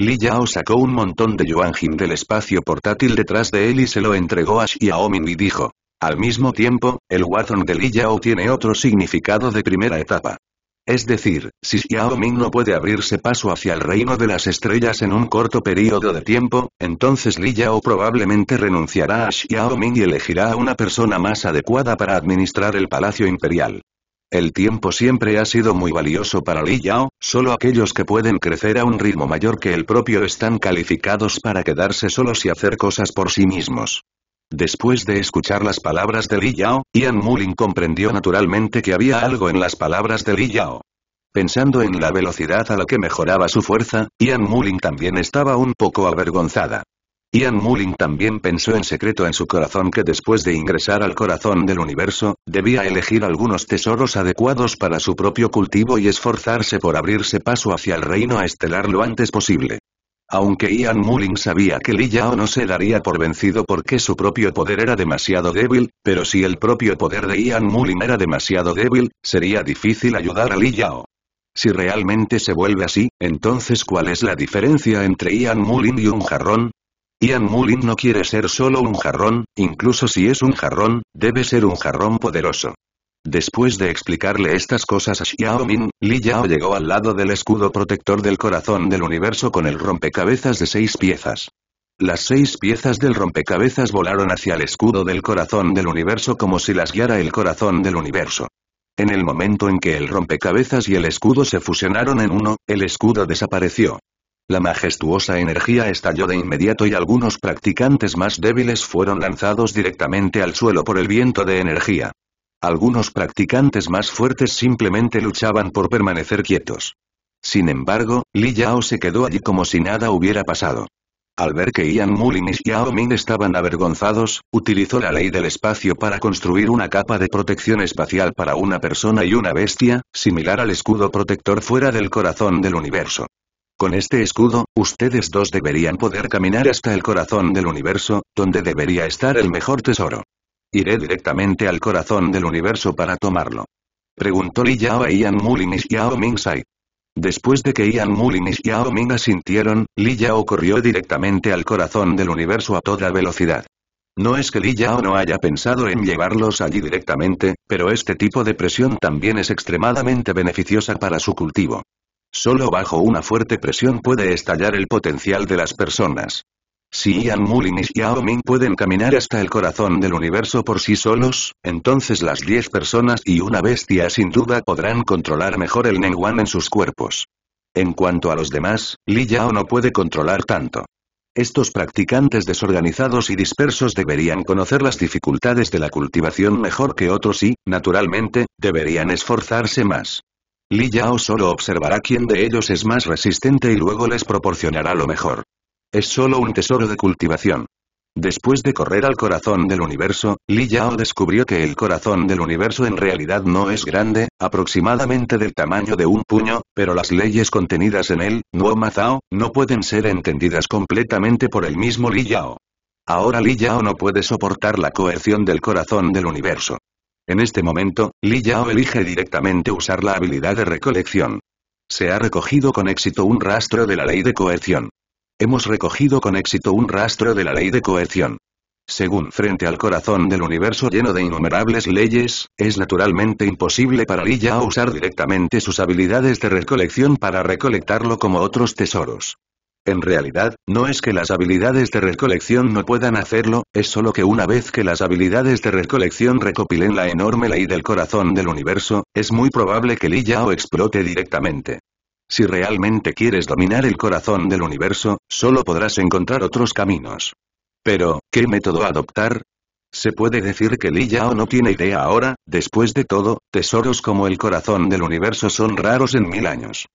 Li Yao sacó un montón de Yuanjin del espacio portátil detrás de él y se lo entregó a Xiaoming y dijo. Al mismo tiempo, el Warzone de Li Yao tiene otro significado de primera etapa. Es decir, si Xiaoming no puede abrirse paso hacia el reino de las estrellas en un corto periodo de tiempo, entonces Li Yao probablemente renunciará a Xiaoming y elegirá a una persona más adecuada para administrar el palacio imperial. El tiempo siempre ha sido muy valioso para Li Yao, solo aquellos que pueden crecer a un ritmo mayor que el propio están calificados para quedarse solos y hacer cosas por sí mismos. Después de escuchar las palabras de Li Yao, Ian Mulin comprendió naturalmente que había algo en las palabras de Li Yao. Pensando en la velocidad a la que mejoraba su fuerza, Ian Mullin también estaba un poco avergonzada. Ian Mulling también pensó en secreto en su corazón que después de ingresar al corazón del universo, debía elegir algunos tesoros adecuados para su propio cultivo y esforzarse por abrirse paso hacia el reino estelar lo antes posible. Aunque Ian Mulling sabía que Li Yao no se daría por vencido porque su propio poder era demasiado débil, pero si el propio poder de Ian Mulling era demasiado débil, sería difícil ayudar a Li Yao. Si realmente se vuelve así, entonces ¿cuál es la diferencia entre Ian Mullin y un jarrón? Ian Mulin no quiere ser solo un jarrón, incluso si es un jarrón, debe ser un jarrón poderoso. Después de explicarle estas cosas a Xiao Min, Li Yao llegó al lado del escudo protector del corazón del universo con el rompecabezas de seis piezas. Las seis piezas del rompecabezas volaron hacia el escudo del corazón del universo como si las guiara el corazón del universo. En el momento en que el rompecabezas y el escudo se fusionaron en uno, el escudo desapareció. La majestuosa energía estalló de inmediato y algunos practicantes más débiles fueron lanzados directamente al suelo por el viento de energía. Algunos practicantes más fuertes simplemente luchaban por permanecer quietos. Sin embargo, Li Yao se quedó allí como si nada hubiera pasado. Al ver que Ian Mulin y Xiao Ming estaban avergonzados, utilizó la ley del espacio para construir una capa de protección espacial para una persona y una bestia, similar al escudo protector fuera del corazón del universo. Con este escudo, ustedes dos deberían poder caminar hasta el corazón del universo, donde debería estar el mejor tesoro. Iré directamente al corazón del universo para tomarlo. Preguntó Li Yao a Ian Mulin y Xiao Ming Sai. Después de que Ian Mulin y Xiao Ming asintieron, Li Yao corrió directamente al corazón del universo a toda velocidad. No es que Li Yao no haya pensado en llevarlos allí directamente, pero este tipo de presión también es extremadamente beneficiosa para su cultivo. Solo bajo una fuerte presión puede estallar el potencial de las personas. Si Ian Mullin y Xiao Ming pueden caminar hasta el corazón del universo por sí solos, entonces las 10 personas y una bestia sin duda podrán controlar mejor el Nenguan en sus cuerpos. En cuanto a los demás, Li Yao no puede controlar tanto. Estos practicantes desorganizados y dispersos deberían conocer las dificultades de la cultivación mejor que otros y, naturalmente, deberían esforzarse más. Li Yao solo observará quién de ellos es más resistente y luego les proporcionará lo mejor. Es solo un tesoro de cultivación. Después de correr al corazón del universo, Li Yao descubrió que el corazón del universo en realidad no es grande, aproximadamente del tamaño de un puño, pero las leyes contenidas en él, Nuo Mazao, no pueden ser entendidas completamente por el mismo Li Yao. Ahora Li Yao no puede soportar la coerción del corazón del universo. En este momento, Li Yao elige directamente usar la habilidad de recolección. Se ha recogido con éxito un rastro de la ley de coerción. Hemos recogido con éxito un rastro de la ley de coerción. Según frente al corazón del universo lleno de innumerables leyes, es naturalmente imposible para Li Yao usar directamente sus habilidades de recolección para recolectarlo como otros tesoros. En realidad, no es que las habilidades de recolección no puedan hacerlo, es solo que una vez que las habilidades de recolección recopilen la enorme ley del corazón del universo, es muy probable que Li Yao explote directamente. Si realmente quieres dominar el corazón del universo, solo podrás encontrar otros caminos. Pero, ¿qué método adoptar? Se puede decir que Li Yao no tiene idea ahora, después de todo, tesoros como el corazón del universo son raros en mil años.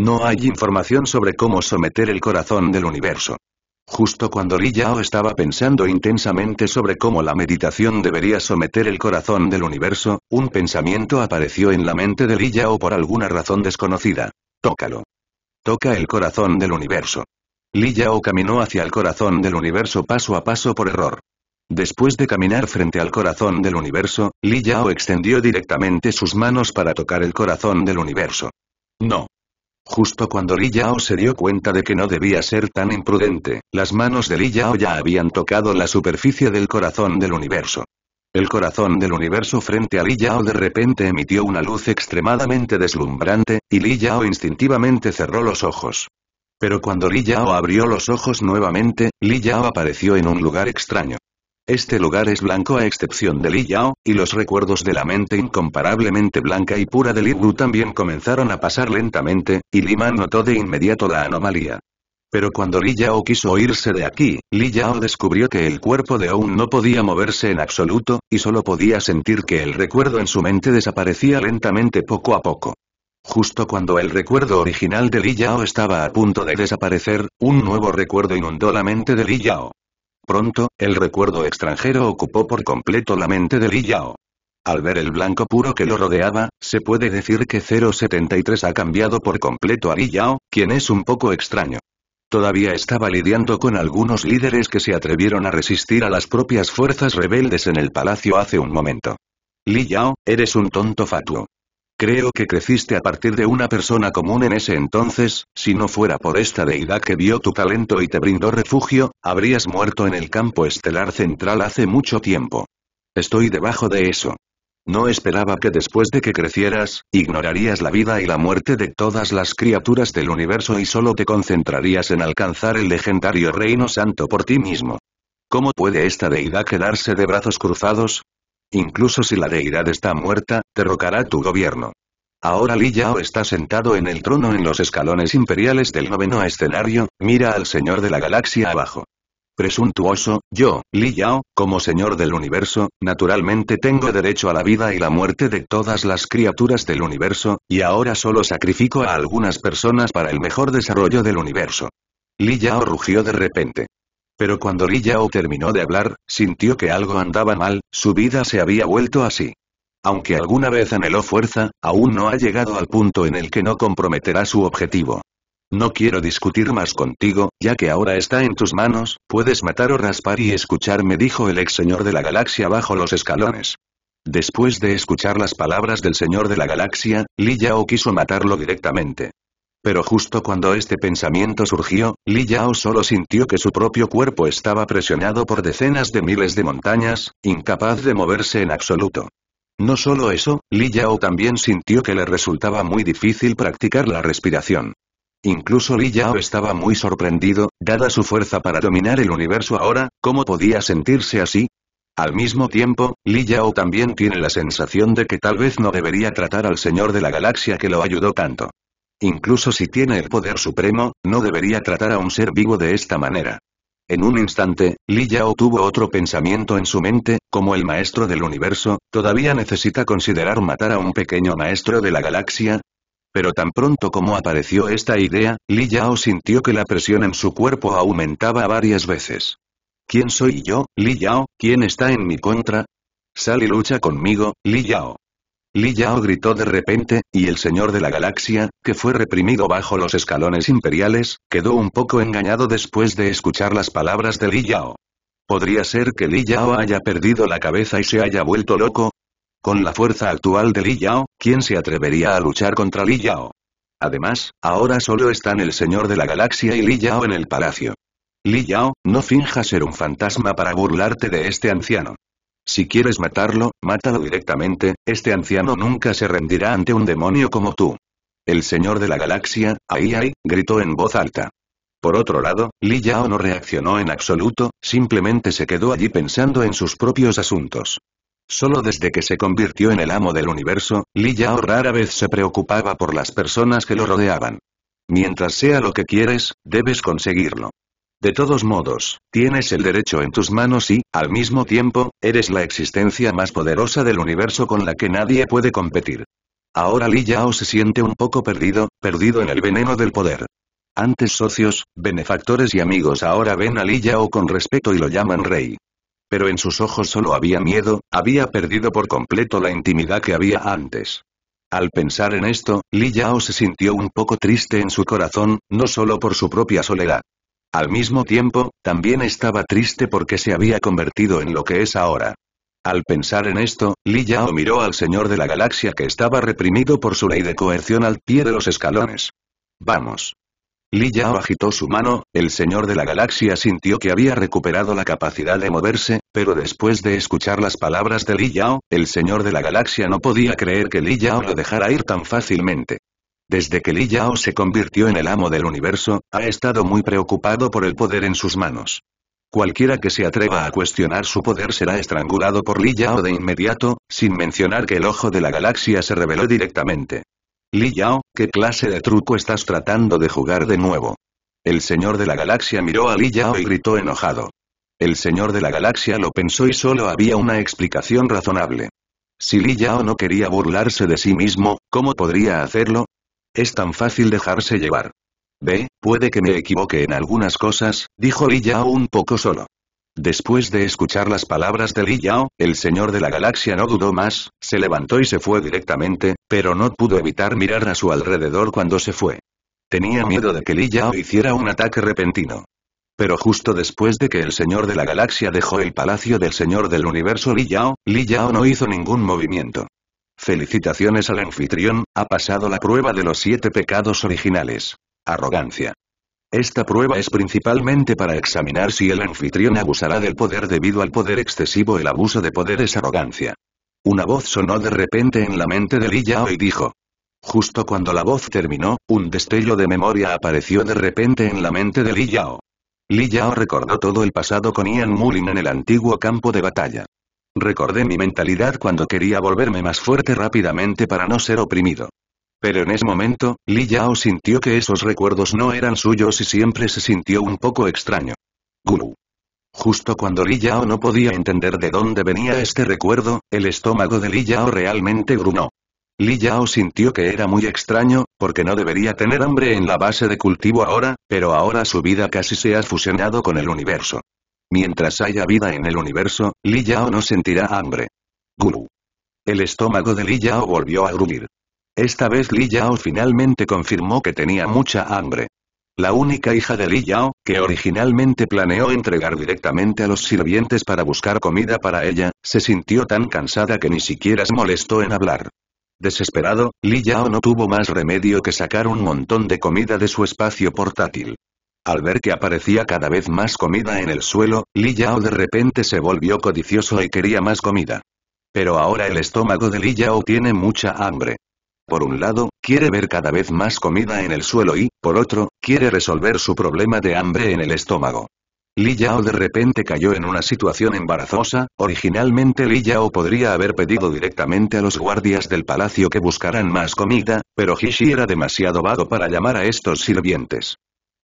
No hay información sobre cómo someter el corazón del universo. Justo cuando Li Yao estaba pensando intensamente sobre cómo la meditación debería someter el corazón del universo, un pensamiento apareció en la mente de Li Yao por alguna razón desconocida. Tócalo. Toca el corazón del universo. Li Yao caminó hacia el corazón del universo paso a paso por error. Después de caminar frente al corazón del universo, Li Yao extendió directamente sus manos para tocar el corazón del universo. No. Justo cuando Li Yao se dio cuenta de que no debía ser tan imprudente, las manos de Li Yao ya habían tocado la superficie del corazón del universo. El corazón del universo frente a Li Yao de repente emitió una luz extremadamente deslumbrante, y Li Yao instintivamente cerró los ojos. Pero cuando Li Yao abrió los ojos nuevamente, Li Yao apareció en un lugar extraño. Este lugar es blanco a excepción de Li Yao, y los recuerdos de la mente incomparablemente blanca y pura de Li Wu también comenzaron a pasar lentamente, y Li Man notó de inmediato la anomalía. Pero cuando Li Yao quiso irse de aquí, Li Yao descubrió que el cuerpo de Oun no podía moverse en absoluto, y solo podía sentir que el recuerdo en su mente desaparecía lentamente poco a poco. Justo cuando el recuerdo original de Li Yao estaba a punto de desaparecer, un nuevo recuerdo inundó la mente de Li Yao. Pronto, el recuerdo extranjero ocupó por completo la mente de Li Yao. Al ver el blanco puro que lo rodeaba, se puede decir que 073 ha cambiado por completo a Li Yao, quien es un poco extraño. Todavía estaba lidiando con algunos líderes que se atrevieron a resistir a las propias fuerzas rebeldes en el palacio hace un momento. Li Yao, eres un tonto fatuo. Creo que creciste a partir de una persona común en ese entonces, si no fuera por esta deidad que vio tu talento y te brindó refugio, habrías muerto en el campo estelar central hace mucho tiempo. Estoy debajo de eso. No esperaba que después de que crecieras, ignorarías la vida y la muerte de todas las criaturas del universo y solo te concentrarías en alcanzar el legendario reino santo por ti mismo. ¿Cómo puede esta deidad quedarse de brazos cruzados? Incluso si la deidad está muerta, derrocará tu gobierno. Ahora Li Yao está sentado en el trono en los escalones imperiales del noveno escenario, mira al señor de la galaxia abajo. Presuntuoso, yo, Li Yao, como señor del universo, naturalmente tengo derecho a la vida y la muerte de todas las criaturas del universo, y ahora solo sacrifico a algunas personas para el mejor desarrollo del universo. Li Yao rugió de repente. Pero cuando Li Yao terminó de hablar, sintió que algo andaba mal, su vida se había vuelto así. Aunque alguna vez anheló fuerza, aún no ha llegado al punto en el que no comprometerá su objetivo. No quiero discutir más contigo, ya que ahora está en tus manos, puedes matar o raspar y escucharme dijo el ex señor de la galaxia bajo los escalones. Después de escuchar las palabras del señor de la galaxia, Li Yao quiso matarlo directamente. Pero justo cuando este pensamiento surgió, Li Yao solo sintió que su propio cuerpo estaba presionado por decenas de miles de montañas, incapaz de moverse en absoluto. No solo eso, Li Yao también sintió que le resultaba muy difícil practicar la respiración. Incluso Li Yao estaba muy sorprendido, dada su fuerza para dominar el universo ahora, ¿cómo podía sentirse así? Al mismo tiempo, Li Yao también tiene la sensación de que tal vez no debería tratar al señor de la galaxia que lo ayudó tanto. Incluso si tiene el poder supremo, no debería tratar a un ser vivo de esta manera. En un instante, Li Yao tuvo otro pensamiento en su mente, como el maestro del universo, ¿todavía necesita considerar matar a un pequeño maestro de la galaxia? Pero tan pronto como apareció esta idea, Li Yao sintió que la presión en su cuerpo aumentaba varias veces. ¿Quién soy yo, Li Yao? ¿Quién está en mi contra? Sal y lucha conmigo, Li Yao. Li Yao gritó de repente, y el señor de la galaxia, que fue reprimido bajo los escalones imperiales, quedó un poco engañado después de escuchar las palabras de Li Yao. ¿Podría ser que Li Yao haya perdido la cabeza y se haya vuelto loco? Con la fuerza actual de Li Yao, ¿quién se atrevería a luchar contra Li Yao? Además, ahora solo están el señor de la galaxia y Li Yao en el palacio. Li Yao, no finja ser un fantasma para burlarte de este anciano. Si quieres matarlo, mátalo directamente, este anciano nunca se rendirá ante un demonio como tú. El señor de la galaxia, ahí ay, gritó en voz alta. Por otro lado, Li Yao no reaccionó en absoluto, simplemente se quedó allí pensando en sus propios asuntos. Solo desde que se convirtió en el amo del universo, Li Yao rara vez se preocupaba por las personas que lo rodeaban. Mientras sea lo que quieres, debes conseguirlo. De todos modos, tienes el derecho en tus manos y, al mismo tiempo, eres la existencia más poderosa del universo con la que nadie puede competir. Ahora Li Yao se siente un poco perdido, perdido en el veneno del poder. Antes socios, benefactores y amigos ahora ven a Li Yao con respeto y lo llaman rey. Pero en sus ojos solo había miedo, había perdido por completo la intimidad que había antes. Al pensar en esto, Li Yao se sintió un poco triste en su corazón, no solo por su propia soledad, al mismo tiempo, también estaba triste porque se había convertido en lo que es ahora. Al pensar en esto, Li Yao miró al señor de la galaxia que estaba reprimido por su ley de coerción al pie de los escalones. Vamos. Li Yao agitó su mano, el señor de la galaxia sintió que había recuperado la capacidad de moverse, pero después de escuchar las palabras de Li Yao, el señor de la galaxia no podía creer que Li Yao lo dejara ir tan fácilmente. Desde que Li Yao se convirtió en el amo del universo, ha estado muy preocupado por el poder en sus manos. Cualquiera que se atreva a cuestionar su poder será estrangulado por Li Yao de inmediato, sin mencionar que el ojo de la galaxia se reveló directamente. Li Yao, ¿qué clase de truco estás tratando de jugar de nuevo? El señor de la galaxia miró a Li Yao y gritó enojado. El señor de la galaxia lo pensó y solo había una explicación razonable. Si Li Yao no quería burlarse de sí mismo, ¿cómo podría hacerlo? Es tan fácil dejarse llevar. Ve, puede que me equivoque en algunas cosas, dijo Li Yao un poco solo. Después de escuchar las palabras de Li Yao, el señor de la galaxia no dudó más, se levantó y se fue directamente, pero no pudo evitar mirar a su alrededor cuando se fue. Tenía miedo de que Li Yao hiciera un ataque repentino. Pero justo después de que el señor de la galaxia dejó el palacio del señor del universo Li Yao, Li Yao no hizo ningún movimiento. Felicitaciones al anfitrión, ha pasado la prueba de los siete pecados originales. Arrogancia. Esta prueba es principalmente para examinar si el anfitrión abusará del poder debido al poder excesivo el abuso de poder es arrogancia. Una voz sonó de repente en la mente de Li Yao y dijo. Justo cuando la voz terminó, un destello de memoria apareció de repente en la mente de Li Yao. Li Yao recordó todo el pasado con Ian Mullin en el antiguo campo de batalla. Recordé mi mentalidad cuando quería volverme más fuerte rápidamente para no ser oprimido. Pero en ese momento, Li Yao sintió que esos recuerdos no eran suyos y siempre se sintió un poco extraño. Guru. Justo cuando Li Yao no podía entender de dónde venía este recuerdo, el estómago de Li Yao realmente grunó. Li Yao sintió que era muy extraño, porque no debería tener hambre en la base de cultivo ahora, pero ahora su vida casi se ha fusionado con el universo. Mientras haya vida en el universo, Li Yao no sentirá hambre. Guru. El estómago de Li Yao volvió a gruñir. Esta vez Li Yao finalmente confirmó que tenía mucha hambre. La única hija de Li Yao, que originalmente planeó entregar directamente a los sirvientes para buscar comida para ella, se sintió tan cansada que ni siquiera se molestó en hablar. Desesperado, Li Yao no tuvo más remedio que sacar un montón de comida de su espacio portátil. Al ver que aparecía cada vez más comida en el suelo, Li Yao de repente se volvió codicioso y quería más comida. Pero ahora el estómago de Li Yao tiene mucha hambre. Por un lado, quiere ver cada vez más comida en el suelo y, por otro, quiere resolver su problema de hambre en el estómago. Li Yao de repente cayó en una situación embarazosa, originalmente Li Yao podría haber pedido directamente a los guardias del palacio que buscaran más comida, pero Hishi era demasiado vago para llamar a estos sirvientes.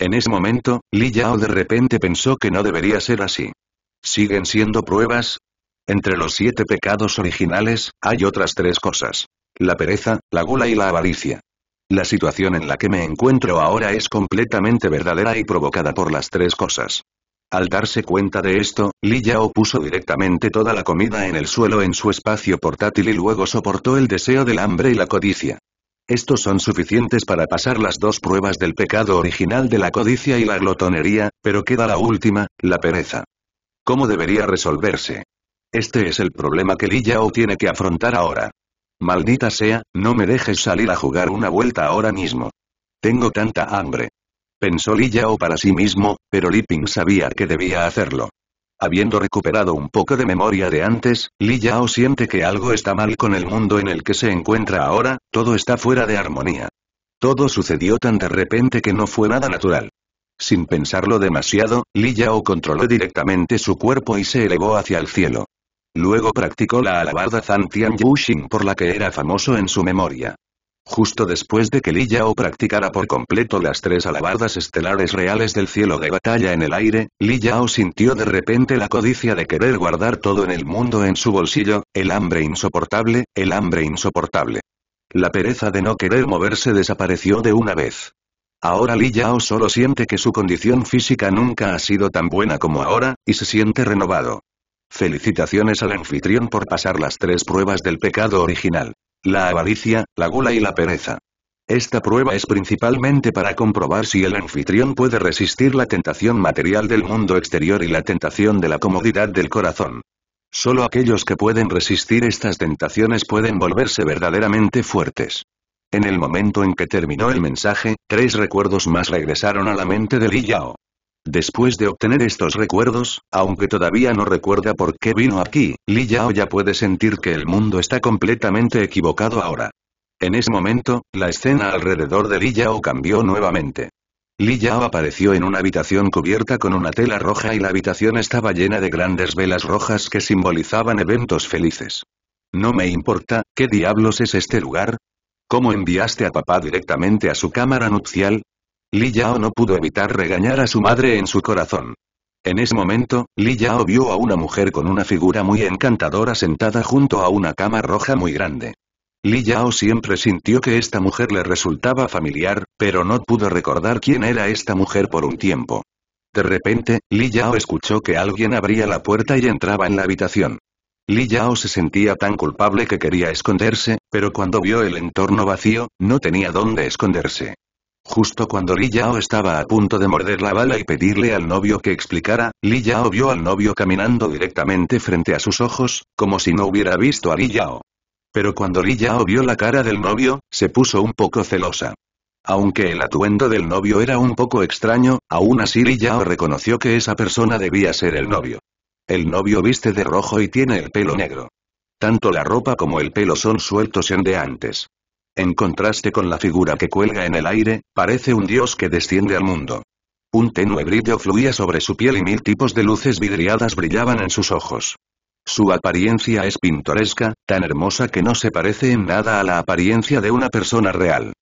En ese momento, Li Yao de repente pensó que no debería ser así. ¿Siguen siendo pruebas? Entre los siete pecados originales, hay otras tres cosas. La pereza, la gula y la avaricia. La situación en la que me encuentro ahora es completamente verdadera y provocada por las tres cosas. Al darse cuenta de esto, Li Yao puso directamente toda la comida en el suelo en su espacio portátil y luego soportó el deseo del hambre y la codicia. Estos son suficientes para pasar las dos pruebas del pecado original de la codicia y la glotonería, pero queda la última, la pereza. ¿Cómo debería resolverse? Este es el problema que Li Yao tiene que afrontar ahora. Maldita sea, no me dejes salir a jugar una vuelta ahora mismo. Tengo tanta hambre. Pensó Li Yao para sí mismo, pero Li Ping sabía que debía hacerlo. Habiendo recuperado un poco de memoria de antes, Li Yao siente que algo está mal con el mundo en el que se encuentra ahora, todo está fuera de armonía. Todo sucedió tan de repente que no fue nada natural. Sin pensarlo demasiado, Li Yao controló directamente su cuerpo y se elevó hacia el cielo. Luego practicó la alabarda Zan Tian Yushin por la que era famoso en su memoria. Justo después de que Li Yao practicara por completo las tres alabardas estelares reales del cielo de batalla en el aire, Li Yao sintió de repente la codicia de querer guardar todo en el mundo en su bolsillo, el hambre insoportable, el hambre insoportable. La pereza de no querer moverse desapareció de una vez. Ahora Li Yao solo siente que su condición física nunca ha sido tan buena como ahora, y se siente renovado. Felicitaciones al anfitrión por pasar las tres pruebas del pecado original la avaricia, la gula y la pereza. Esta prueba es principalmente para comprobar si el anfitrión puede resistir la tentación material del mundo exterior y la tentación de la comodidad del corazón. Solo aquellos que pueden resistir estas tentaciones pueden volverse verdaderamente fuertes. En el momento en que terminó el mensaje, tres recuerdos más regresaron a la mente de Li Yao. Después de obtener estos recuerdos, aunque todavía no recuerda por qué vino aquí, Li Yao ya puede sentir que el mundo está completamente equivocado ahora. En ese momento, la escena alrededor de Li Yao cambió nuevamente. Li Yao apareció en una habitación cubierta con una tela roja y la habitación estaba llena de grandes velas rojas que simbolizaban eventos felices. No me importa, ¿qué diablos es este lugar? ¿Cómo enviaste a papá directamente a su cámara nupcial? Li Yao no pudo evitar regañar a su madre en su corazón. En ese momento, Li Yao vio a una mujer con una figura muy encantadora sentada junto a una cama roja muy grande. Li Yao siempre sintió que esta mujer le resultaba familiar, pero no pudo recordar quién era esta mujer por un tiempo. De repente, Li Yao escuchó que alguien abría la puerta y entraba en la habitación. Li Yao se sentía tan culpable que quería esconderse, pero cuando vio el entorno vacío, no tenía dónde esconderse. Justo cuando Li Yao estaba a punto de morder la bala y pedirle al novio que explicara, Li Yao vio al novio caminando directamente frente a sus ojos, como si no hubiera visto a Li Yao. Pero cuando Li Yao vio la cara del novio, se puso un poco celosa. Aunque el atuendo del novio era un poco extraño, aún así Li Yao reconoció que esa persona debía ser el novio. El novio viste de rojo y tiene el pelo negro. Tanto la ropa como el pelo son sueltos en de antes. En contraste con la figura que cuelga en el aire, parece un dios que desciende al mundo. Un tenue brillo fluía sobre su piel y mil tipos de luces vidriadas brillaban en sus ojos. Su apariencia es pintoresca, tan hermosa que no se parece en nada a la apariencia de una persona real.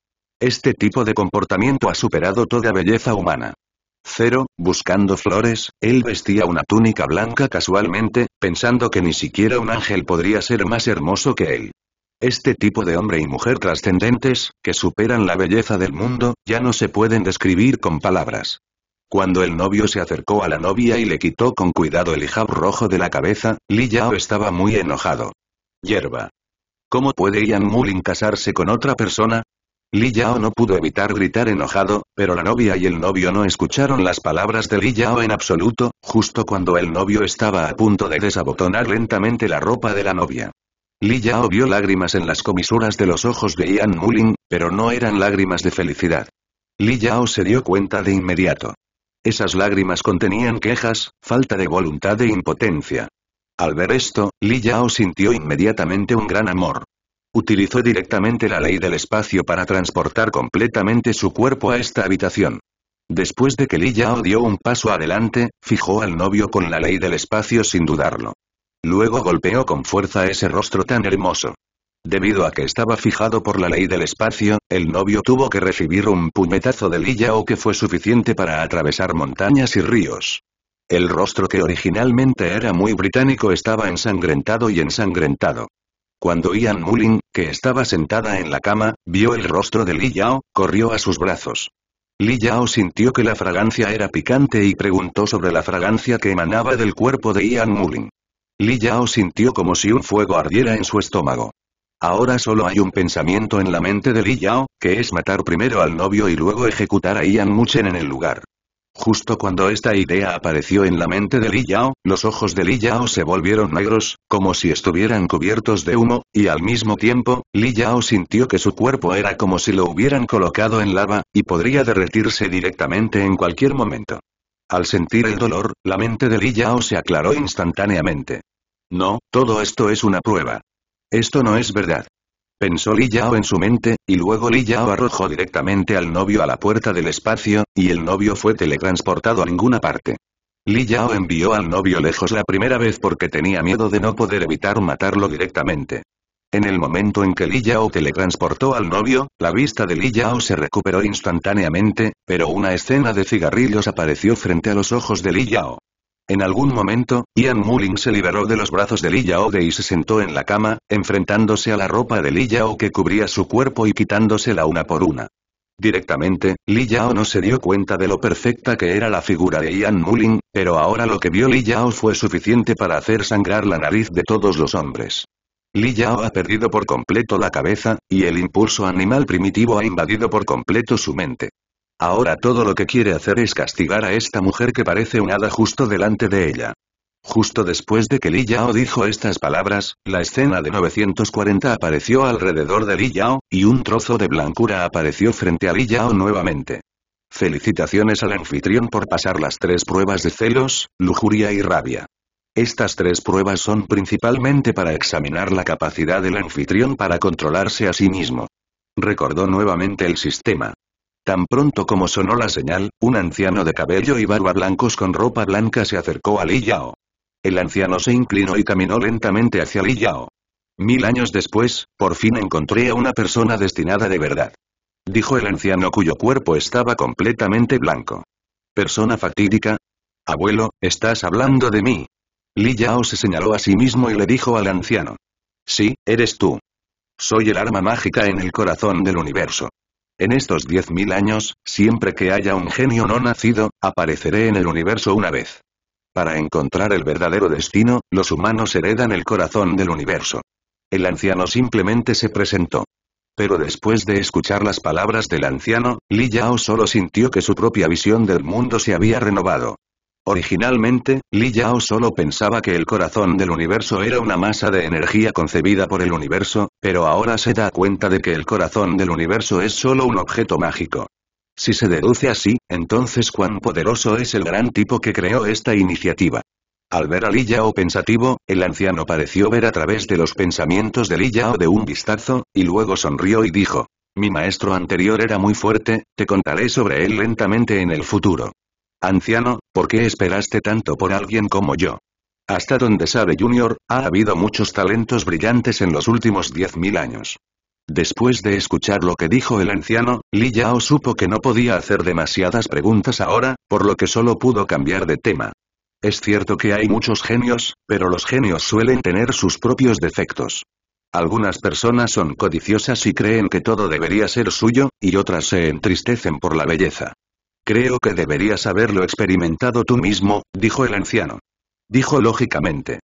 Este tipo de comportamiento ha superado toda belleza humana. Cero, buscando flores, él vestía una túnica blanca casualmente, pensando que ni siquiera un ángel podría ser más hermoso que él. Este tipo de hombre y mujer trascendentes, que superan la belleza del mundo, ya no se pueden describir con palabras. Cuando el novio se acercó a la novia y le quitó con cuidado el hijab rojo de la cabeza, Li Yao estaba muy enojado. Hierba. ¿Cómo puede Ian Mulin casarse con otra persona? Li Yao no pudo evitar gritar enojado, pero la novia y el novio no escucharon las palabras de Li Yao en absoluto, justo cuando el novio estaba a punto de desabotonar lentamente la ropa de la novia. Li Yao vio lágrimas en las comisuras de los ojos de Ian Mulling, pero no eran lágrimas de felicidad. Li Yao se dio cuenta de inmediato. Esas lágrimas contenían quejas, falta de voluntad e impotencia. Al ver esto, Li Yao sintió inmediatamente un gran amor. Utilizó directamente la ley del espacio para transportar completamente su cuerpo a esta habitación. Después de que Li Yao dio un paso adelante, fijó al novio con la ley del espacio sin dudarlo. Luego golpeó con fuerza ese rostro tan hermoso. Debido a que estaba fijado por la ley del espacio, el novio tuvo que recibir un puñetazo de Yao que fue suficiente para atravesar montañas y ríos. El rostro que originalmente era muy británico estaba ensangrentado y ensangrentado. Cuando Ian Mullin, que estaba sentada en la cama, vio el rostro de Yao, corrió a sus brazos. Li Yao sintió que la fragancia era picante y preguntó sobre la fragancia que emanaba del cuerpo de Ian Mullin. Li Yao sintió como si un fuego ardiera en su estómago. Ahora solo hay un pensamiento en la mente de Li Yao, que es matar primero al novio y luego ejecutar a Ian Muchen en el lugar. Justo cuando esta idea apareció en la mente de Li Yao, los ojos de Li Yao se volvieron negros, como si estuvieran cubiertos de humo, y al mismo tiempo, Li Yao sintió que su cuerpo era como si lo hubieran colocado en lava, y podría derretirse directamente en cualquier momento. Al sentir el dolor, la mente de Li Yao se aclaró instantáneamente. No, todo esto es una prueba. Esto no es verdad. Pensó Li Yao en su mente, y luego Li Yao arrojó directamente al novio a la puerta del espacio, y el novio fue teletransportado a ninguna parte. Li Yao envió al novio lejos la primera vez porque tenía miedo de no poder evitar matarlo directamente. En el momento en que Li Yao teletransportó al novio, la vista de Li Yao se recuperó instantáneamente, pero una escena de cigarrillos apareció frente a los ojos de Li Yao. En algún momento, Ian Muling se liberó de los brazos de Yao de y se sentó en la cama, enfrentándose a la ropa de Li Yao que cubría su cuerpo y quitándosela una por una. Directamente, Li Yao no se dio cuenta de lo perfecta que era la figura de Ian Mulling, pero ahora lo que vio Li Yao fue suficiente para hacer sangrar la nariz de todos los hombres. Li Yao ha perdido por completo la cabeza, y el impulso animal primitivo ha invadido por completo su mente. Ahora todo lo que quiere hacer es castigar a esta mujer que parece un hada justo delante de ella. Justo después de que Li Yao dijo estas palabras, la escena de 940 apareció alrededor de Li Yao, y un trozo de blancura apareció frente a Li Yao nuevamente. Felicitaciones al anfitrión por pasar las tres pruebas de celos, lujuria y rabia. Estas tres pruebas son principalmente para examinar la capacidad del anfitrión para controlarse a sí mismo. Recordó nuevamente el sistema. Tan pronto como sonó la señal, un anciano de cabello y barba blancos con ropa blanca se acercó a Li Yao. El anciano se inclinó y caminó lentamente hacia Li Yao. Mil años después, por fin encontré a una persona destinada de verdad. Dijo el anciano cuyo cuerpo estaba completamente blanco. Persona fatídica. Abuelo, estás hablando de mí. Li Yao se señaló a sí mismo y le dijo al anciano. Sí, eres tú. Soy el arma mágica en el corazón del universo. En estos 10.000 años, siempre que haya un genio no nacido, apareceré en el universo una vez. Para encontrar el verdadero destino, los humanos heredan el corazón del universo. El anciano simplemente se presentó. Pero después de escuchar las palabras del anciano, Li Yao solo sintió que su propia visión del mundo se había renovado. Originalmente, Li Yao solo pensaba que el corazón del universo era una masa de energía concebida por el universo, pero ahora se da cuenta de que el corazón del universo es solo un objeto mágico. Si se deduce así, entonces cuán poderoso es el gran tipo que creó esta iniciativa. Al ver a Li Yao pensativo, el anciano pareció ver a través de los pensamientos de Li Yao de un vistazo, y luego sonrió y dijo, mi maestro anterior era muy fuerte, te contaré sobre él lentamente en el futuro. Anciano, ¿por qué esperaste tanto por alguien como yo? Hasta donde sabe Junior, ha habido muchos talentos brillantes en los últimos 10.000 años. Después de escuchar lo que dijo el anciano, Li Yao supo que no podía hacer demasiadas preguntas ahora, por lo que solo pudo cambiar de tema. Es cierto que hay muchos genios, pero los genios suelen tener sus propios defectos. Algunas personas son codiciosas y creen que todo debería ser suyo, y otras se entristecen por la belleza. Creo que deberías haberlo experimentado tú mismo, dijo el anciano. Dijo lógicamente.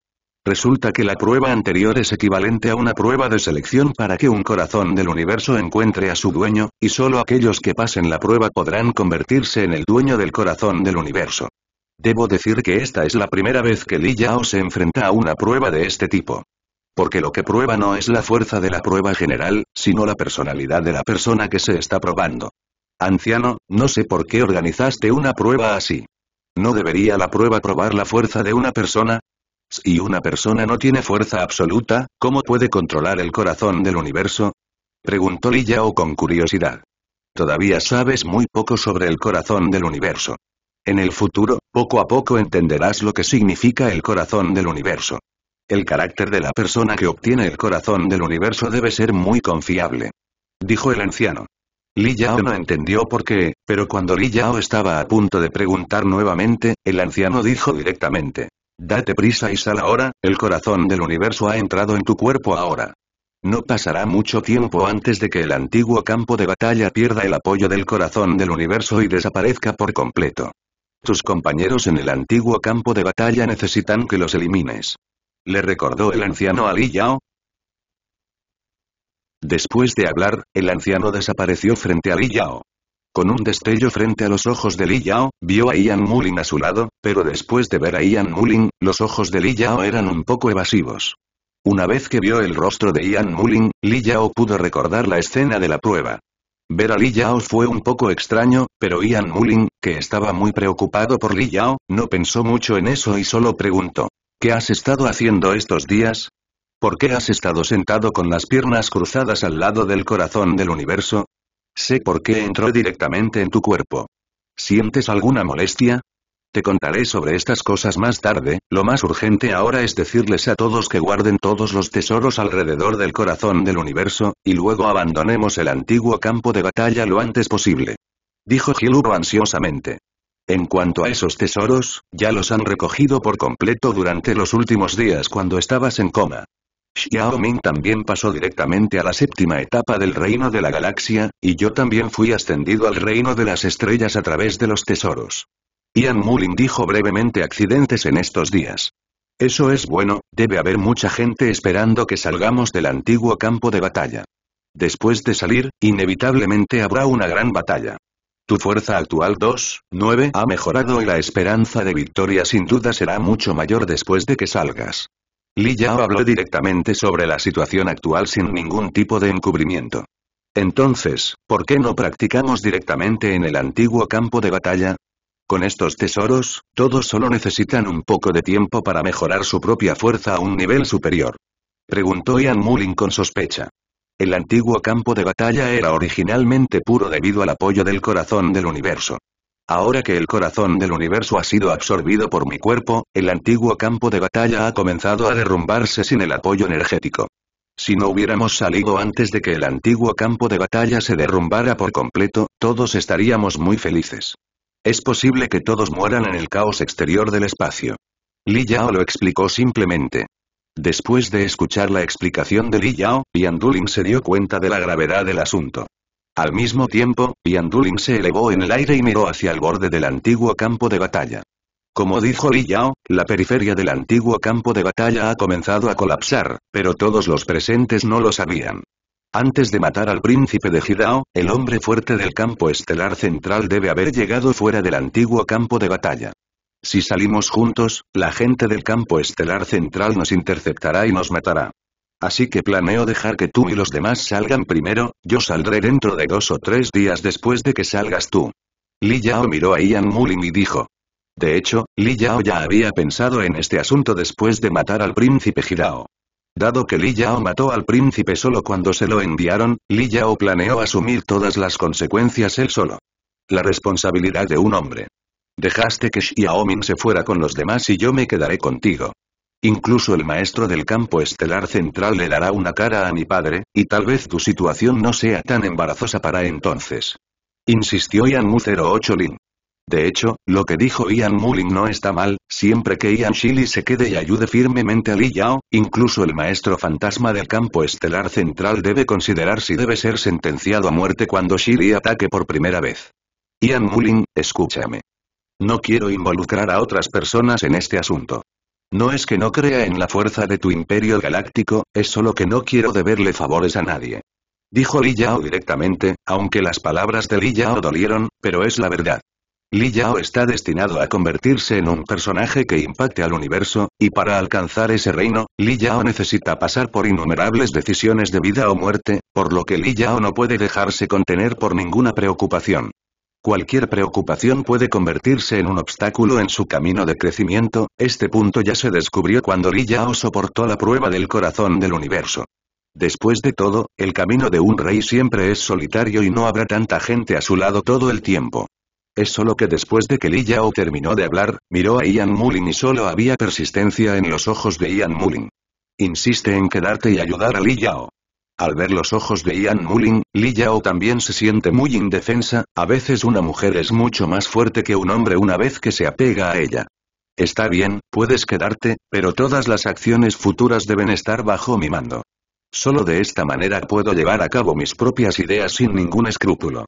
Resulta que la prueba anterior es equivalente a una prueba de selección para que un corazón del universo encuentre a su dueño, y solo aquellos que pasen la prueba podrán convertirse en el dueño del corazón del universo. Debo decir que esta es la primera vez que Li Yao se enfrenta a una prueba de este tipo. Porque lo que prueba no es la fuerza de la prueba general, sino la personalidad de la persona que se está probando. Anciano, no sé por qué organizaste una prueba así. ¿No debería la prueba probar la fuerza de una persona? Si una persona no tiene fuerza absoluta, ¿cómo puede controlar el corazón del universo? Preguntó Li Yao con curiosidad. Todavía sabes muy poco sobre el corazón del universo. En el futuro, poco a poco entenderás lo que significa el corazón del universo. El carácter de la persona que obtiene el corazón del universo debe ser muy confiable. Dijo el anciano. Li Yao no entendió por qué, pero cuando Li Yao estaba a punto de preguntar nuevamente, el anciano dijo directamente. Date prisa y sal ahora, el corazón del universo ha entrado en tu cuerpo ahora. No pasará mucho tiempo antes de que el antiguo campo de batalla pierda el apoyo del corazón del universo y desaparezca por completo. Tus compañeros en el antiguo campo de batalla necesitan que los elimines. Le recordó el anciano a Li Yao, Después de hablar, el anciano desapareció frente a Li Yao. Con un destello frente a los ojos de Li Yao, vio a Ian Muling a su lado, pero después de ver a Ian Muling, los ojos de Li Yao eran un poco evasivos. Una vez que vio el rostro de Ian Muling, Li Yao pudo recordar la escena de la prueba. Ver a Li Yao fue un poco extraño, pero Ian Muling, que estaba muy preocupado por Li Yao, no pensó mucho en eso y solo preguntó. ¿Qué has estado haciendo estos días? ¿Por qué has estado sentado con las piernas cruzadas al lado del corazón del universo? Sé por qué entró directamente en tu cuerpo. ¿Sientes alguna molestia? Te contaré sobre estas cosas más tarde, lo más urgente ahora es decirles a todos que guarden todos los tesoros alrededor del corazón del universo, y luego abandonemos el antiguo campo de batalla lo antes posible. Dijo Giluro ansiosamente. En cuanto a esos tesoros, ya los han recogido por completo durante los últimos días cuando estabas en coma. Xiao también pasó directamente a la séptima etapa del reino de la galaxia, y yo también fui ascendido al reino de las estrellas a través de los tesoros. Ian Mullin dijo brevemente accidentes en estos días. Eso es bueno, debe haber mucha gente esperando que salgamos del antiguo campo de batalla. Después de salir, inevitablemente habrá una gran batalla. Tu fuerza actual 2.9 ha mejorado y la esperanza de victoria sin duda será mucho mayor después de que salgas. Li Yao habló directamente sobre la situación actual sin ningún tipo de encubrimiento. Entonces, ¿por qué no practicamos directamente en el antiguo campo de batalla? Con estos tesoros, todos solo necesitan un poco de tiempo para mejorar su propia fuerza a un nivel superior. Preguntó Ian Mullin con sospecha. El antiguo campo de batalla era originalmente puro debido al apoyo del corazón del universo. Ahora que el corazón del universo ha sido absorbido por mi cuerpo, el antiguo campo de batalla ha comenzado a derrumbarse sin el apoyo energético. Si no hubiéramos salido antes de que el antiguo campo de batalla se derrumbara por completo, todos estaríamos muy felices. Es posible que todos mueran en el caos exterior del espacio. Li Yao lo explicó simplemente. Después de escuchar la explicación de Li Yao, Yan se dio cuenta de la gravedad del asunto. Al mismo tiempo, Yandulin se elevó en el aire y miró hacia el borde del antiguo campo de batalla. Como dijo Li Yao, la periferia del antiguo campo de batalla ha comenzado a colapsar, pero todos los presentes no lo sabían. Antes de matar al príncipe de Hidao, el hombre fuerte del campo estelar central debe haber llegado fuera del antiguo campo de batalla. Si salimos juntos, la gente del campo estelar central nos interceptará y nos matará. Así que planeo dejar que tú y los demás salgan primero, yo saldré dentro de dos o tres días después de que salgas tú. Li Yao miró a Ian Mulin y dijo. De hecho, Li Yao ya había pensado en este asunto después de matar al príncipe Jirao. Dado que Li Yao mató al príncipe solo cuando se lo enviaron, Li Yao planeó asumir todas las consecuencias él solo. La responsabilidad de un hombre. Dejaste que Xiaomin se fuera con los demás y yo me quedaré contigo. Incluso el maestro del campo estelar central le dará una cara a mi padre, y tal vez tu situación no sea tan embarazosa para entonces. Insistió Ian Mu 08 Lin. De hecho, lo que dijo Ian Mulling no está mal, siempre que Ian Shili se quede y ayude firmemente a Li Yao, incluso el maestro fantasma del campo estelar central debe considerar si debe ser sentenciado a muerte cuando Shili ataque por primera vez. Ian Mulling, escúchame. No quiero involucrar a otras personas en este asunto. No es que no crea en la fuerza de tu imperio galáctico, es solo que no quiero deberle favores a nadie. Dijo Li Yao directamente, aunque las palabras de Li Yao dolieron, pero es la verdad. Li Yao está destinado a convertirse en un personaje que impacte al universo, y para alcanzar ese reino, Li Yao necesita pasar por innumerables decisiones de vida o muerte, por lo que Li Yao no puede dejarse contener por ninguna preocupación. Cualquier preocupación puede convertirse en un obstáculo en su camino de crecimiento, este punto ya se descubrió cuando Li Yao soportó la prueba del corazón del universo. Después de todo, el camino de un rey siempre es solitario y no habrá tanta gente a su lado todo el tiempo. Es solo que después de que Li Yao terminó de hablar, miró a Ian Mullin y solo había persistencia en los ojos de Ian Mullin. Insiste en quedarte y ayudar a Li Yao. Al ver los ojos de Ian Mulling, Li Yao también se siente muy indefensa, a veces una mujer es mucho más fuerte que un hombre una vez que se apega a ella. Está bien, puedes quedarte, pero todas las acciones futuras deben estar bajo mi mando. Solo de esta manera puedo llevar a cabo mis propias ideas sin ningún escrúpulo.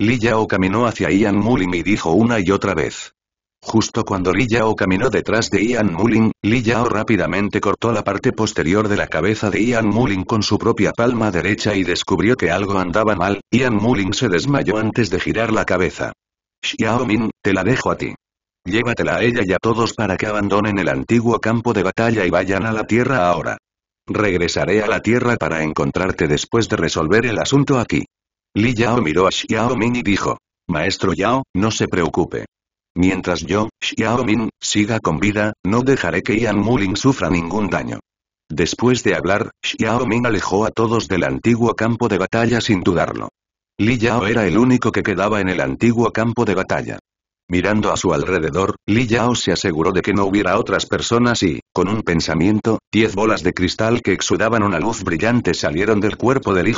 Li Yao caminó hacia Ian Mulling y dijo una y otra vez. Justo cuando Li Yao caminó detrás de Ian Mullin, Li Yao rápidamente cortó la parte posterior de la cabeza de Ian Mullin con su propia palma derecha y descubrió que algo andaba mal, Ian Mullin se desmayó antes de girar la cabeza. Xiao Min, te la dejo a ti. Llévatela a ella y a todos para que abandonen el antiguo campo de batalla y vayan a la tierra ahora. Regresaré a la tierra para encontrarte después de resolver el asunto aquí. Li Yao miró a Xiao Min y dijo. Maestro Yao, no se preocupe. Mientras yo, Xiao siga con vida, no dejaré que Ian Muling sufra ningún daño. Después de hablar, Xiao alejó a todos del antiguo campo de batalla sin dudarlo. Li Yao era el único que quedaba en el antiguo campo de batalla. Mirando a su alrededor, Li Yao se aseguró de que no hubiera otras personas y, con un pensamiento, diez bolas de cristal que exudaban una luz brillante salieron del cuerpo de Li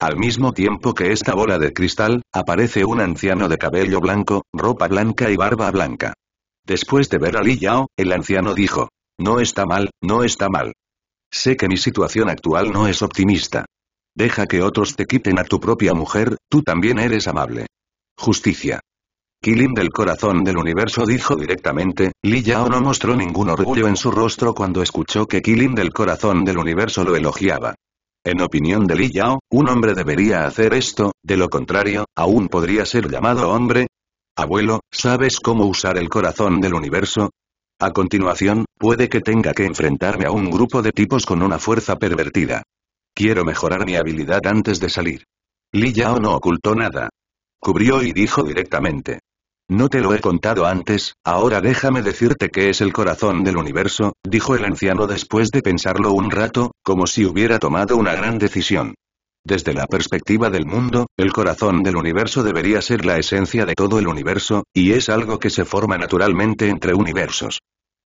al mismo tiempo que esta bola de cristal, aparece un anciano de cabello blanco, ropa blanca y barba blanca. Después de ver a Li Yao, el anciano dijo, no está mal, no está mal. Sé que mi situación actual no es optimista. Deja que otros te quiten a tu propia mujer, tú también eres amable. Justicia. Killing del corazón del universo dijo directamente, Li Yao no mostró ningún orgullo en su rostro cuando escuchó que Killing del corazón del universo lo elogiaba. En opinión de Li Yao, un hombre debería hacer esto, de lo contrario, aún podría ser llamado hombre. Abuelo, ¿sabes cómo usar el corazón del universo? A continuación, puede que tenga que enfrentarme a un grupo de tipos con una fuerza pervertida. Quiero mejorar mi habilidad antes de salir. Li Yao no ocultó nada. Cubrió y dijo directamente. No te lo he contado antes, ahora déjame decirte qué es el corazón del universo, dijo el anciano después de pensarlo un rato, como si hubiera tomado una gran decisión. Desde la perspectiva del mundo, el corazón del universo debería ser la esencia de todo el universo, y es algo que se forma naturalmente entre universos.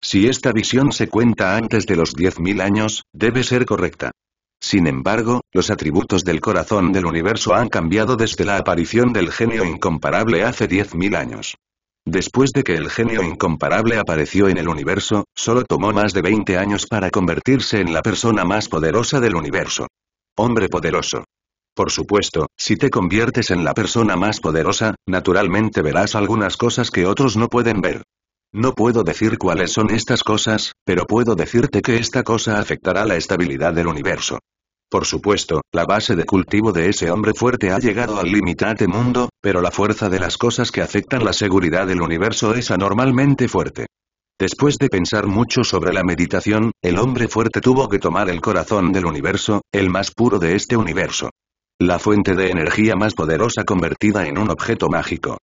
Si esta visión se cuenta antes de los 10.000 años, debe ser correcta. Sin embargo, los atributos del corazón del universo han cambiado desde la aparición del genio incomparable hace 10.000 años. Después de que el genio incomparable apareció en el universo, solo tomó más de 20 años para convertirse en la persona más poderosa del universo. Hombre poderoso. Por supuesto, si te conviertes en la persona más poderosa, naturalmente verás algunas cosas que otros no pueden ver. No puedo decir cuáles son estas cosas, pero puedo decirte que esta cosa afectará la estabilidad del universo. Por supuesto, la base de cultivo de ese hombre fuerte ha llegado al limitante mundo, pero la fuerza de las cosas que afectan la seguridad del universo es anormalmente fuerte. Después de pensar mucho sobre la meditación, el hombre fuerte tuvo que tomar el corazón del universo, el más puro de este universo. La fuente de energía más poderosa convertida en un objeto mágico.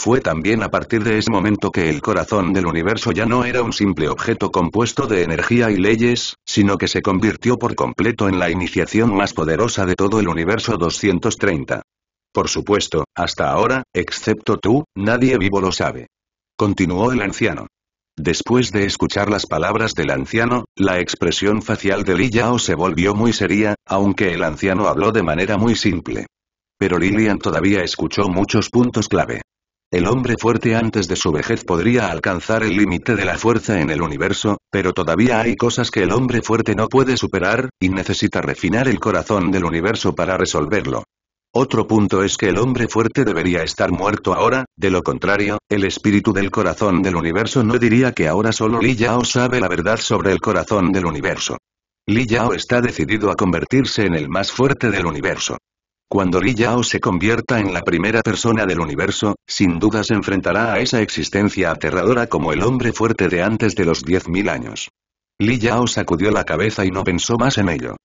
Fue también a partir de ese momento que el corazón del universo ya no era un simple objeto compuesto de energía y leyes, sino que se convirtió por completo en la iniciación más poderosa de todo el universo 230. Por supuesto, hasta ahora, excepto tú, nadie vivo lo sabe. Continuó el anciano. Después de escuchar las palabras del anciano, la expresión facial de Li se volvió muy seria, aunque el anciano habló de manera muy simple. Pero Lilian todavía escuchó muchos puntos clave. El hombre fuerte antes de su vejez podría alcanzar el límite de la fuerza en el universo, pero todavía hay cosas que el hombre fuerte no puede superar, y necesita refinar el corazón del universo para resolverlo. Otro punto es que el hombre fuerte debería estar muerto ahora, de lo contrario, el espíritu del corazón del universo no diría que ahora solo Li Yao sabe la verdad sobre el corazón del universo. Li Yao está decidido a convertirse en el más fuerte del universo. Cuando Li Yao se convierta en la primera persona del universo, sin duda se enfrentará a esa existencia aterradora como el hombre fuerte de antes de los 10.000 años. Li Yao sacudió la cabeza y no pensó más en ello.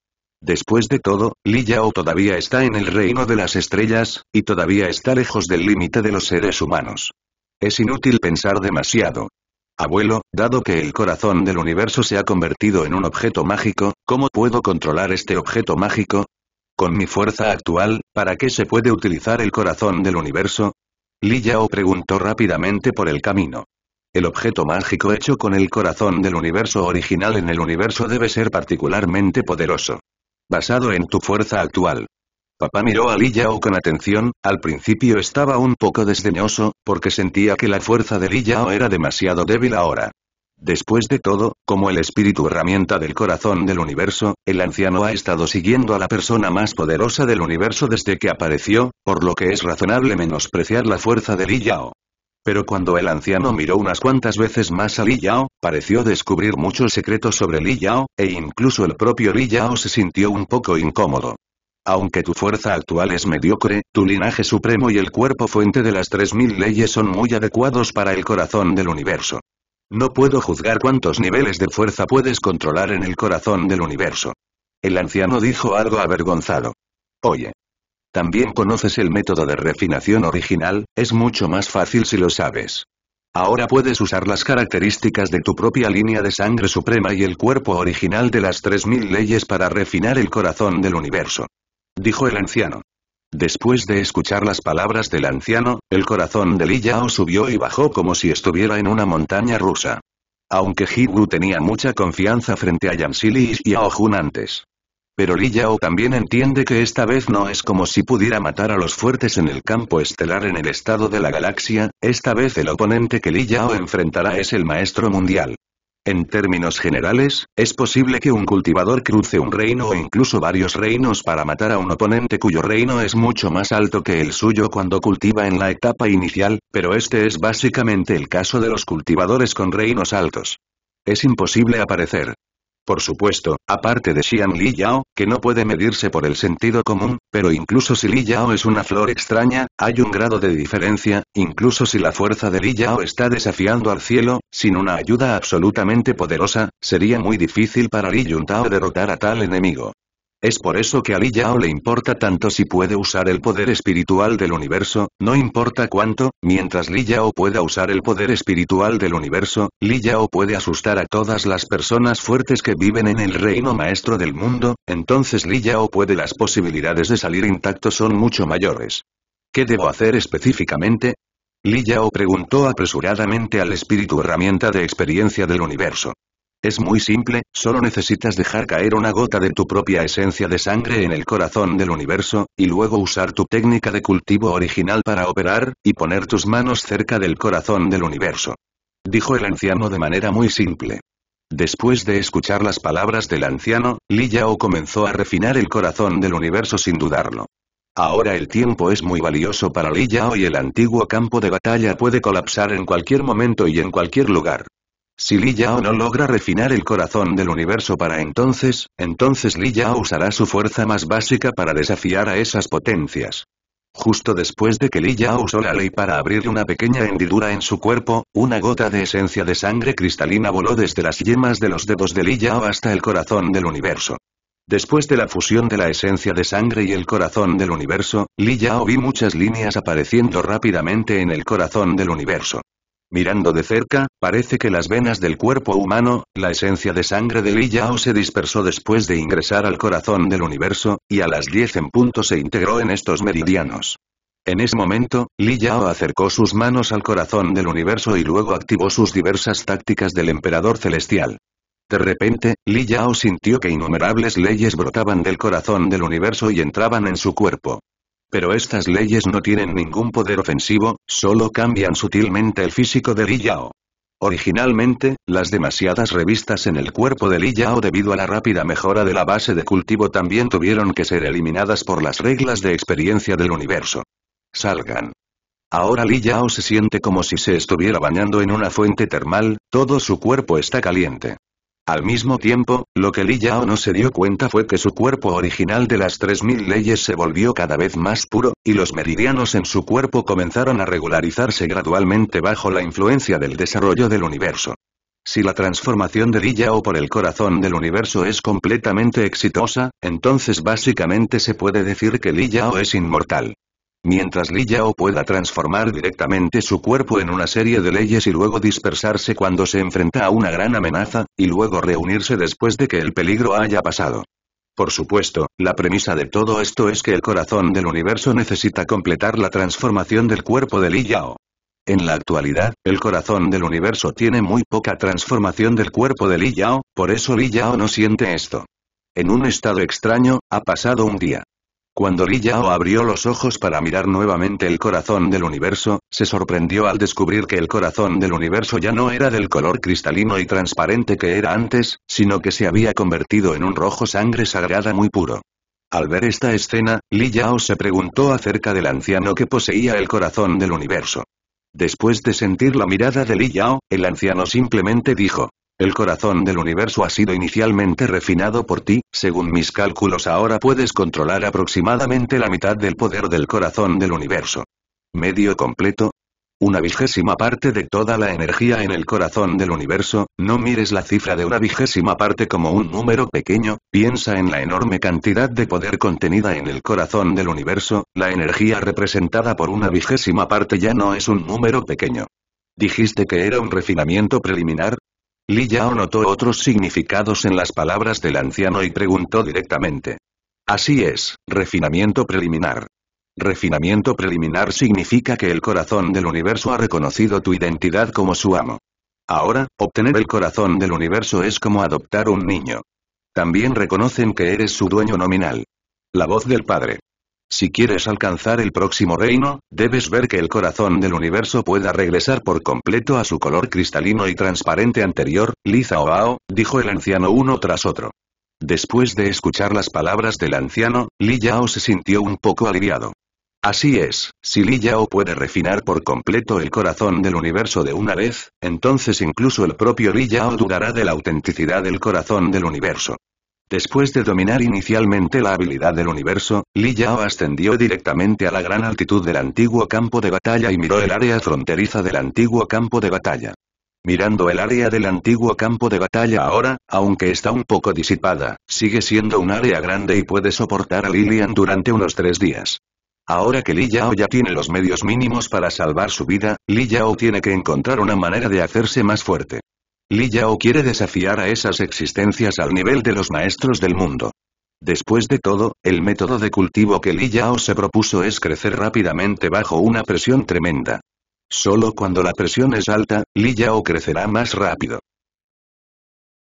Después de todo, Li Yao todavía está en el reino de las estrellas, y todavía está lejos del límite de los seres humanos. Es inútil pensar demasiado. Abuelo, dado que el corazón del universo se ha convertido en un objeto mágico, ¿cómo puedo controlar este objeto mágico? Con mi fuerza actual, ¿para qué se puede utilizar el corazón del universo? Li Yao preguntó rápidamente por el camino. El objeto mágico hecho con el corazón del universo original en el universo debe ser particularmente poderoso. Basado en tu fuerza actual. Papá miró a Li Yao con atención, al principio estaba un poco desdeñoso, porque sentía que la fuerza de Li Yao era demasiado débil ahora. Después de todo, como el espíritu herramienta del corazón del universo, el anciano ha estado siguiendo a la persona más poderosa del universo desde que apareció, por lo que es razonable menospreciar la fuerza de Li Yao. Pero cuando el anciano miró unas cuantas veces más a Li Yao, pareció descubrir muchos secretos sobre Li Yao, e incluso el propio Li Yao se sintió un poco incómodo. Aunque tu fuerza actual es mediocre, tu linaje supremo y el cuerpo fuente de las 3000 leyes son muy adecuados para el corazón del universo. No puedo juzgar cuántos niveles de fuerza puedes controlar en el corazón del universo. El anciano dijo algo avergonzado. Oye. También conoces el método de refinación original, es mucho más fácil si lo sabes. Ahora puedes usar las características de tu propia línea de sangre suprema y el cuerpo original de las 3000 leyes para refinar el corazón del universo. Dijo el anciano. Después de escuchar las palabras del anciano, el corazón de Li Yao subió y bajó como si estuviera en una montaña rusa. Aunque Wu tenía mucha confianza frente a Xili y Yao Jun antes. Pero Li Yao también entiende que esta vez no es como si pudiera matar a los fuertes en el campo estelar en el estado de la galaxia, esta vez el oponente que Li Yao enfrentará es el maestro mundial. En términos generales, es posible que un cultivador cruce un reino o incluso varios reinos para matar a un oponente cuyo reino es mucho más alto que el suyo cuando cultiva en la etapa inicial, pero este es básicamente el caso de los cultivadores con reinos altos. Es imposible aparecer, por supuesto, aparte de Xian Li Yao, que no puede medirse por el sentido común, pero incluso si Li Yao es una flor extraña, hay un grado de diferencia, incluso si la fuerza de Li Yao está desafiando al cielo, sin una ayuda absolutamente poderosa, sería muy difícil para Li Yuntao derrotar a tal enemigo. Es por eso que a Li Yao le importa tanto si puede usar el poder espiritual del universo, no importa cuánto, mientras Li Yao pueda usar el poder espiritual del universo, Li Yao puede asustar a todas las personas fuertes que viven en el reino maestro del mundo, entonces Li Yao puede las posibilidades de salir intacto son mucho mayores. ¿Qué debo hacer específicamente? Li Yao preguntó apresuradamente al espíritu herramienta de experiencia del universo. Es muy simple, solo necesitas dejar caer una gota de tu propia esencia de sangre en el corazón del universo, y luego usar tu técnica de cultivo original para operar, y poner tus manos cerca del corazón del universo. Dijo el anciano de manera muy simple. Después de escuchar las palabras del anciano, Li Yao comenzó a refinar el corazón del universo sin dudarlo. Ahora el tiempo es muy valioso para Li Yao y el antiguo campo de batalla puede colapsar en cualquier momento y en cualquier lugar. Si Li Yao no logra refinar el corazón del universo para entonces, entonces Li Yao usará su fuerza más básica para desafiar a esas potencias. Justo después de que Li Yao usó la ley para abrir una pequeña hendidura en su cuerpo, una gota de esencia de sangre cristalina voló desde las yemas de los dedos de Li Yao hasta el corazón del universo. Después de la fusión de la esencia de sangre y el corazón del universo, Li Yao vi muchas líneas apareciendo rápidamente en el corazón del universo. Mirando de cerca, parece que las venas del cuerpo humano, la esencia de sangre de Li Yao se dispersó después de ingresar al corazón del universo, y a las 10 en punto se integró en estos meridianos. En ese momento, Li Yao acercó sus manos al corazón del universo y luego activó sus diversas tácticas del emperador celestial. De repente, Li Yao sintió que innumerables leyes brotaban del corazón del universo y entraban en su cuerpo. Pero estas leyes no tienen ningún poder ofensivo, solo cambian sutilmente el físico de Li Yao. Originalmente, las demasiadas revistas en el cuerpo de Li Yao debido a la rápida mejora de la base de cultivo también tuvieron que ser eliminadas por las reglas de experiencia del universo. Salgan. Ahora Li Yao se siente como si se estuviera bañando en una fuente termal, todo su cuerpo está caliente. Al mismo tiempo, lo que Li Yao no se dio cuenta fue que su cuerpo original de las 3000 leyes se volvió cada vez más puro, y los meridianos en su cuerpo comenzaron a regularizarse gradualmente bajo la influencia del desarrollo del universo. Si la transformación de Li Yao por el corazón del universo es completamente exitosa, entonces básicamente se puede decir que Li Yao es inmortal. Mientras Li Yao pueda transformar directamente su cuerpo en una serie de leyes y luego dispersarse cuando se enfrenta a una gran amenaza, y luego reunirse después de que el peligro haya pasado. Por supuesto, la premisa de todo esto es que el corazón del universo necesita completar la transformación del cuerpo de Li Yao. En la actualidad, el corazón del universo tiene muy poca transformación del cuerpo de Li Yao, por eso Li Yao no siente esto. En un estado extraño, ha pasado un día. Cuando Li Yao abrió los ojos para mirar nuevamente el corazón del universo, se sorprendió al descubrir que el corazón del universo ya no era del color cristalino y transparente que era antes, sino que se había convertido en un rojo sangre sagrada muy puro. Al ver esta escena, Li Yao se preguntó acerca del anciano que poseía el corazón del universo. Después de sentir la mirada de Li Yao, el anciano simplemente dijo, el corazón del universo ha sido inicialmente refinado por ti, según mis cálculos ahora puedes controlar aproximadamente la mitad del poder del corazón del universo. Medio completo. Una vigésima parte de toda la energía en el corazón del universo, no mires la cifra de una vigésima parte como un número pequeño, piensa en la enorme cantidad de poder contenida en el corazón del universo, la energía representada por una vigésima parte ya no es un número pequeño. Dijiste que era un refinamiento preliminar, Li Yao notó otros significados en las palabras del anciano y preguntó directamente. Así es, refinamiento preliminar. Refinamiento preliminar significa que el corazón del universo ha reconocido tu identidad como su amo. Ahora, obtener el corazón del universo es como adoptar un niño. También reconocen que eres su dueño nominal. La voz del Padre. Si quieres alcanzar el próximo reino, debes ver que el corazón del universo pueda regresar por completo a su color cristalino y transparente anterior, Li Oao, dijo el anciano uno tras otro. Después de escuchar las palabras del anciano, Li Yao se sintió un poco aliviado. Así es, si Li Yao puede refinar por completo el corazón del universo de una vez, entonces incluso el propio Li Yao dudará de la autenticidad del corazón del universo. Después de dominar inicialmente la habilidad del universo, Li Yao ascendió directamente a la gran altitud del antiguo campo de batalla y miró el área fronteriza del antiguo campo de batalla. Mirando el área del antiguo campo de batalla ahora, aunque está un poco disipada, sigue siendo un área grande y puede soportar a Lilian durante unos tres días. Ahora que Li Yao ya tiene los medios mínimos para salvar su vida, Li Yao tiene que encontrar una manera de hacerse más fuerte. Li Yao quiere desafiar a esas existencias al nivel de los maestros del mundo. Después de todo, el método de cultivo que Li Yao se propuso es crecer rápidamente bajo una presión tremenda. Solo cuando la presión es alta, Li Yao crecerá más rápido.